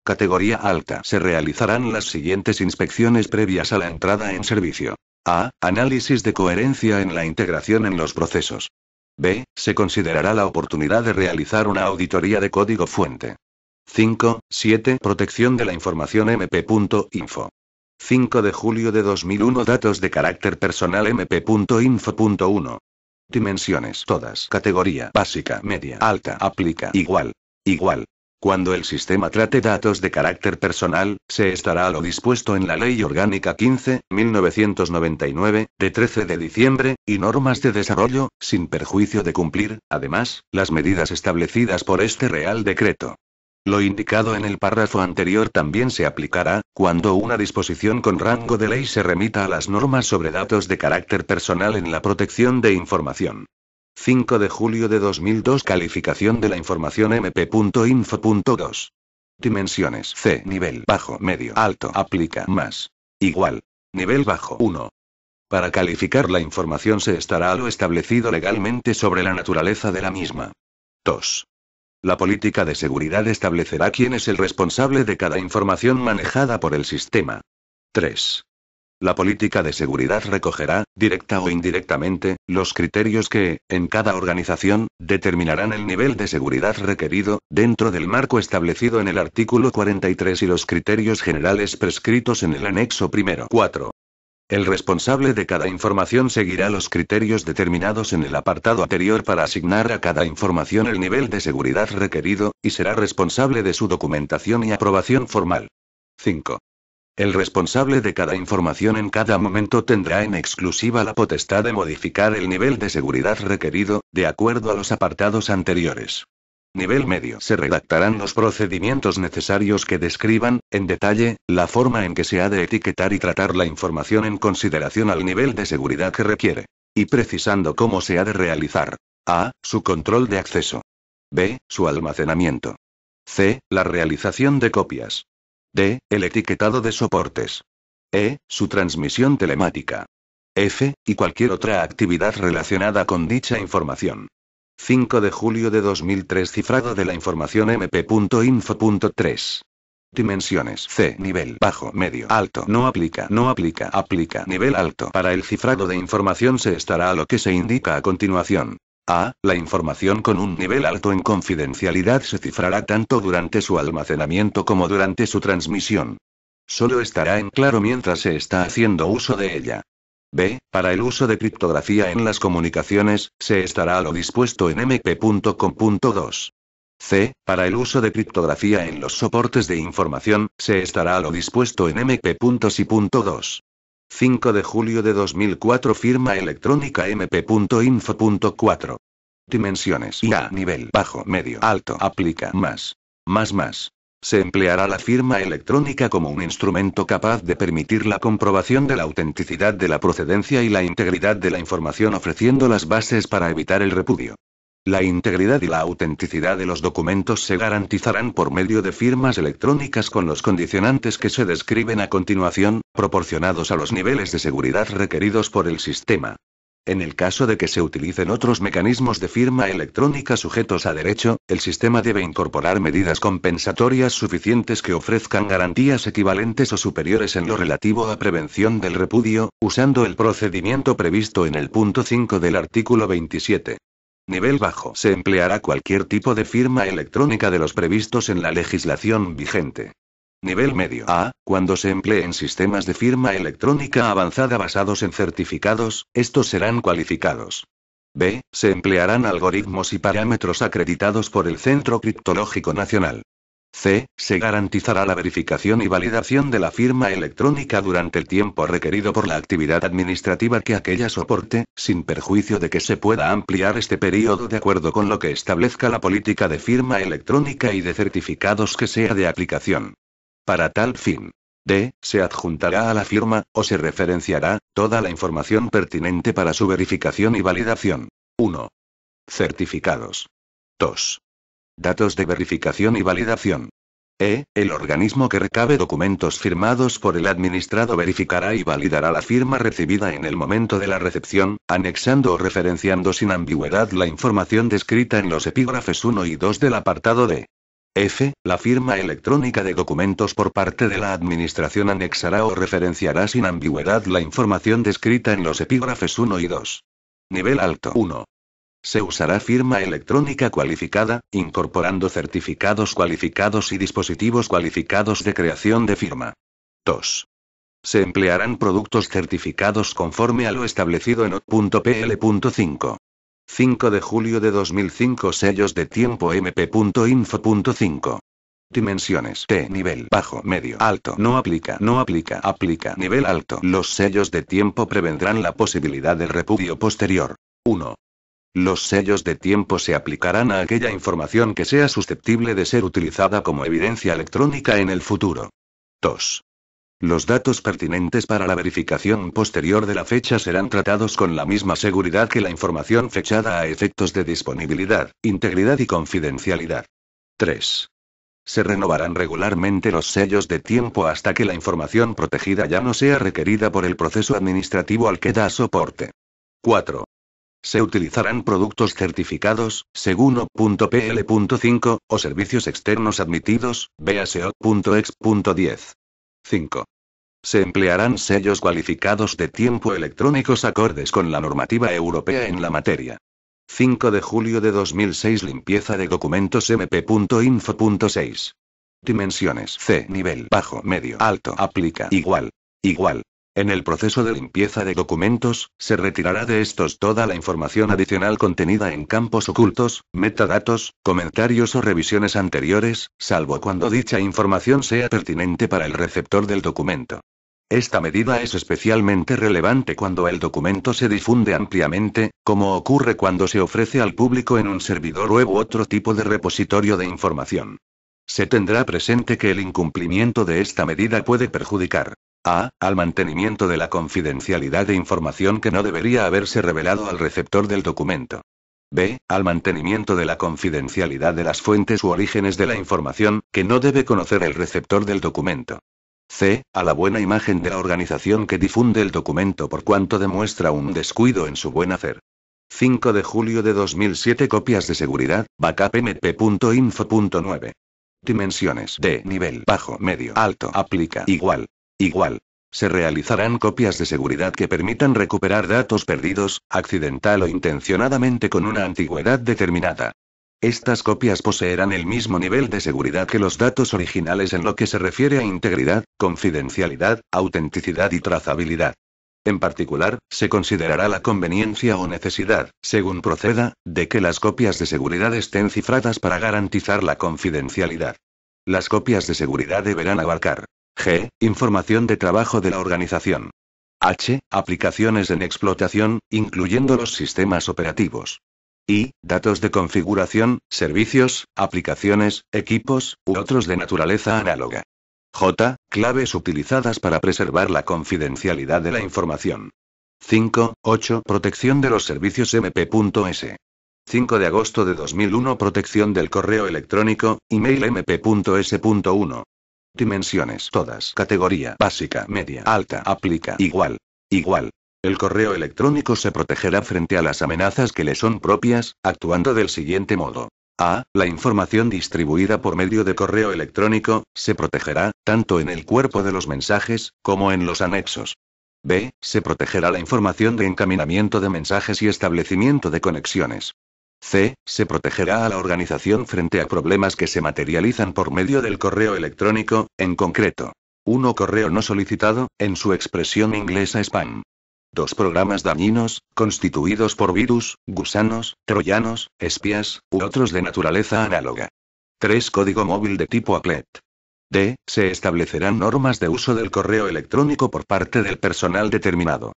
Categoría alta. Se realizarán las siguientes inspecciones previas a la entrada en servicio. A. Análisis de coherencia en la integración en los procesos. B. Se considerará la oportunidad de realizar una auditoría de código fuente. 5. 7. Protección de la información mp.info. 5 de julio de 2001 Datos de carácter personal mp.info.1. Dimensiones todas. Categoría básica, media, alta, aplica, igual. Igual. Cuando el sistema trate datos de carácter personal, se estará a lo dispuesto en la Ley Orgánica 15, 1999, de 13 de diciembre, y normas de desarrollo, sin perjuicio de cumplir, además, las medidas establecidas por este Real Decreto. Lo indicado en el párrafo anterior también se aplicará, cuando una disposición con rango de ley se remita a las normas sobre datos de carácter personal en la protección de información. 5 de julio de 2002 Calificación de la información mp.info.2. Dimensiones C. Nivel bajo, medio, alto. Aplica más. Igual. Nivel bajo 1. Para calificar la información se estará a lo establecido legalmente sobre la naturaleza de la misma. 2. La política de seguridad establecerá quién es el responsable de cada información manejada por el sistema. 3. La política de seguridad recogerá, directa o indirectamente, los criterios que, en cada organización, determinarán el nivel de seguridad requerido, dentro del marco establecido en el artículo 43 y los criterios generales prescritos en el anexo primero 4. El responsable de cada información seguirá los criterios determinados en el apartado anterior para asignar a cada información el nivel de seguridad requerido, y será responsable de su documentación y aprobación formal. 5. El responsable de cada información en cada momento tendrá en exclusiva la potestad de modificar el nivel de seguridad requerido, de acuerdo a los apartados anteriores. Nivel medio. Se redactarán los procedimientos necesarios que describan, en detalle, la forma en que se ha de etiquetar y tratar la información en consideración al nivel de seguridad que requiere. Y precisando cómo se ha de realizar. A. Su control de acceso. B. Su almacenamiento. C. La realización de copias. D. El etiquetado de soportes. E. Su transmisión telemática. F. Y cualquier otra actividad relacionada con dicha información. 5 de julio de 2003 Cifrado de la información mp.info.3. Dimensiones C. Nivel bajo, medio, alto. No aplica, no aplica, aplica. Nivel alto. Para el cifrado de información se estará a lo que se indica a continuación a. la información con un nivel alto en confidencialidad se cifrará tanto durante su almacenamiento como durante su transmisión. Solo estará en claro mientras se está haciendo uso de ella. B. Para el uso de criptografía en las comunicaciones, se estará a lo dispuesto en mp.com.2. C. Para el uso de criptografía en los soportes de información, se estará a lo dispuesto en mp.si.2. 5 de julio de 2004 firma electrónica mp.info.4. Dimensiones a nivel bajo medio alto aplica más. Más más. Se empleará la firma electrónica como un instrumento capaz de permitir la comprobación de la autenticidad de la procedencia y la integridad de la información ofreciendo las bases para evitar el repudio. La integridad y la autenticidad de los documentos se garantizarán por medio de firmas electrónicas con los condicionantes que se describen a continuación, proporcionados a los niveles de seguridad requeridos por el sistema. En el caso de que se utilicen otros mecanismos de firma electrónica sujetos a derecho, el sistema debe incorporar medidas compensatorias suficientes que ofrezcan garantías equivalentes o superiores en lo relativo a prevención del repudio, usando el procedimiento previsto en el punto 5 del artículo 27. Nivel bajo. Se empleará cualquier tipo de firma electrónica de los previstos en la legislación vigente. Nivel medio A. Cuando se empleen sistemas de firma electrónica avanzada basados en certificados, estos serán cualificados. B. Se emplearán algoritmos y parámetros acreditados por el Centro Criptológico Nacional. C. Se garantizará la verificación y validación de la firma electrónica durante el tiempo requerido por la actividad administrativa que aquella soporte, sin perjuicio de que se pueda ampliar este periodo de acuerdo con lo que establezca la política de firma electrónica y de certificados que sea de aplicación. Para tal fin. D. Se adjuntará a la firma, o se referenciará, toda la información pertinente para su verificación y validación. 1. Certificados. 2. Datos de verificación y validación. E. El organismo que recabe documentos firmados por el administrado verificará y validará la firma recibida en el momento de la recepción, anexando o referenciando sin ambigüedad la información descrita en los epígrafes 1 y 2 del apartado D. F. La firma electrónica de documentos por parte de la Administración anexará o referenciará sin ambigüedad la información descrita en los epígrafes 1 y 2. Nivel alto 1. Se usará firma electrónica cualificada, incorporando certificados cualificados y dispositivos cualificados de creación de firma. 2. Se emplearán productos certificados conforme a lo establecido en O.pl.5. 5 de julio de 2005 Sellos de tiempo mp.info.5 Dimensiones T nivel bajo medio alto no aplica no aplica aplica nivel alto Los sellos de tiempo prevendrán la posibilidad de repudio posterior 1. Los sellos de tiempo se aplicarán a aquella información que sea susceptible de ser utilizada como evidencia electrónica en el futuro. 2. Los datos pertinentes para la verificación posterior de la fecha serán tratados con la misma seguridad que la información fechada a efectos de disponibilidad, integridad y confidencialidad. 3. Se renovarán regularmente los sellos de tiempo hasta que la información protegida ya no sea requerida por el proceso administrativo al que da soporte. 4. Se utilizarán productos certificados, según O.PL.5, o servicios externos admitidos, BSO.ex.10. 5. Se emplearán sellos cualificados de tiempo electrónicos acordes con la normativa europea en la materia. 5 de julio de 2006 Limpieza de documentos mp.info.6. Dimensiones C nivel bajo medio alto aplica igual. Igual. En el proceso de limpieza de documentos, se retirará de estos toda la información adicional contenida en campos ocultos, metadatos, comentarios o revisiones anteriores, salvo cuando dicha información sea pertinente para el receptor del documento. Esta medida es especialmente relevante cuando el documento se difunde ampliamente, como ocurre cuando se ofrece al público en un servidor web u otro tipo de repositorio de información. Se tendrá presente que el incumplimiento de esta medida puede perjudicar a. Al mantenimiento de la confidencialidad de información que no debería haberse revelado al receptor del documento. B. Al mantenimiento de la confidencialidad de las fuentes u orígenes de la información, que no debe conocer el receptor del documento. C. A la buena imagen de la organización que difunde el documento por cuanto demuestra un descuido en su buen hacer. 5 de julio de 2007 Copias de seguridad, backupmp.info.9. Dimensiones de nivel bajo, medio, alto, aplica, igual. Igual. Se realizarán copias de seguridad que permitan recuperar datos perdidos, accidental o intencionadamente con una antigüedad determinada. Estas copias poseerán el mismo nivel de seguridad que los datos originales en lo que se refiere a integridad, confidencialidad, autenticidad y trazabilidad. En particular, se considerará la conveniencia o necesidad, según proceda, de que las copias de seguridad estén cifradas para garantizar la confidencialidad. Las copias de seguridad deberán abarcar G. Información de trabajo de la organización. H. Aplicaciones en explotación, incluyendo los sistemas operativos. I. Datos de configuración, servicios, aplicaciones, equipos, u otros de naturaleza análoga. J. Claves utilizadas para preservar la confidencialidad de la información. 5. 8. Protección de los servicios mp.s. 5 de agosto de 2001 Protección del correo electrónico, email mp.s.1. Dimensiones todas. Categoría básica, media, alta. Aplica. Igual. Igual. El correo electrónico se protegerá frente a las amenazas que le son propias, actuando del siguiente modo. A. La información distribuida por medio de correo electrónico, se protegerá, tanto en el cuerpo de los mensajes, como en los anexos. B. Se protegerá la información de encaminamiento de mensajes y establecimiento de conexiones. C. Se protegerá a la organización frente a problemas que se materializan por medio del correo electrónico, en concreto. 1. Correo no solicitado, en su expresión inglesa spam. 2. Programas dañinos, constituidos por virus, gusanos, troyanos, espías, u otros de naturaleza análoga. 3. Código móvil de tipo APLET. D. Se establecerán normas de uso del correo electrónico por parte del personal determinado.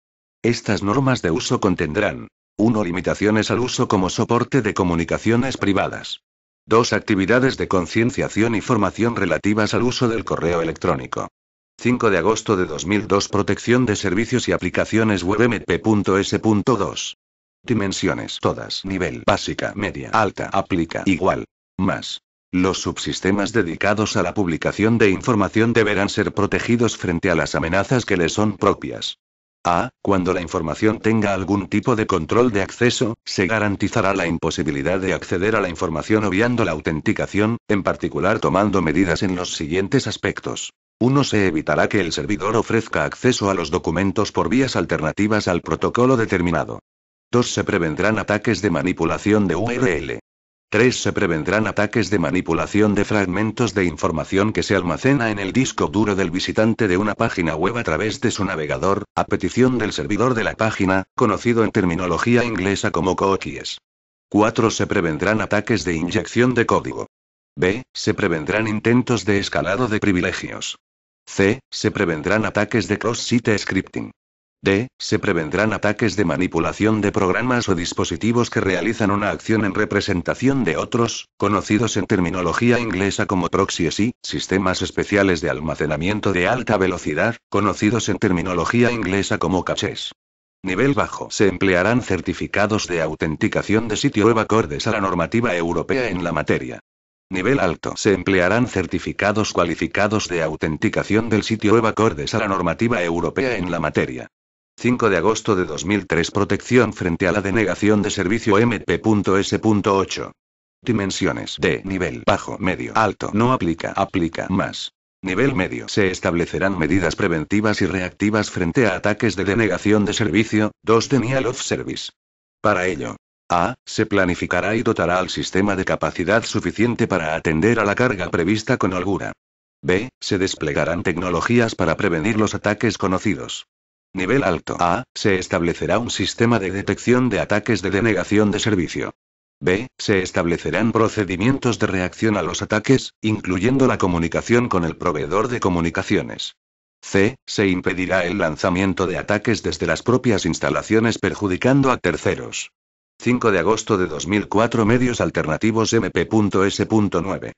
Estas normas de uso contendrán 1. Limitaciones al uso como soporte de comunicaciones privadas. 2. Actividades de concienciación y formación relativas al uso del correo electrónico. 5 de agosto de 2002 Protección de servicios y aplicaciones web Dimensiones todas. Nivel básica, media, alta, aplica, igual. Más. Los subsistemas dedicados a la publicación de información deberán ser protegidos frente a las amenazas que les son propias a. cuando la información tenga algún tipo de control de acceso, se garantizará la imposibilidad de acceder a la información obviando la autenticación, en particular tomando medidas en los siguientes aspectos. 1. Se evitará que el servidor ofrezca acceso a los documentos por vías alternativas al protocolo determinado. 2. Se prevendrán ataques de manipulación de URL. 3. Se prevendrán ataques de manipulación de fragmentos de información que se almacena en el disco duro del visitante de una página web a través de su navegador, a petición del servidor de la página, conocido en terminología inglesa como cookies. 4. Se prevendrán ataques de inyección de código. B. Se prevendrán intentos de escalado de privilegios. C. Se prevendrán ataques de cross-site scripting. D. Se prevendrán ataques de manipulación de programas o dispositivos que realizan una acción en representación de otros, conocidos en terminología inglesa como proxies y sistemas especiales de almacenamiento de alta velocidad, conocidos en terminología inglesa como caches. Nivel bajo. Se emplearán certificados de autenticación de sitio web acordes a la normativa europea en la materia. Nivel alto. Se emplearán certificados cualificados de autenticación del sitio web acordes a la normativa europea en la materia. 5 de agosto de 2003 Protección frente a la denegación de servicio MP.S.8. Dimensiones de nivel bajo, medio, alto. No aplica, aplica más. Nivel medio. Se establecerán medidas preventivas y reactivas frente a ataques de denegación de servicio, 2 denial of service. Para ello, a. Se planificará y dotará al sistema de capacidad suficiente para atender a la carga prevista con holgura. B. Se desplegarán tecnologías para prevenir los ataques conocidos. Nivel alto. A. Se establecerá un sistema de detección de ataques de denegación de servicio. B. Se establecerán procedimientos de reacción a los ataques, incluyendo la comunicación con el proveedor de comunicaciones. C. Se impedirá el lanzamiento de ataques desde las propias instalaciones perjudicando a terceros. 5 de agosto de 2004 Medios alternativos mp.s.9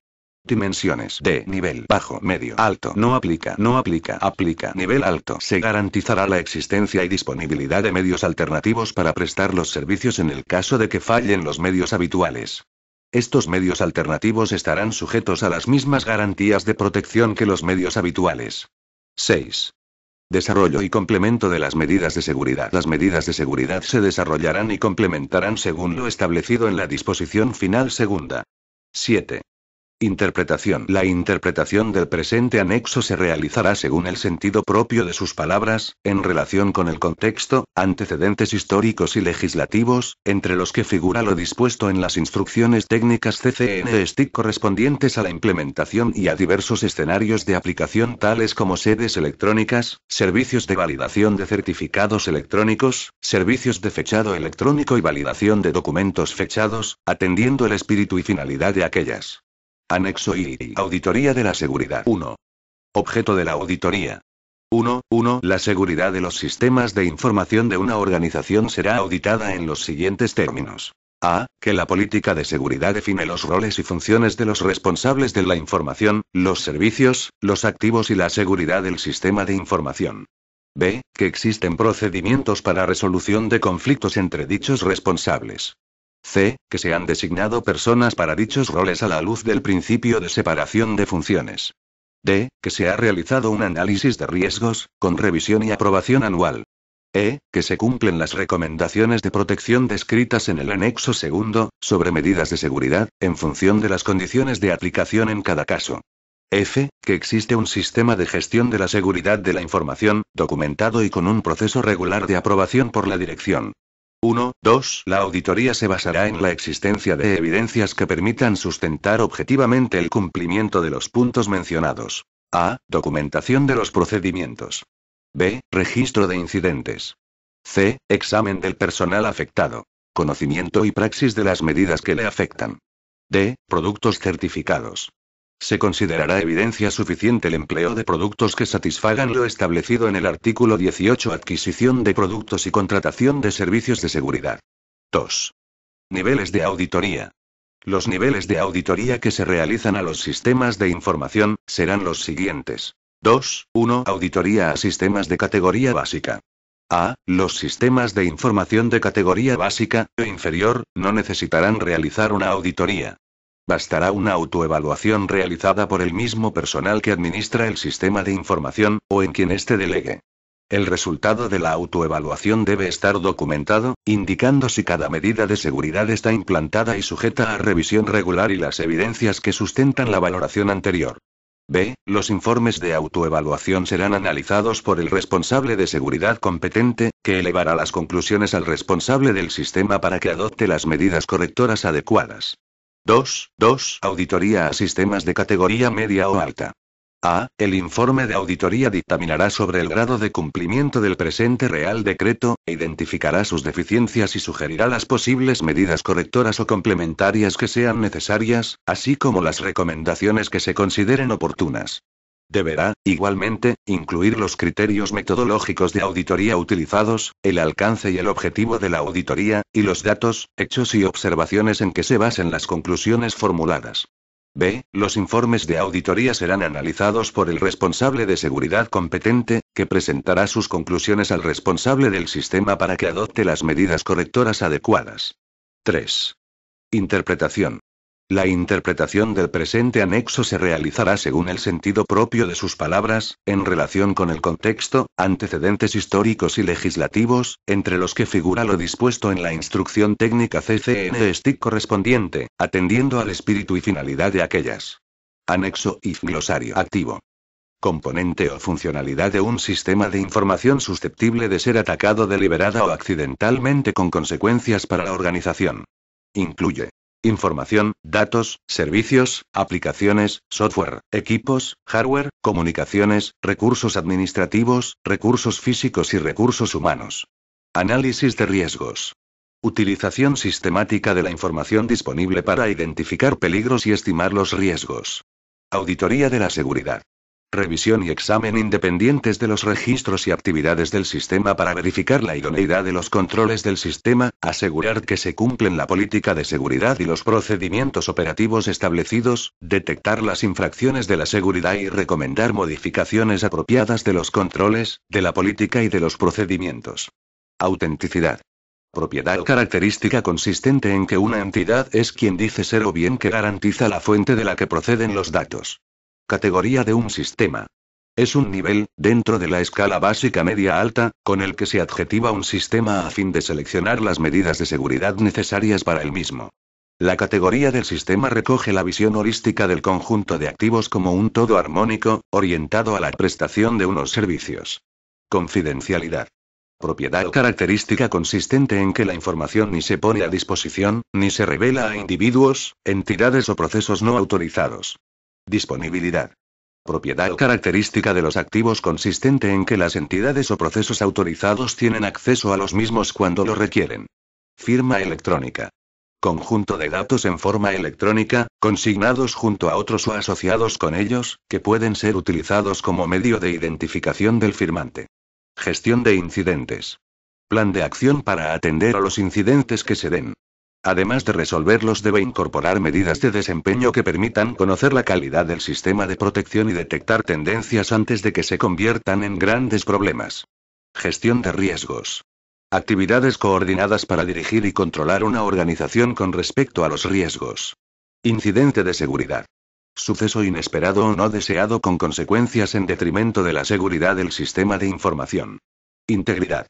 Dimensiones de nivel bajo, medio, alto. No aplica, no aplica, aplica. Nivel alto. Se garantizará la existencia y disponibilidad de medios alternativos para prestar los servicios en el caso de que fallen los medios habituales. Estos medios alternativos estarán sujetos a las mismas garantías de protección que los medios habituales. 6. Desarrollo y complemento de las medidas de seguridad. Las medidas de seguridad se desarrollarán y complementarán según lo establecido en la disposición final segunda. 7. Interpretación. La interpretación del presente anexo se realizará según el sentido propio de sus palabras, en relación con el contexto, antecedentes históricos y legislativos, entre los que figura lo dispuesto en las instrucciones técnicas CCN STIC correspondientes a la implementación y a diversos escenarios de aplicación tales como sedes electrónicas, servicios de validación de certificados electrónicos, servicios de fechado electrónico y validación de documentos fechados, atendiendo el espíritu y finalidad de aquellas. Anexo I. Auditoría de la Seguridad 1. Objeto de la auditoría. 1. 1. La seguridad de los sistemas de información de una organización será auditada en los siguientes términos. A. Que la política de seguridad define los roles y funciones de los responsables de la información, los servicios, los activos y la seguridad del sistema de información. B. Que existen procedimientos para resolución de conflictos entre dichos responsables. C, que se han designado personas para dichos roles a la luz del principio de separación de funciones. D, que se ha realizado un análisis de riesgos, con revisión y aprobación anual. E, que se cumplen las recomendaciones de protección descritas en el anexo segundo, sobre medidas de seguridad, en función de las condiciones de aplicación en cada caso. F, que existe un sistema de gestión de la seguridad de la información, documentado y con un proceso regular de aprobación por la dirección. 1. 2. La auditoría se basará en la existencia de evidencias que permitan sustentar objetivamente el cumplimiento de los puntos mencionados. A. Documentación de los procedimientos. B. Registro de incidentes. C. Examen del personal afectado. Conocimiento y praxis de las medidas que le afectan. D. Productos certificados. Se considerará evidencia suficiente el empleo de productos que satisfagan lo establecido en el artículo 18 adquisición de productos y contratación de servicios de seguridad. 2. Niveles de auditoría. Los niveles de auditoría que se realizan a los sistemas de información serán los siguientes. 2. 1. Auditoría a sistemas de categoría básica. A. Los sistemas de información de categoría básica o e inferior no necesitarán realizar una auditoría. Bastará una autoevaluación realizada por el mismo personal que administra el sistema de información, o en quien este delegue. El resultado de la autoevaluación debe estar documentado, indicando si cada medida de seguridad está implantada y sujeta a revisión regular y las evidencias que sustentan la valoración anterior. B. Los informes de autoevaluación serán analizados por el responsable de seguridad competente, que elevará las conclusiones al responsable del sistema para que adopte las medidas correctoras adecuadas. 2. 2. Auditoría a sistemas de categoría media o alta. A. El informe de auditoría dictaminará sobre el grado de cumplimiento del presente Real Decreto, e identificará sus deficiencias y sugerirá las posibles medidas correctoras o complementarias que sean necesarias, así como las recomendaciones que se consideren oportunas. Deberá, igualmente, incluir los criterios metodológicos de auditoría utilizados, el alcance y el objetivo de la auditoría, y los datos, hechos y observaciones en que se basen las conclusiones formuladas. B. Los informes de auditoría serán analizados por el responsable de seguridad competente, que presentará sus conclusiones al responsable del sistema para que adopte las medidas correctoras adecuadas. 3. Interpretación. La interpretación del presente anexo se realizará según el sentido propio de sus palabras, en relación con el contexto, antecedentes históricos y legislativos, entre los que figura lo dispuesto en la instrucción técnica CCN-STIC correspondiente, atendiendo al espíritu y finalidad de aquellas. Anexo y glosario activo componente o funcionalidad de un sistema de información susceptible de ser atacado deliberada o accidentalmente con consecuencias para la organización. Incluye Información, datos, servicios, aplicaciones, software, equipos, hardware, comunicaciones, recursos administrativos, recursos físicos y recursos humanos. Análisis de riesgos. Utilización sistemática de la información disponible para identificar peligros y estimar los riesgos. Auditoría de la seguridad revisión y examen independientes de los registros y actividades del sistema para verificar la idoneidad de los controles del sistema, asegurar que se cumplen la política de seguridad y los procedimientos operativos establecidos, detectar las infracciones de la seguridad y recomendar modificaciones apropiadas de los controles, de la política y de los procedimientos. Autenticidad. Propiedad característica consistente en que una entidad es quien dice ser o bien que garantiza la fuente de la que proceden los datos categoría de un sistema. Es un nivel, dentro de la escala básica media-alta, con el que se adjetiva un sistema a fin de seleccionar las medidas de seguridad necesarias para el mismo. La categoría del sistema recoge la visión holística del conjunto de activos como un todo armónico, orientado a la prestación de unos servicios. Confidencialidad. Propiedad o característica consistente en que la información ni se pone a disposición, ni se revela a individuos, entidades o procesos no autorizados. Disponibilidad. Propiedad o característica de los activos consistente en que las entidades o procesos autorizados tienen acceso a los mismos cuando lo requieren. Firma electrónica. Conjunto de datos en forma electrónica, consignados junto a otros o asociados con ellos, que pueden ser utilizados como medio de identificación del firmante. Gestión de incidentes. Plan de acción para atender a los incidentes que se den. Además de resolverlos debe incorporar medidas de desempeño que permitan conocer la calidad del sistema de protección y detectar tendencias antes de que se conviertan en grandes problemas. Gestión de riesgos. Actividades coordinadas para dirigir y controlar una organización con respecto a los riesgos. Incidente de seguridad. Suceso inesperado o no deseado con consecuencias en detrimento de la seguridad del sistema de información. Integridad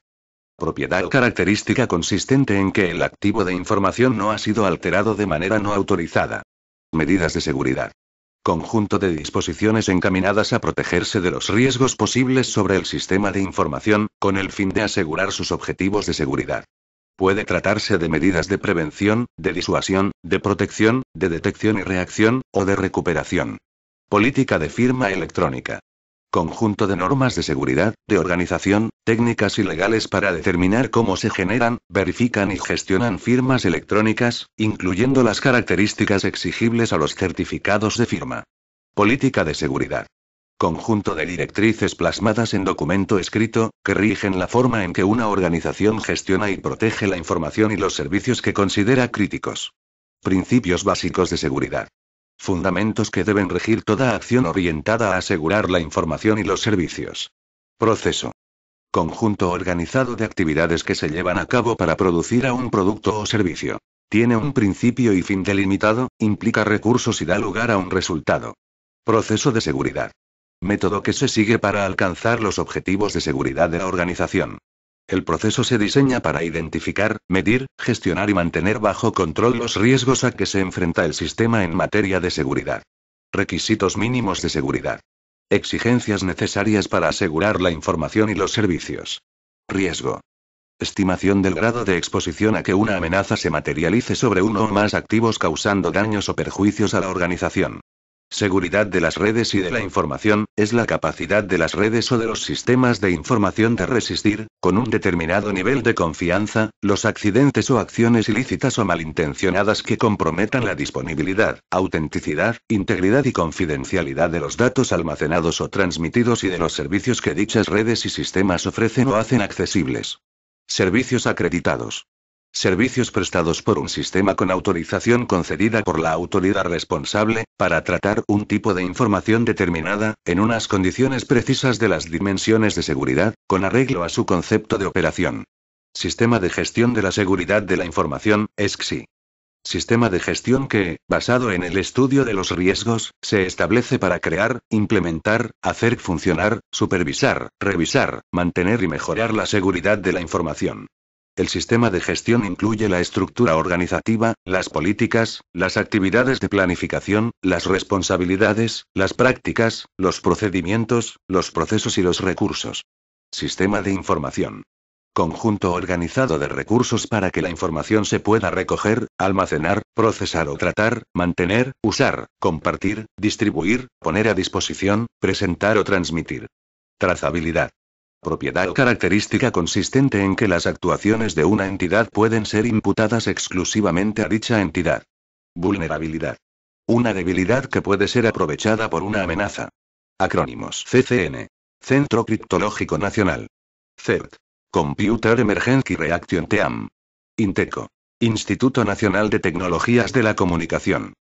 propiedad o característica consistente en que el activo de información no ha sido alterado de manera no autorizada. Medidas de seguridad. Conjunto de disposiciones encaminadas a protegerse de los riesgos posibles sobre el sistema de información, con el fin de asegurar sus objetivos de seguridad. Puede tratarse de medidas de prevención, de disuasión, de protección, de detección y reacción, o de recuperación. Política de firma electrónica. Conjunto de normas de seguridad, de organización, técnicas y legales para determinar cómo se generan, verifican y gestionan firmas electrónicas, incluyendo las características exigibles a los certificados de firma. Política de seguridad. Conjunto de directrices plasmadas en documento escrito, que rigen la forma en que una organización gestiona y protege la información y los servicios que considera críticos. Principios básicos de seguridad fundamentos que deben regir toda acción orientada a asegurar la información y los servicios. Proceso. Conjunto organizado de actividades que se llevan a cabo para producir a un producto o servicio. Tiene un principio y fin delimitado, implica recursos y da lugar a un resultado. Proceso de seguridad. Método que se sigue para alcanzar los objetivos de seguridad de la organización. El proceso se diseña para identificar, medir, gestionar y mantener bajo control los riesgos a que se enfrenta el sistema en materia de seguridad. Requisitos mínimos de seguridad. Exigencias necesarias para asegurar la información y los servicios. Riesgo. Estimación del grado de exposición a que una amenaza se materialice sobre uno o más activos causando daños o perjuicios a la organización. Seguridad de las redes y de la información, es la capacidad de las redes o de los sistemas de información de resistir, con un determinado nivel de confianza, los accidentes o acciones ilícitas o malintencionadas que comprometan la disponibilidad, autenticidad, integridad y confidencialidad de los datos almacenados o transmitidos y de los servicios que dichas redes y sistemas ofrecen o hacen accesibles. Servicios acreditados. Servicios prestados por un sistema con autorización concedida por la autoridad responsable, para tratar un tipo de información determinada, en unas condiciones precisas de las dimensiones de seguridad, con arreglo a su concepto de operación. Sistema de gestión de la seguridad de la información, ESCSI. Sistema de gestión que, basado en el estudio de los riesgos, se establece para crear, implementar, hacer funcionar, supervisar, revisar, mantener y mejorar la seguridad de la información. El sistema de gestión incluye la estructura organizativa, las políticas, las actividades de planificación, las responsabilidades, las prácticas, los procedimientos, los procesos y los recursos. Sistema de información. Conjunto organizado de recursos para que la información se pueda recoger, almacenar, procesar o tratar, mantener, usar, compartir, distribuir, poner a disposición, presentar o transmitir. Trazabilidad propiedad o característica consistente en que las actuaciones de una entidad pueden ser imputadas exclusivamente a dicha entidad. Vulnerabilidad. Una debilidad que puede ser aprovechada por una amenaza. Acrónimos CCN. Centro Criptológico Nacional. CERT. Computer Emergency Reaction Team. INTECO. Instituto Nacional de Tecnologías de la Comunicación.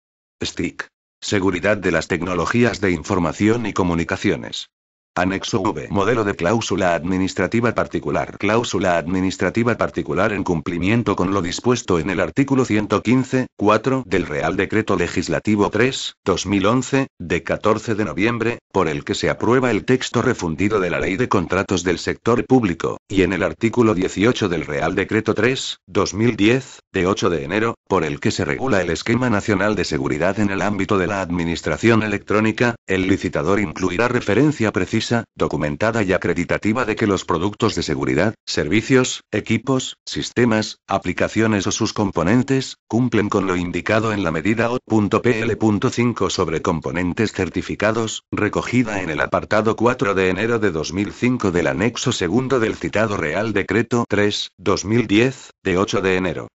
STIC. Seguridad de las Tecnologías de Información y Comunicaciones. Anexo V. Modelo de cláusula administrativa particular. Cláusula administrativa particular en cumplimiento con lo dispuesto en el artículo 115, 4 del Real Decreto Legislativo 3, 2011, de 14 de noviembre, por el que se aprueba el texto refundido de la Ley de Contratos del Sector Público, y en el artículo 18 del Real Decreto 3, 2010, de 8 de enero, por el que se regula el esquema nacional de seguridad en el ámbito de la administración electrónica, el licitador incluirá referencia precisa documentada y acreditativa de que los productos de seguridad, servicios, equipos, sistemas, aplicaciones o sus componentes, cumplen con lo indicado en la medida O.PL.5 sobre componentes certificados, recogida en el apartado 4 de enero de 2005 del anexo segundo del citado Real Decreto 3, 2010, de 8 de enero.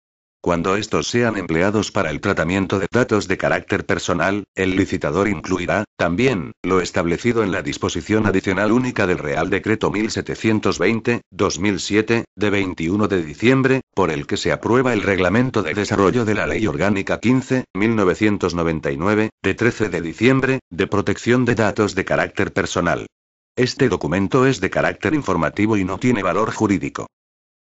Cuando estos sean empleados para el tratamiento de datos de carácter personal, el licitador incluirá, también, lo establecido en la disposición adicional única del Real Decreto 1720-2007, de 21 de diciembre, por el que se aprueba el Reglamento de Desarrollo de la Ley Orgánica 15-1999, de 13 de diciembre, de protección de datos de carácter personal. Este documento es de carácter informativo y no tiene valor jurídico.